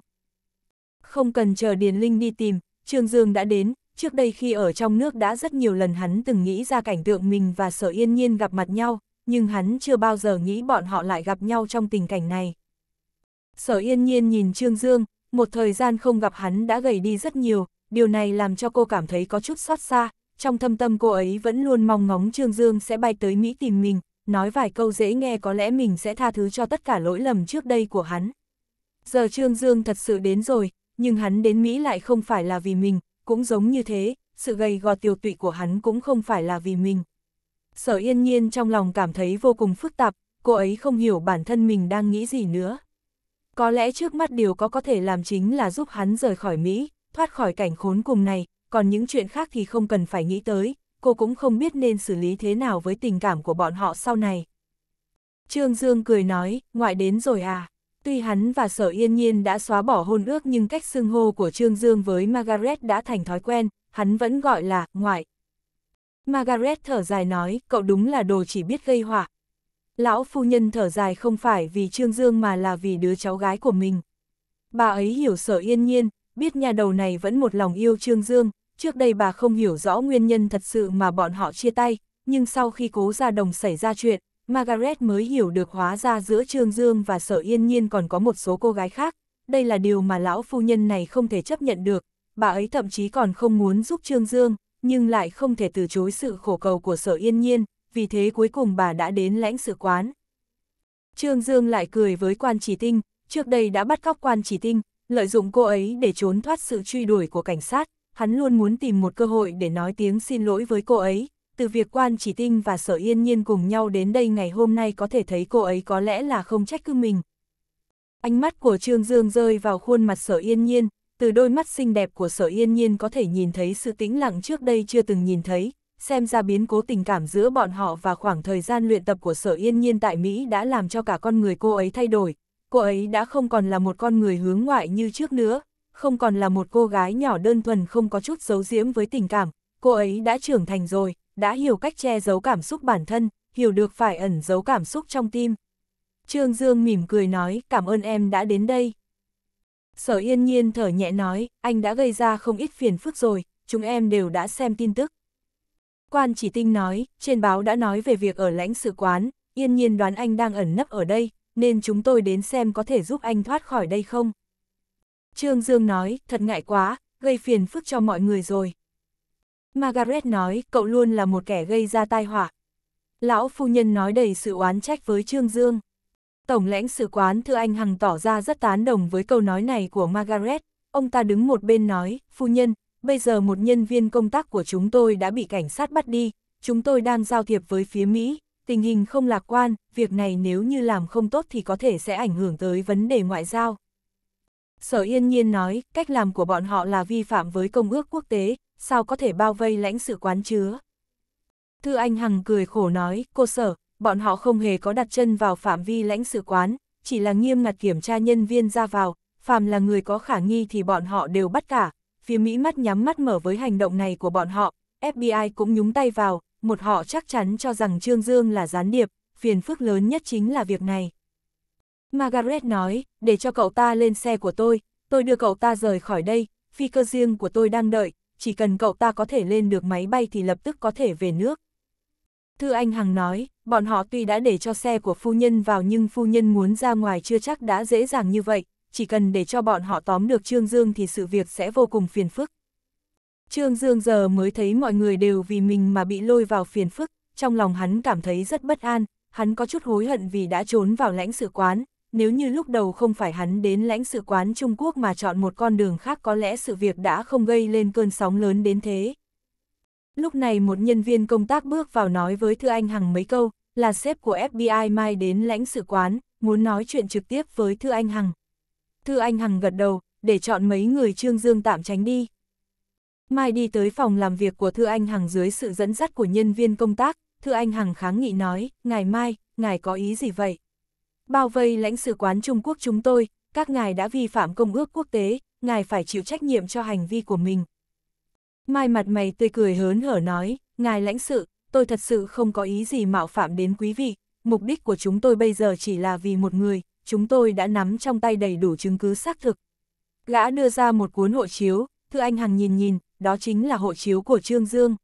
Không cần chờ Điền Linh đi tìm, Trương Dương đã đến, trước đây khi ở trong nước đã rất nhiều lần hắn từng nghĩ ra cảnh tượng mình và Sở Yên Nhiên gặp mặt nhau, nhưng hắn chưa bao giờ nghĩ bọn họ lại gặp nhau trong tình cảnh này. Sở yên nhiên nhìn Trương Dương, một thời gian không gặp hắn đã gầy đi rất nhiều, điều này làm cho cô cảm thấy có chút xót xa, trong thâm tâm cô ấy vẫn luôn mong ngóng Trương Dương sẽ bay tới Mỹ tìm mình, nói vài câu dễ nghe có lẽ mình sẽ tha thứ cho tất cả lỗi lầm trước đây của hắn. Giờ Trương Dương thật sự đến rồi, nhưng hắn đến Mỹ lại không phải là vì mình, cũng giống như thế, sự gầy gò tiêu tụy của hắn cũng không phải là vì mình. Sở yên nhiên trong lòng cảm thấy vô cùng phức tạp, cô ấy không hiểu bản thân mình đang nghĩ gì nữa. Có lẽ trước mắt điều có có thể làm chính là giúp hắn rời khỏi Mỹ, thoát khỏi cảnh khốn cùng này, còn những chuyện khác thì không cần phải nghĩ tới, cô cũng không biết nên xử lý thế nào với tình cảm của bọn họ sau này. Trương Dương cười nói, ngoại đến rồi à. Tuy hắn và Sở Yên Nhiên đã xóa bỏ hôn ước nhưng cách xưng hô của Trương Dương với Margaret đã thành thói quen, hắn vẫn gọi là ngoại. Margaret thở dài nói, cậu đúng là đồ chỉ biết gây họa, Lão phu nhân thở dài không phải vì Trương Dương mà là vì đứa cháu gái của mình. Bà ấy hiểu sở yên nhiên, biết nhà đầu này vẫn một lòng yêu Trương Dương, trước đây bà không hiểu rõ nguyên nhân thật sự mà bọn họ chia tay, nhưng sau khi cố gia đồng xảy ra chuyện, Margaret mới hiểu được hóa ra giữa Trương Dương và sở yên nhiên còn có một số cô gái khác, đây là điều mà lão phu nhân này không thể chấp nhận được, bà ấy thậm chí còn không muốn giúp Trương Dương, nhưng lại không thể từ chối sự khổ cầu của sở yên nhiên, vì thế cuối cùng bà đã đến lãnh sự quán. Trương Dương lại cười với quan chỉ tinh, trước đây đã bắt cóc quan chỉ tinh, lợi dụng cô ấy để trốn thoát sự truy đuổi của cảnh sát, hắn luôn muốn tìm một cơ hội để nói tiếng xin lỗi với cô ấy. Từ việc quan chỉ tinh và sở yên nhiên cùng nhau đến đây ngày hôm nay có thể thấy cô ấy có lẽ là không trách cứ mình. Ánh mắt của Trương Dương rơi vào khuôn mặt sở yên nhiên, từ đôi mắt xinh đẹp của sở yên nhiên có thể nhìn thấy sự tĩnh lặng trước đây chưa từng nhìn thấy, xem ra biến cố tình cảm giữa bọn họ và khoảng thời gian luyện tập của sở yên nhiên tại Mỹ đã làm cho cả con người cô ấy thay đổi. Cô ấy đã không còn là một con người hướng ngoại như trước nữa, không còn là một cô gái nhỏ đơn thuần không có chút giấu giếm với tình cảm. Cô ấy đã trưởng thành rồi, đã hiểu cách che giấu cảm xúc bản thân, hiểu được phải ẩn giấu cảm xúc trong tim. Trương Dương mỉm cười nói, cảm ơn em đã đến đây. Sở yên nhiên thở nhẹ nói, anh đã gây ra không ít phiền phức rồi, chúng em đều đã xem tin tức. Quan chỉ tinh nói, trên báo đã nói về việc ở lãnh sự quán, yên nhiên đoán anh đang ẩn nấp ở đây, nên chúng tôi đến xem có thể giúp anh thoát khỏi đây không. Trương Dương nói, thật ngại quá, gây phiền phức cho mọi người rồi. Margaret nói, cậu luôn là một kẻ gây ra tai họa. Lão phu nhân nói đầy sự oán trách với Trương Dương. Tổng lãnh sự quán thưa Anh Hằng tỏ ra rất tán đồng với câu nói này của Margaret. Ông ta đứng một bên nói, phu nhân, bây giờ một nhân viên công tác của chúng tôi đã bị cảnh sát bắt đi, chúng tôi đang giao thiệp với phía Mỹ, tình hình không lạc quan, việc này nếu như làm không tốt thì có thể sẽ ảnh hưởng tới vấn đề ngoại giao. Sở Yên Nhiên nói, cách làm của bọn họ là vi phạm với công ước quốc tế, sao có thể bao vây lãnh sự quán chứa. Thư Anh Hằng cười khổ nói, cô sở, bọn họ không hề có đặt chân vào phạm vi lãnh sự quán, chỉ là nghiêm ngặt kiểm tra nhân viên ra vào, phàm là người có khả nghi thì bọn họ đều bắt cả, phía Mỹ mắt nhắm mắt mở với hành động này của bọn họ, FBI cũng nhúng tay vào, một họ chắc chắn cho rằng Trương Dương là gián điệp, phiền phức lớn nhất chính là việc này. Margaret nói, để cho cậu ta lên xe của tôi, tôi đưa cậu ta rời khỏi đây, phi cơ riêng của tôi đang đợi, chỉ cần cậu ta có thể lên được máy bay thì lập tức có thể về nước. Thư Anh Hằng nói, bọn họ tuy đã để cho xe của phu nhân vào nhưng phu nhân muốn ra ngoài chưa chắc đã dễ dàng như vậy, chỉ cần để cho bọn họ tóm được Trương Dương thì sự việc sẽ vô cùng phiền phức. Trương Dương giờ mới thấy mọi người đều vì mình mà bị lôi vào phiền phức, trong lòng hắn cảm thấy rất bất an, hắn có chút hối hận vì đã trốn vào lãnh sự quán, nếu như lúc đầu không phải hắn đến lãnh sự quán Trung Quốc mà chọn một con đường khác có lẽ sự việc đã không gây lên cơn sóng lớn đến thế. Lúc này một nhân viên công tác bước vào nói với Thư Anh Hằng mấy câu, là sếp của FBI mai đến lãnh sự quán, muốn nói chuyện trực tiếp với Thư Anh Hằng, Thư Anh Hằng gật đầu, để chọn mấy người Trương Dương tạm tránh đi. Mai đi tới phòng làm việc của Thư Anh Hằng dưới sự dẫn dắt của nhân viên công tác, Thư Anh Hằng kháng nghị nói, ngài Mai, ngài có ý gì vậy? Bao vây lãnh sự quán Trung Quốc chúng tôi, các ngài đã vi phạm công ước quốc tế, ngài phải chịu trách nhiệm cho hành vi của mình. Mai mặt mày tươi cười hớn hở nói, ngài lãnh sự, tôi thật sự không có ý gì mạo phạm đến quý vị, mục đích của chúng tôi bây giờ chỉ là vì một người, chúng tôi đã nắm trong tay đầy đủ chứng cứ xác thực. Gã đưa ra một cuốn hộ chiếu, Thư Anh Hằng nhìn nhìn, đó chính là hộ chiếu của Trương Dương.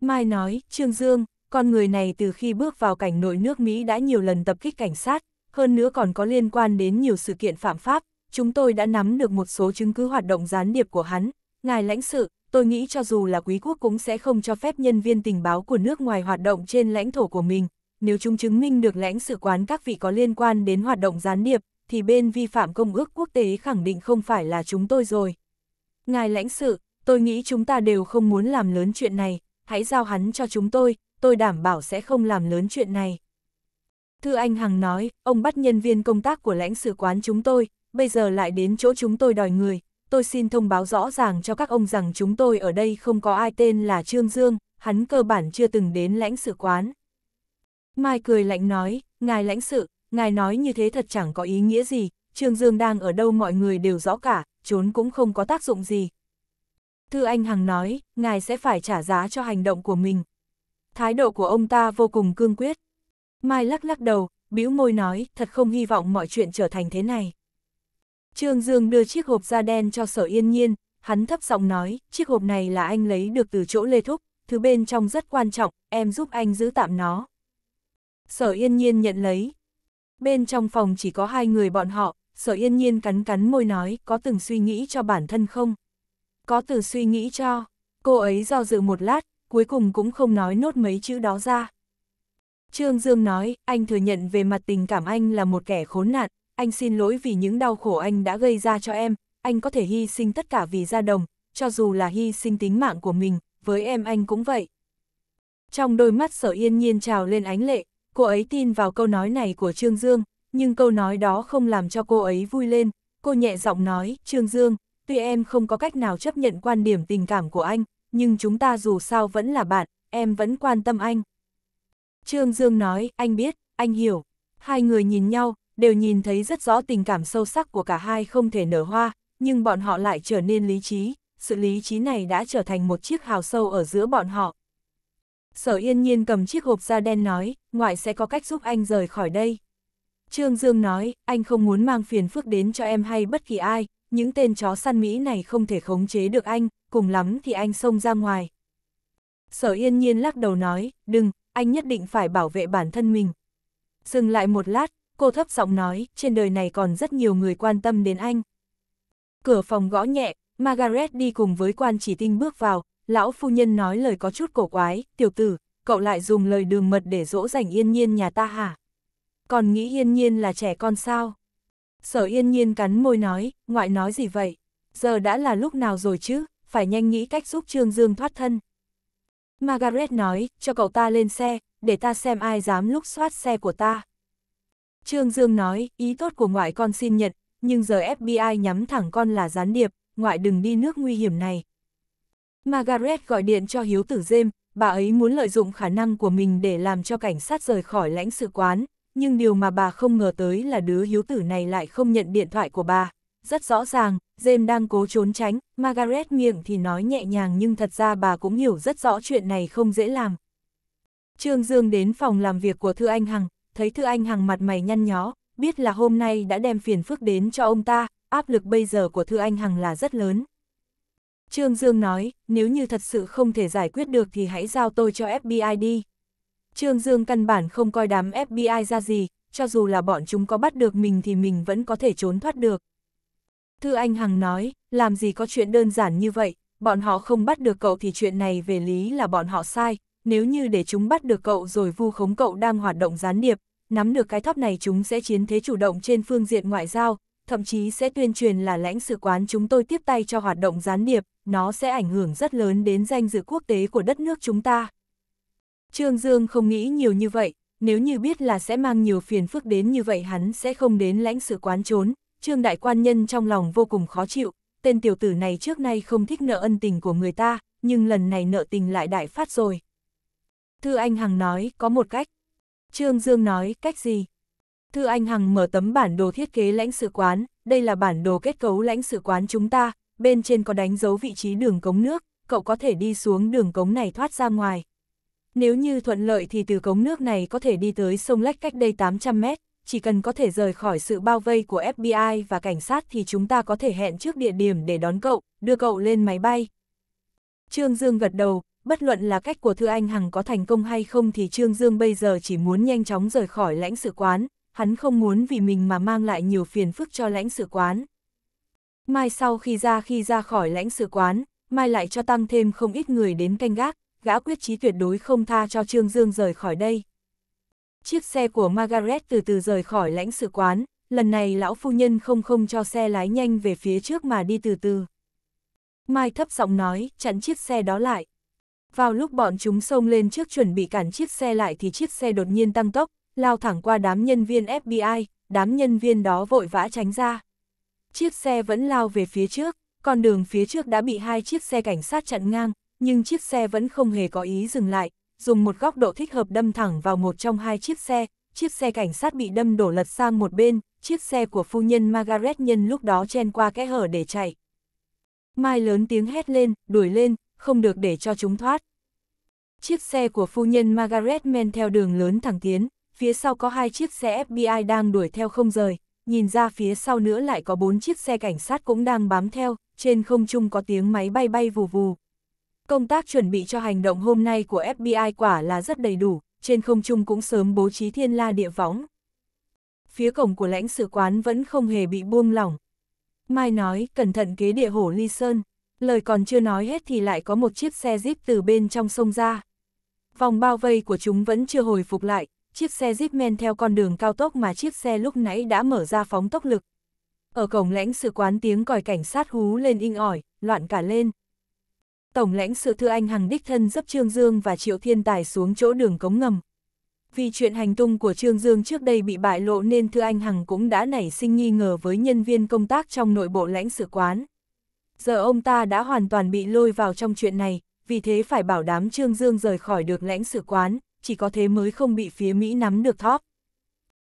Mai nói, Trương Dương, con người này từ khi bước vào cảnh nội nước Mỹ đã nhiều lần tập kích cảnh sát, hơn nữa còn có liên quan đến nhiều sự kiện phạm pháp, chúng tôi đã nắm được một số chứng cứ hoạt động gián điệp của hắn. Ngài lãnh sự, tôi nghĩ cho dù là quý quốc cũng sẽ không cho phép nhân viên tình báo của nước ngoài hoạt động trên lãnh thổ của mình, nếu chúng chứng minh được lãnh sự quán các vị có liên quan đến hoạt động gián điệp, thì bên vi phạm công ước quốc tế khẳng định không phải là chúng tôi rồi. Ngài lãnh sự, tôi nghĩ chúng ta đều không muốn làm lớn chuyện này, hãy giao hắn cho chúng tôi, tôi đảm bảo sẽ không làm lớn chuyện này. Thư Anh Hằng nói, ông bắt nhân viên công tác của lãnh sự quán chúng tôi, bây giờ lại đến chỗ chúng tôi đòi người, tôi xin thông báo rõ ràng cho các ông rằng chúng tôi ở đây không có ai tên là Trương Dương, hắn cơ bản chưa từng đến lãnh sự quán. Mai cười lạnh nói, ngài lãnh sự, ngài nói như thế thật chẳng có ý nghĩa gì, Trương Dương đang ở đâu mọi người đều rõ cả, trốn cũng không có tác dụng gì. Thư Anh Hằng nói, ngài sẽ phải trả giá cho hành động của mình. Thái độ của ông ta vô cùng cương quyết. Mai lắc lắc đầu, bĩu môi nói, thật không hy vọng mọi chuyện trở thành thế này. Trương Dương đưa chiếc hộp da đen cho sở yên nhiên, hắn thấp giọng nói, chiếc hộp này là anh lấy được từ chỗ Lê Thúc, thứ bên trong rất quan trọng, em giúp anh giữ tạm nó sở yên nhiên nhận lấy. Bên trong phòng chỉ có hai người bọn họ, sở yên nhiên cắn cắn môi nói có từng suy nghĩ cho bản thân không? Có từ suy nghĩ cho, cô ấy do dự một lát, cuối cùng cũng không nói nốt mấy chữ đó ra. Trương Dương nói, anh thừa nhận về mặt tình cảm anh là một kẻ khốn nạn, anh xin lỗi vì những đau khổ anh đã gây ra cho em, anh có thể hy sinh tất cả vì gia đồng, cho dù là hy sinh tính mạng của mình, với em anh cũng vậy. Trong đôi mắt sở yên nhiên trào lên ánh lệ, Cô ấy tin vào câu nói này của Trương Dương, nhưng câu nói đó không làm cho cô ấy vui lên. Cô nhẹ giọng nói, Trương Dương, tuy em không có cách nào chấp nhận quan điểm tình cảm của anh, nhưng chúng ta dù sao vẫn là bạn, em vẫn quan tâm anh. Trương Dương nói, anh biết, anh hiểu. Hai người nhìn nhau, đều nhìn thấy rất rõ tình cảm sâu sắc của cả hai không thể nở hoa, nhưng bọn họ lại trở nên lý trí. Sự lý trí này đã trở thành một chiếc hào sâu ở giữa bọn họ, Sở yên nhiên cầm chiếc hộp da đen nói, ngoại sẽ có cách giúp anh rời khỏi đây. Trương Dương nói, anh không muốn mang phiền phức đến cho em hay bất kỳ ai, những tên chó săn Mỹ này không thể khống chế được anh, cùng lắm thì anh xông ra ngoài. Sở yên nhiên lắc đầu nói, đừng, anh nhất định phải bảo vệ bản thân mình. Dừng lại một lát, cô thấp giọng nói, trên đời này còn rất nhiều người quan tâm đến anh. Cửa phòng gõ nhẹ, Margaret đi cùng với quan chỉ tinh bước vào, lão phu nhân nói lời có chút cổ quái, tiểu tử, cậu lại dùng lời đường mật để dỗ dành yên nhiên nhà ta hả? Còn nghĩ yên nhiên là trẻ con sao? Sở yên nhiên cắn môi nói, ngoại nói gì vậy? Giờ đã là lúc nào rồi chứ, phải nhanh nghĩ cách giúp Trương Dương thoát thân. Margaret nói, cho cậu ta lên xe, để ta xem ai dám lúc soát xe của ta. Trương Dương nói, ý tốt của ngoại con xin nhận, nhưng giờ FBI nhắm thẳng con là gián điệp, ngoại đừng đi nước nguy hiểm này, Margaret gọi điện cho Hiếu Tử Dêm, bà ấy muốn lợi dụng khả năng của mình để làm cho cảnh sát rời khỏi lãnh sự quán, nhưng điều mà bà không ngờ tới là đứa hiếu tử này lại không nhận điện thoại của bà. Rất rõ ràng, James đang cố trốn tránh, Margaret miệng thì nói nhẹ nhàng nhưng thật ra bà cũng hiểu rất rõ chuyện này không dễ làm. Trương Dương đến phòng làm việc của Thư Anh Hằng, thấy Thư Anh Hằng mặt mày nhăn nhó, biết là hôm nay đã đem phiền phức đến cho ông ta, áp lực bây giờ của Thư Anh Hằng là rất lớn. Trương Dương nói, nếu như thật sự không thể giải quyết được thì hãy giao tôi cho FBI đi. Trương Dương căn bản không coi đám FBI ra gì, cho dù là bọn chúng có bắt được mình thì mình vẫn có thể trốn thoát được. Thư Anh Hằng nói, làm gì có chuyện đơn giản như vậy, bọn họ không bắt được cậu thì chuyện này về lý là bọn họ sai, nếu như để chúng bắt được cậu rồi vu khống cậu đang hoạt động gián điệp, nắm được cái thóp này chúng sẽ chiến thế chủ động trên phương diện ngoại giao, thậm chí sẽ tuyên truyền là lãnh sự quán chúng tôi tiếp tay cho hoạt động gián điệp, nó sẽ ảnh hưởng rất lớn đến danh dự quốc tế của đất nước chúng ta. Trương Dương không nghĩ nhiều như vậy, nếu như biết là sẽ mang nhiều phiền phức đến như vậy hắn sẽ không đến lãnh sự quán trốn, Trương Đại Quan Nhân trong lòng vô cùng khó chịu, tên tiểu tử này trước nay không thích nợ ân tình của người ta, nhưng lần này nợ tình lại đại phát rồi. Thư Anh Hằng nói, có một cách. Trương Dương nói, cách gì? Thư Anh Hằng mở tấm bản đồ thiết kế lãnh sự quán, đây là bản đồ kết cấu lãnh sự quán chúng ta, bên trên có đánh dấu vị trí đường cống nước, cậu có thể đi xuống đường cống này thoát ra ngoài. Nếu như thuận lợi thì từ cống nước này có thể đi tới sông Lách cách đây 800 mét, chỉ cần có thể rời khỏi sự bao vây của FBI và cảnh sát thì chúng ta có thể hẹn trước địa điểm để đón cậu, đưa cậu lên máy bay. Trương Dương gật đầu, bất luận là cách của Thư Anh Hằng có thành công hay không thì Trương Dương bây giờ chỉ muốn nhanh chóng rời khỏi lãnh sự quán, hắn không muốn vì mình mà mang lại nhiều phiền phức cho lãnh sự quán. Mai sau khi ra khi ra khỏi lãnh sự quán, Mai lại cho tăng thêm không ít người đến canh gác, gã quyết chí tuyệt đối không tha cho Trương Dương rời khỏi đây. Chiếc xe của Margaret từ từ rời khỏi lãnh sự quán, lần này lão phu nhân không không cho xe lái nhanh về phía trước mà đi từ từ. Mai thấp giọng nói, chặn chiếc xe đó lại. Vào lúc bọn chúng xông lên trước chuẩn bị cản chiếc xe lại thì chiếc xe đột nhiên tăng tốc, lao thẳng qua đám nhân viên FBI, đám nhân viên đó vội vã tránh ra. Chiếc xe vẫn lao về phía trước, con đường phía trước đã bị hai chiếc xe cảnh sát chặn ngang, nhưng chiếc xe vẫn không hề có ý dừng lại, dùng một góc độ thích hợp đâm thẳng vào một trong hai chiếc xe, chiếc xe cảnh sát bị đâm đổ lật sang một bên, chiếc xe của phu nhân Margaret nhân lúc đó chen qua kẽ hở để chạy. Mai lớn tiếng hét lên, đuổi lên, không được để cho chúng thoát. Chiếc xe của phu nhân Margaret men theo đường lớn thẳng tiến, phía sau có hai chiếc xe FBI đang đuổi theo không rời, nhìn ra phía sau nữa lại có bốn chiếc xe cảnh sát cũng đang bám theo, trên không trung có tiếng máy bay bay vù vù. Công tác chuẩn bị cho hành động hôm nay của FBI quả là rất đầy đủ, trên không trung cũng sớm bố trí thiên la địa võng. Phía cổng của lãnh sự quán vẫn không hề bị buông lỏng. Mai nói, cẩn thận kế địa hổ Ly Sơn. Lời còn chưa nói hết thì lại có một chiếc xe jeep từ bên trong sông ra. Vòng bao vây của chúng vẫn chưa hồi phục lại, chiếc xe jeep men theo con đường cao tốc mà chiếc xe lúc nãy đã mở ra phóng tốc lực. Ở cổng lãnh sự quán tiếng còi cảnh sát hú lên inh ỏi, loạn cả lên. Tổng lãnh sự thư anh Hằng đích thân dấp Trương Dương và Triệu Thiên Tài xuống chỗ đường cống ngầm. Vì chuyện hành tung của Trương Dương trước đây bị bại lộ nên Thư Anh Hằng cũng đã nảy sinh nghi ngờ với nhân viên công tác trong nội bộ lãnh sự quán. Giờ ông ta đã hoàn toàn bị lôi vào trong chuyện này, vì thế phải bảo đám Trương Dương rời khỏi được lãnh sự quán, chỉ có thế mới không bị phía Mỹ nắm được thóp.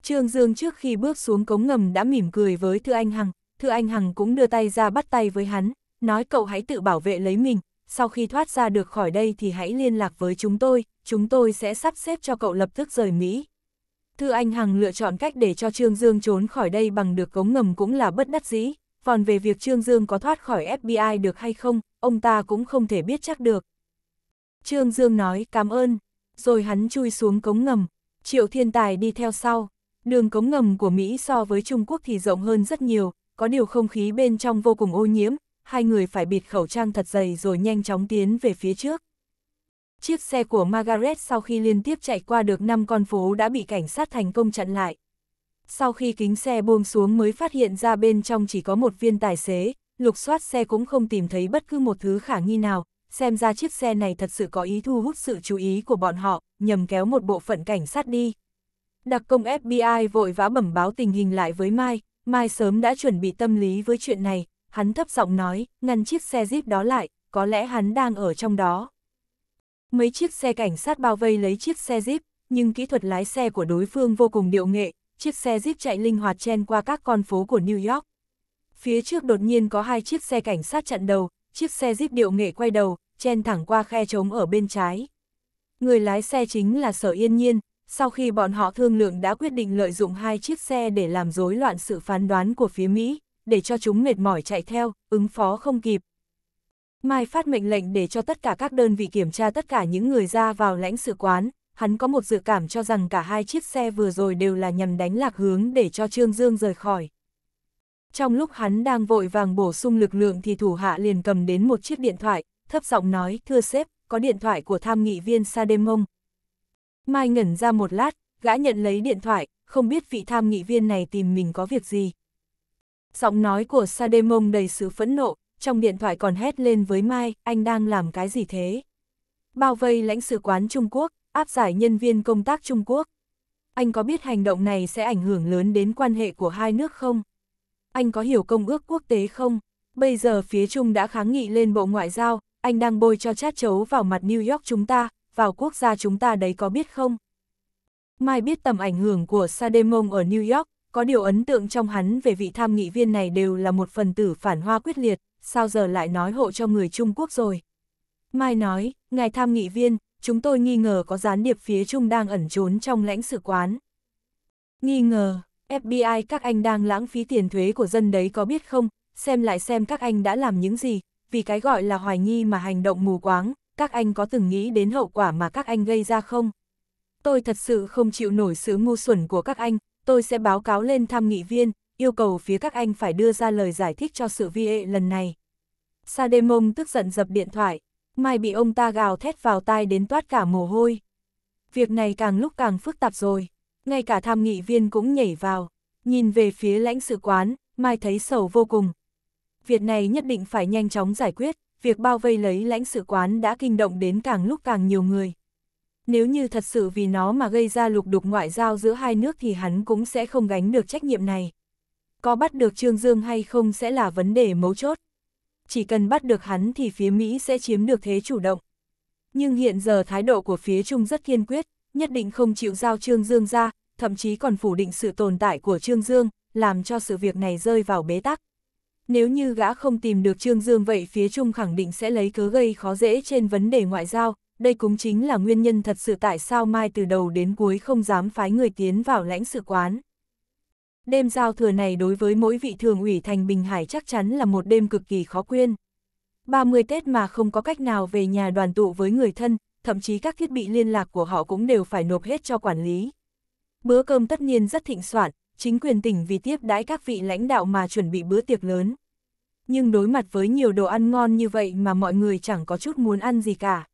Trương Dương trước khi bước xuống cống ngầm đã mỉm cười với Thư Anh Hằng, Thư Anh Hằng cũng đưa tay ra bắt tay với hắn, nói cậu hãy tự bảo vệ lấy mình, sau khi thoát ra được khỏi đây thì hãy liên lạc với chúng tôi, chúng tôi sẽ sắp xếp cho cậu lập tức rời Mỹ. Thư Anh Hằng lựa chọn cách để cho Trương Dương trốn khỏi đây bằng được cống ngầm cũng là bất đắc dĩ, còn về việc Trương Dương có thoát khỏi FBI được hay không, ông ta cũng không thể biết chắc được. Trương Dương nói cảm ơn, rồi hắn chui xuống cống ngầm, Triệu Thiên Tài đi theo sau. Đường cống ngầm của Mỹ so với Trung Quốc thì rộng hơn rất nhiều, có điều không khí bên trong vô cùng ô nhiễm, hai người phải bịt khẩu trang thật dày rồi nhanh chóng tiến về phía trước. Chiếc xe của Margaret sau khi liên tiếp chạy qua được 5 con phố đã bị cảnh sát thành công chặn lại. Sau khi kính xe buông xuống mới phát hiện ra bên trong chỉ có một viên tài xế, lục soát xe cũng không tìm thấy bất cứ một thứ khả nghi nào, xem ra chiếc xe này thật sự có ý thu hút sự chú ý của bọn họ, nhằm kéo một bộ phận cảnh sát đi. Đặc công FBI vội vã bẩm báo tình hình lại với Mai, Mai sớm đã chuẩn bị tâm lý với chuyện này, hắn thấp giọng nói, ngăn chiếc xe Jeep đó lại, có lẽ hắn đang ở trong đó. Mấy chiếc xe cảnh sát bao vây lấy chiếc xe Jeep, nhưng kỹ thuật lái xe của đối phương vô cùng điệu nghệ, chiếc xe Jeep chạy linh hoạt chen qua các con phố của New York. Phía trước đột nhiên có hai chiếc xe cảnh sát chặn đầu, chiếc xe jeep điệu nghệ quay đầu, chen thẳng qua khe trống ở bên trái. Người lái xe chính là Sở Yên Nhiên, sau khi bọn họ thương lượng đã quyết định lợi dụng hai chiếc xe để làm rối loạn sự phán đoán của phía Mỹ, để cho chúng mệt mỏi chạy theo, ứng phó không kịp. Mai phát mệnh lệnh để cho tất cả các đơn vị kiểm tra tất cả những người ra vào lãnh sự quán, hắn có một dự cảm cho rằng cả hai chiếc xe vừa rồi đều là nhằm đánh lạc hướng để cho Trương Dương rời khỏi. Trong lúc hắn đang vội vàng bổ sung lực lượng thì thủ hạ liền cầm đến một chiếc điện thoại, thấp giọng nói, thưa sếp, có điện thoại của tham nghị viên Sademong. Mai ngẩn ra một lát, gã nhận lấy điện thoại, không biết vị tham nghị viên này tìm mình có việc gì. Giọng nói của Sademong đầy sự phẫn nộ, trong điện thoại còn hét lên với Mai, anh đang làm cái gì thế? Bao vây lãnh sự quán Trung Quốc, áp giải nhân viên công tác Trung Quốc. Anh có biết hành động này sẽ ảnh hưởng lớn đến quan hệ của hai nước không? anh có hiểu công ước quốc tế không? Bây giờ phía Trung đã kháng nghị lên Bộ Ngoại giao, anh đang bôi cho chát chấu vào mặt New York chúng ta, vào quốc gia chúng ta đấy có biết không? Mai biết tầm ảnh hưởng của Sademong ở New York, có điều ấn tượng trong hắn về vị tham nghị viên này đều là một phần tử phản hoa quyết liệt, sao giờ lại nói hộ cho người Trung Quốc rồi? Mai nói, ngài tham nghị viên, chúng tôi nghi ngờ có gián điệp phía Trung đang ẩn trốn trong lãnh sự quán. Nghi ngờ, FBI các anh đang lãng phí tiền thuế của dân đấy có biết không, xem lại xem các anh đã làm những gì, vì cái gọi là hoài nghi mà hành động mù quáng, các anh có từng nghĩ đến hậu quả mà các anh gây ra không? Tôi thật sự không chịu nổi sự ngu xuẩn của các anh, tôi sẽ báo cáo lên tham nghị viên, yêu cầu phía các anh phải đưa ra lời giải thích cho sự vi ệ lần này. Sademon tức giận dập điện thoại, mai bị ông ta gào thét vào tai đến toát cả mồ hôi. Việc này càng lúc càng phức tạp rồi ngay cả tham nghị viên cũng nhảy vào, nhìn về phía lãnh sự quán, Mai thấy sầu vô cùng. Việc này nhất định phải nhanh chóng giải quyết, việc bao vây lấy lãnh sự quán đã kinh động đến càng lúc càng nhiều người. Nếu như thật sự vì nó mà gây ra lục đục ngoại giao giữa hai nước thì hắn cũng sẽ không gánh được trách nhiệm này. Có bắt được Trương Dương hay không sẽ là vấn đề mấu chốt. Chỉ cần bắt được hắn thì phía Mỹ sẽ chiếm được thế chủ động. Nhưng hiện giờ thái độ của phía Trung rất kiên quyết, nhất định không chịu giao Trương Dương ra, thậm chí còn phủ định sự tồn tại của Trương Dương, làm cho sự việc này rơi vào bế tắc. Nếu như gã không tìm được Trương Dương vậy phía Trung khẳng định sẽ lấy cớ gây khó dễ trên vấn đề ngoại giao, đây cũng chính là nguyên nhân thật sự tại sao Mai từ đầu đến cuối không dám phái người tiến vào lãnh sự quán. Đêm giao thừa này đối với mỗi vị thường ủy thành Bình Hải chắc chắn là một đêm cực kỳ khó quên. 30 Tết mà không có cách nào về nhà đoàn tụ với người thân, thậm chí các thiết bị liên lạc của họ cũng đều phải nộp hết cho quản lý. Bữa cơm tất nhiên rất thịnh soạn, chính quyền tỉnh vì tiếp đãi các vị lãnh đạo mà chuẩn bị bữa tiệc lớn. Nhưng đối mặt với nhiều đồ ăn ngon như vậy mà mọi người chẳng có chút muốn ăn gì cả.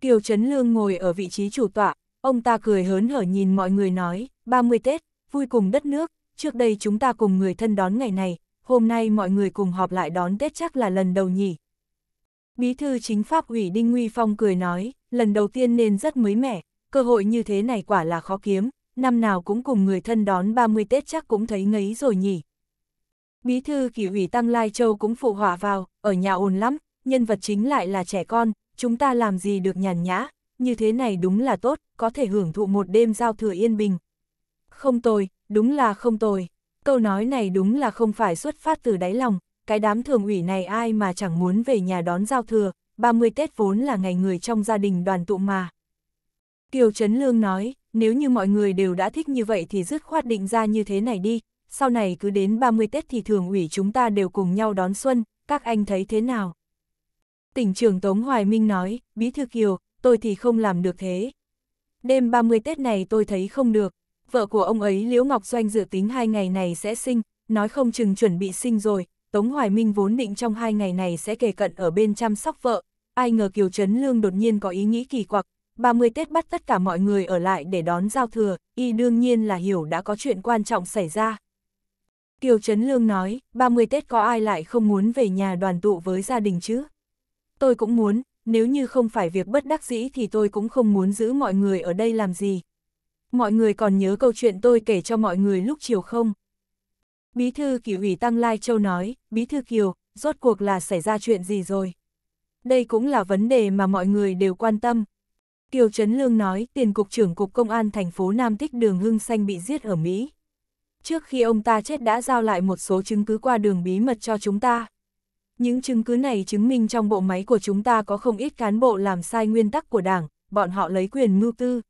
Kiều Trấn Lương ngồi ở vị trí chủ tọa, ông ta cười hớn hở nhìn mọi người nói, 30 Tết, vui cùng đất nước, trước đây chúng ta cùng người thân đón ngày này, hôm nay mọi người cùng họp lại đón Tết chắc là lần đầu nhỉ, Bí thư chính pháp ủy Đinh Nguy Phong cười nói, lần đầu tiên nên rất mới mẻ, cơ hội như thế này quả là khó kiếm, năm nào cũng cùng người thân đón 30 Tết chắc cũng thấy ngấy rồi nhỉ. Bí thư kỷ ủy Tăng Lai Châu cũng phụ họa vào, ở nhà ồn lắm, nhân vật chính lại là trẻ con, chúng ta làm gì được nhàn nhã, như thế này đúng là tốt, có thể hưởng thụ một đêm giao thừa yên bình. Không tồi, đúng là không tồi. Câu nói này đúng là không phải xuất phát từ đáy lòng, cái đám thường ủy này ai mà chẳng muốn về nhà đón giao thừa, 30 Tết vốn là ngày người trong gia đình đoàn tụ mà. Kiều Trấn Lương nói, nếu như mọi người đều đã thích như vậy thì dứt khoát định ra như thế này đi, sau này cứ đến 30 Tết thì thường ủy chúng ta đều cùng nhau đón xuân, các anh thấy thế nào? Tỉnh trưởng Tống Hoài Minh nói, Bí Thư Kiều, tôi thì không làm được thế. Đêm 30 Tết này tôi thấy không được, vợ của ông ấy Liễu Ngọc Doanh dự tính hai ngày này sẽ sinh, nói không chừng chuẩn bị sinh rồi, Tống Hoài Minh vốn định trong hai ngày này sẽ kề cận ở bên chăm sóc vợ, ai ngờ Kiều Trấn Lương đột nhiên có ý nghĩ kỳ quặc, 30 Tết bắt tất cả mọi người ở lại để đón giao thừa, y đương nhiên là hiểu đã có chuyện quan trọng xảy ra. Kiều Trấn Lương nói, 30 Tết có ai lại không muốn về nhà đoàn tụ với gia đình chứ? Tôi cũng muốn, nếu như không phải việc bất đắc dĩ thì tôi cũng không muốn giữ mọi người ở đây làm gì. Mọi người còn nhớ câu chuyện tôi kể cho mọi người lúc chiều không? Bí thư kỷ ủy Tăng Lai Châu nói, Bí thư Kiều, rốt cuộc là xảy ra chuyện gì rồi? Đây cũng là vấn đề mà mọi người đều quan tâm. Kiều Trấn Lương nói, tiền cục trưởng cục công an thành phố Nam Tích đường Hưng Xanh bị giết ở Mỹ. Trước khi ông ta chết đã giao lại một số chứng cứ qua đường bí mật cho chúng ta. Những chứng cứ này chứng minh trong bộ máy của chúng ta có không ít cán bộ làm sai nguyên tắc của đảng, bọn họ lấy quyền mưu tư.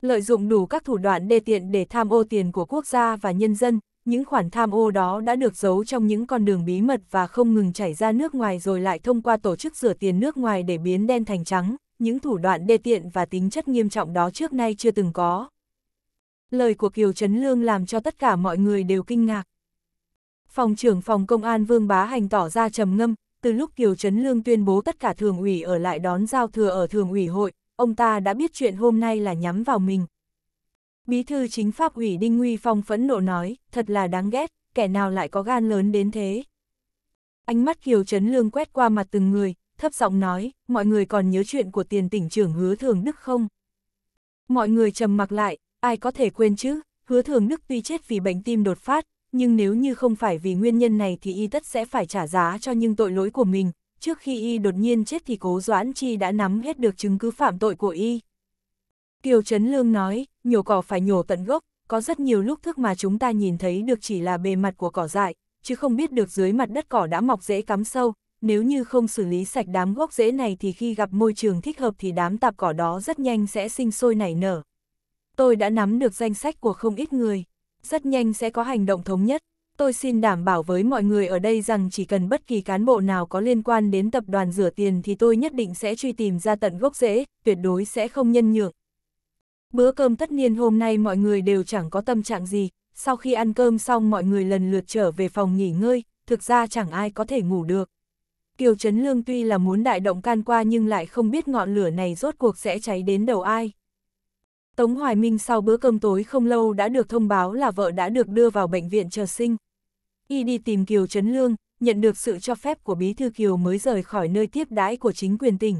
Lợi dụng đủ các thủ đoạn đê tiện để tham ô tiền của quốc gia và nhân dân, những khoản tham ô đó đã được giấu trong những con đường bí mật và không ngừng chảy ra nước ngoài rồi lại thông qua tổ chức rửa tiền nước ngoài để biến đen thành trắng, những thủ đoạn đê tiện và tính chất nghiêm trọng đó trước nay chưa từng có. Lời của Kiều Trấn Lương làm cho tất cả mọi người đều kinh ngạc. Phòng trưởng phòng công an Vương Bá Hành tỏ ra trầm ngâm, từ lúc Kiều Trấn Lương tuyên bố tất cả thường ủy ở lại đón giao thừa ở thường ủy hội, ông ta đã biết chuyện hôm nay là nhắm vào mình, Bí thư chính pháp ủy Đinh Nguy Phong phẫn nộ nói, thật là đáng ghét, kẻ nào lại có gan lớn đến thế. Ánh mắt Kiều Trấn Lương quét qua mặt từng người, thấp giọng nói, mọi người còn nhớ chuyện của tiền tỉnh trưởng hứa thường Đức không? Mọi người trầm mặc lại, ai có thể quên chứ, hứa thường Đức tuy chết vì bệnh tim đột phát, nhưng nếu như không phải vì nguyên nhân này thì y tất sẽ phải trả giá cho những tội lỗi của mình. Trước khi y đột nhiên chết thì cố Doãn Chi đã nắm hết được chứng cứ phạm tội của y. Kiều Trấn Lương nói, nhổ cỏ phải nhổ tận gốc, có rất nhiều lúc thức mà chúng ta nhìn thấy được chỉ là bề mặt của cỏ dại, chứ không biết được dưới mặt đất cỏ đã mọc rễ cắm sâu, nếu như không xử lý sạch đám gốc rễ này thì khi gặp môi trường thích hợp thì đám tạp cỏ đó rất nhanh sẽ sinh sôi nảy nở. Tôi đã nắm được danh sách của không ít người, rất nhanh sẽ có hành động thống nhất. Tôi xin đảm bảo với mọi người ở đây rằng chỉ cần bất kỳ cán bộ nào có liên quan đến tập đoàn rửa tiền thì tôi nhất định sẽ truy tìm ra tận gốc rễ, tuyệt đối sẽ không nhân nhượng. Bữa cơm tất niên hôm nay mọi người đều chẳng có tâm trạng gì, sau khi ăn cơm xong mọi người lần lượt trở về phòng nghỉ ngơi, thực ra chẳng ai có thể ngủ được. Kiều Trấn Lương tuy là muốn đại động can qua nhưng lại không biết ngọn lửa này rốt cuộc sẽ cháy đến đầu ai. Tống Hoài Minh sau bữa cơm tối không lâu đã được thông báo là vợ đã được đưa vào bệnh viện chờ sinh. Y đi tìm Kiều Trấn Lương, nhận được sự cho phép của Bí Thư Kiều mới rời khỏi nơi tiếp đãi của chính quyền tỉnh,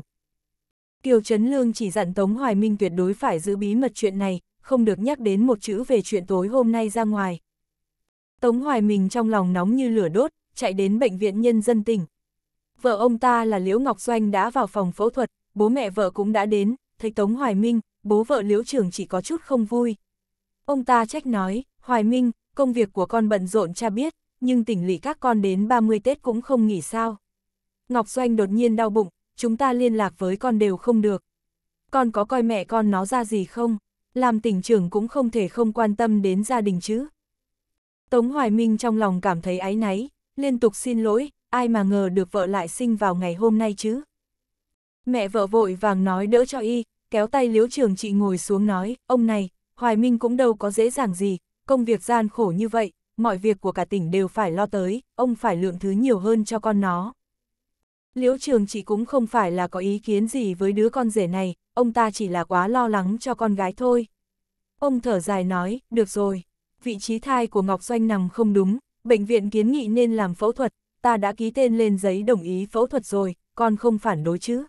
Kiều Trấn Lương chỉ dặn Tống Hoài Minh tuyệt đối phải giữ bí mật chuyện này, không được nhắc đến một chữ về chuyện tối hôm nay ra ngoài. Tống Hoài Minh trong lòng nóng như lửa đốt, chạy đến bệnh viện nhân dân tỉnh. Vợ ông ta là Liễu Ngọc Doanh đã vào phòng phẫu thuật, bố mẹ vợ cũng đã đến, thấy Tống Hoài Minh, bố vợ Liễu Trường chỉ có chút không vui. Ông ta trách nói, Hoài Minh, công việc của con bận rộn cha biết, nhưng tỉnh lỵ các con đến 30 Tết cũng không nghỉ sao. Ngọc Doanh đột nhiên đau bụng, chúng ta liên lạc với con đều không được. Con có coi mẹ con nó ra gì không? Làm tỉnh trưởng cũng không thể không quan tâm đến gia đình chứ. Tống Hoài Minh trong lòng cảm thấy áy náy, liên tục xin lỗi, ai mà ngờ được vợ lại sinh vào ngày hôm nay chứ. Mẹ vợ vội vàng nói đỡ cho y, kéo tay liếu trường chị ngồi xuống nói, ông này, Hoài Minh cũng đâu có dễ dàng gì, công việc gian khổ như vậy, mọi việc của cả tỉnh đều phải lo tới, ông phải lượng thứ nhiều hơn cho con nó. Liễu Trường chỉ cũng không phải là có ý kiến gì với đứa con rể này, ông ta chỉ là quá lo lắng cho con gái thôi. Ông thở dài nói, được rồi, vị trí thai của Ngọc Doanh nằm không đúng, bệnh viện kiến nghị nên làm phẫu thuật, ta đã ký tên lên giấy đồng ý phẫu thuật rồi, con không phản đối chứ.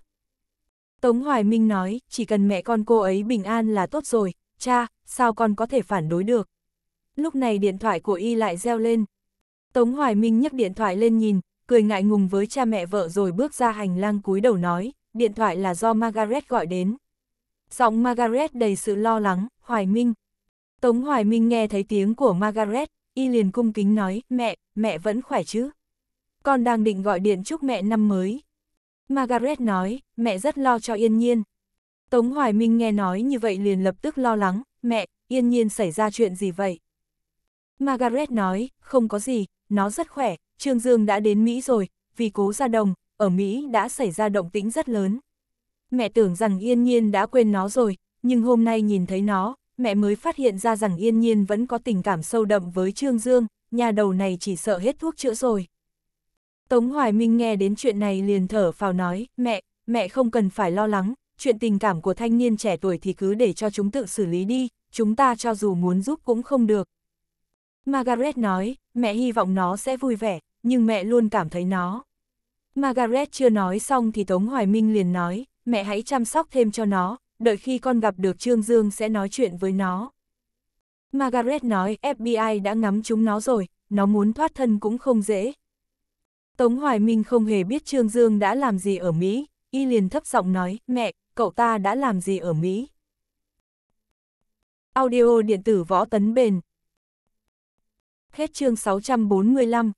Tống Hoài Minh nói, chỉ cần mẹ con cô ấy bình an là tốt rồi, cha, sao con có thể phản đối được. Lúc này điện thoại của y lại reo lên. Tống Hoài Minh nhấc điện thoại lên nhìn, cười ngại ngùng với cha mẹ vợ rồi bước ra hành lang cúi đầu nói, điện thoại là do Margaret gọi đến. Giọng Margaret đầy sự lo lắng, Hoài Minh. Tống Hoài Minh nghe thấy tiếng của Margaret, y liền cung kính nói, mẹ, mẹ vẫn khỏe chứ? Con đang định gọi điện chúc mẹ năm mới. Margaret nói, mẹ rất lo cho Yên Nhiên. Tống Hoài Minh nghe nói như vậy liền lập tức lo lắng, mẹ, Yên Nhiên xảy ra chuyện gì vậy? Margaret nói, không có gì, nó rất khỏe, Trương Dương đã đến Mỹ rồi, vì cố ra đồng, ở Mỹ đã xảy ra động tĩnh rất lớn. Mẹ tưởng rằng Yên Nhiên đã quên nó rồi, nhưng hôm nay nhìn thấy nó, mẹ mới phát hiện ra rằng Yên Nhiên vẫn có tình cảm sâu đậm với Trương Dương, nhà đầu này chỉ sợ hết thuốc chữa rồi. Tống Hoài Minh nghe đến chuyện này liền thở phào nói, mẹ, mẹ không cần phải lo lắng, chuyện tình cảm của thanh niên trẻ tuổi thì cứ để cho chúng tự xử lý đi, chúng ta cho dù muốn giúp cũng không được, Margaret nói, mẹ hy vọng nó sẽ vui vẻ, nhưng mẹ luôn cảm thấy nó. Margaret chưa nói xong thì Tống Hoài Minh liền nói, mẹ hãy chăm sóc thêm cho nó, đợi khi con gặp được Trương Dương sẽ nói chuyện với nó. Margaret nói FBI đã ngắm chúng nó rồi, nó muốn thoát thân cũng không dễ. Tống Hoài Minh không hề biết Trương Dương đã làm gì ở Mỹ, y liền thấp giọng nói, mẹ, cậu ta đã làm gì ở Mỹ? Audio điện tử võ tấn bền Hết chương 645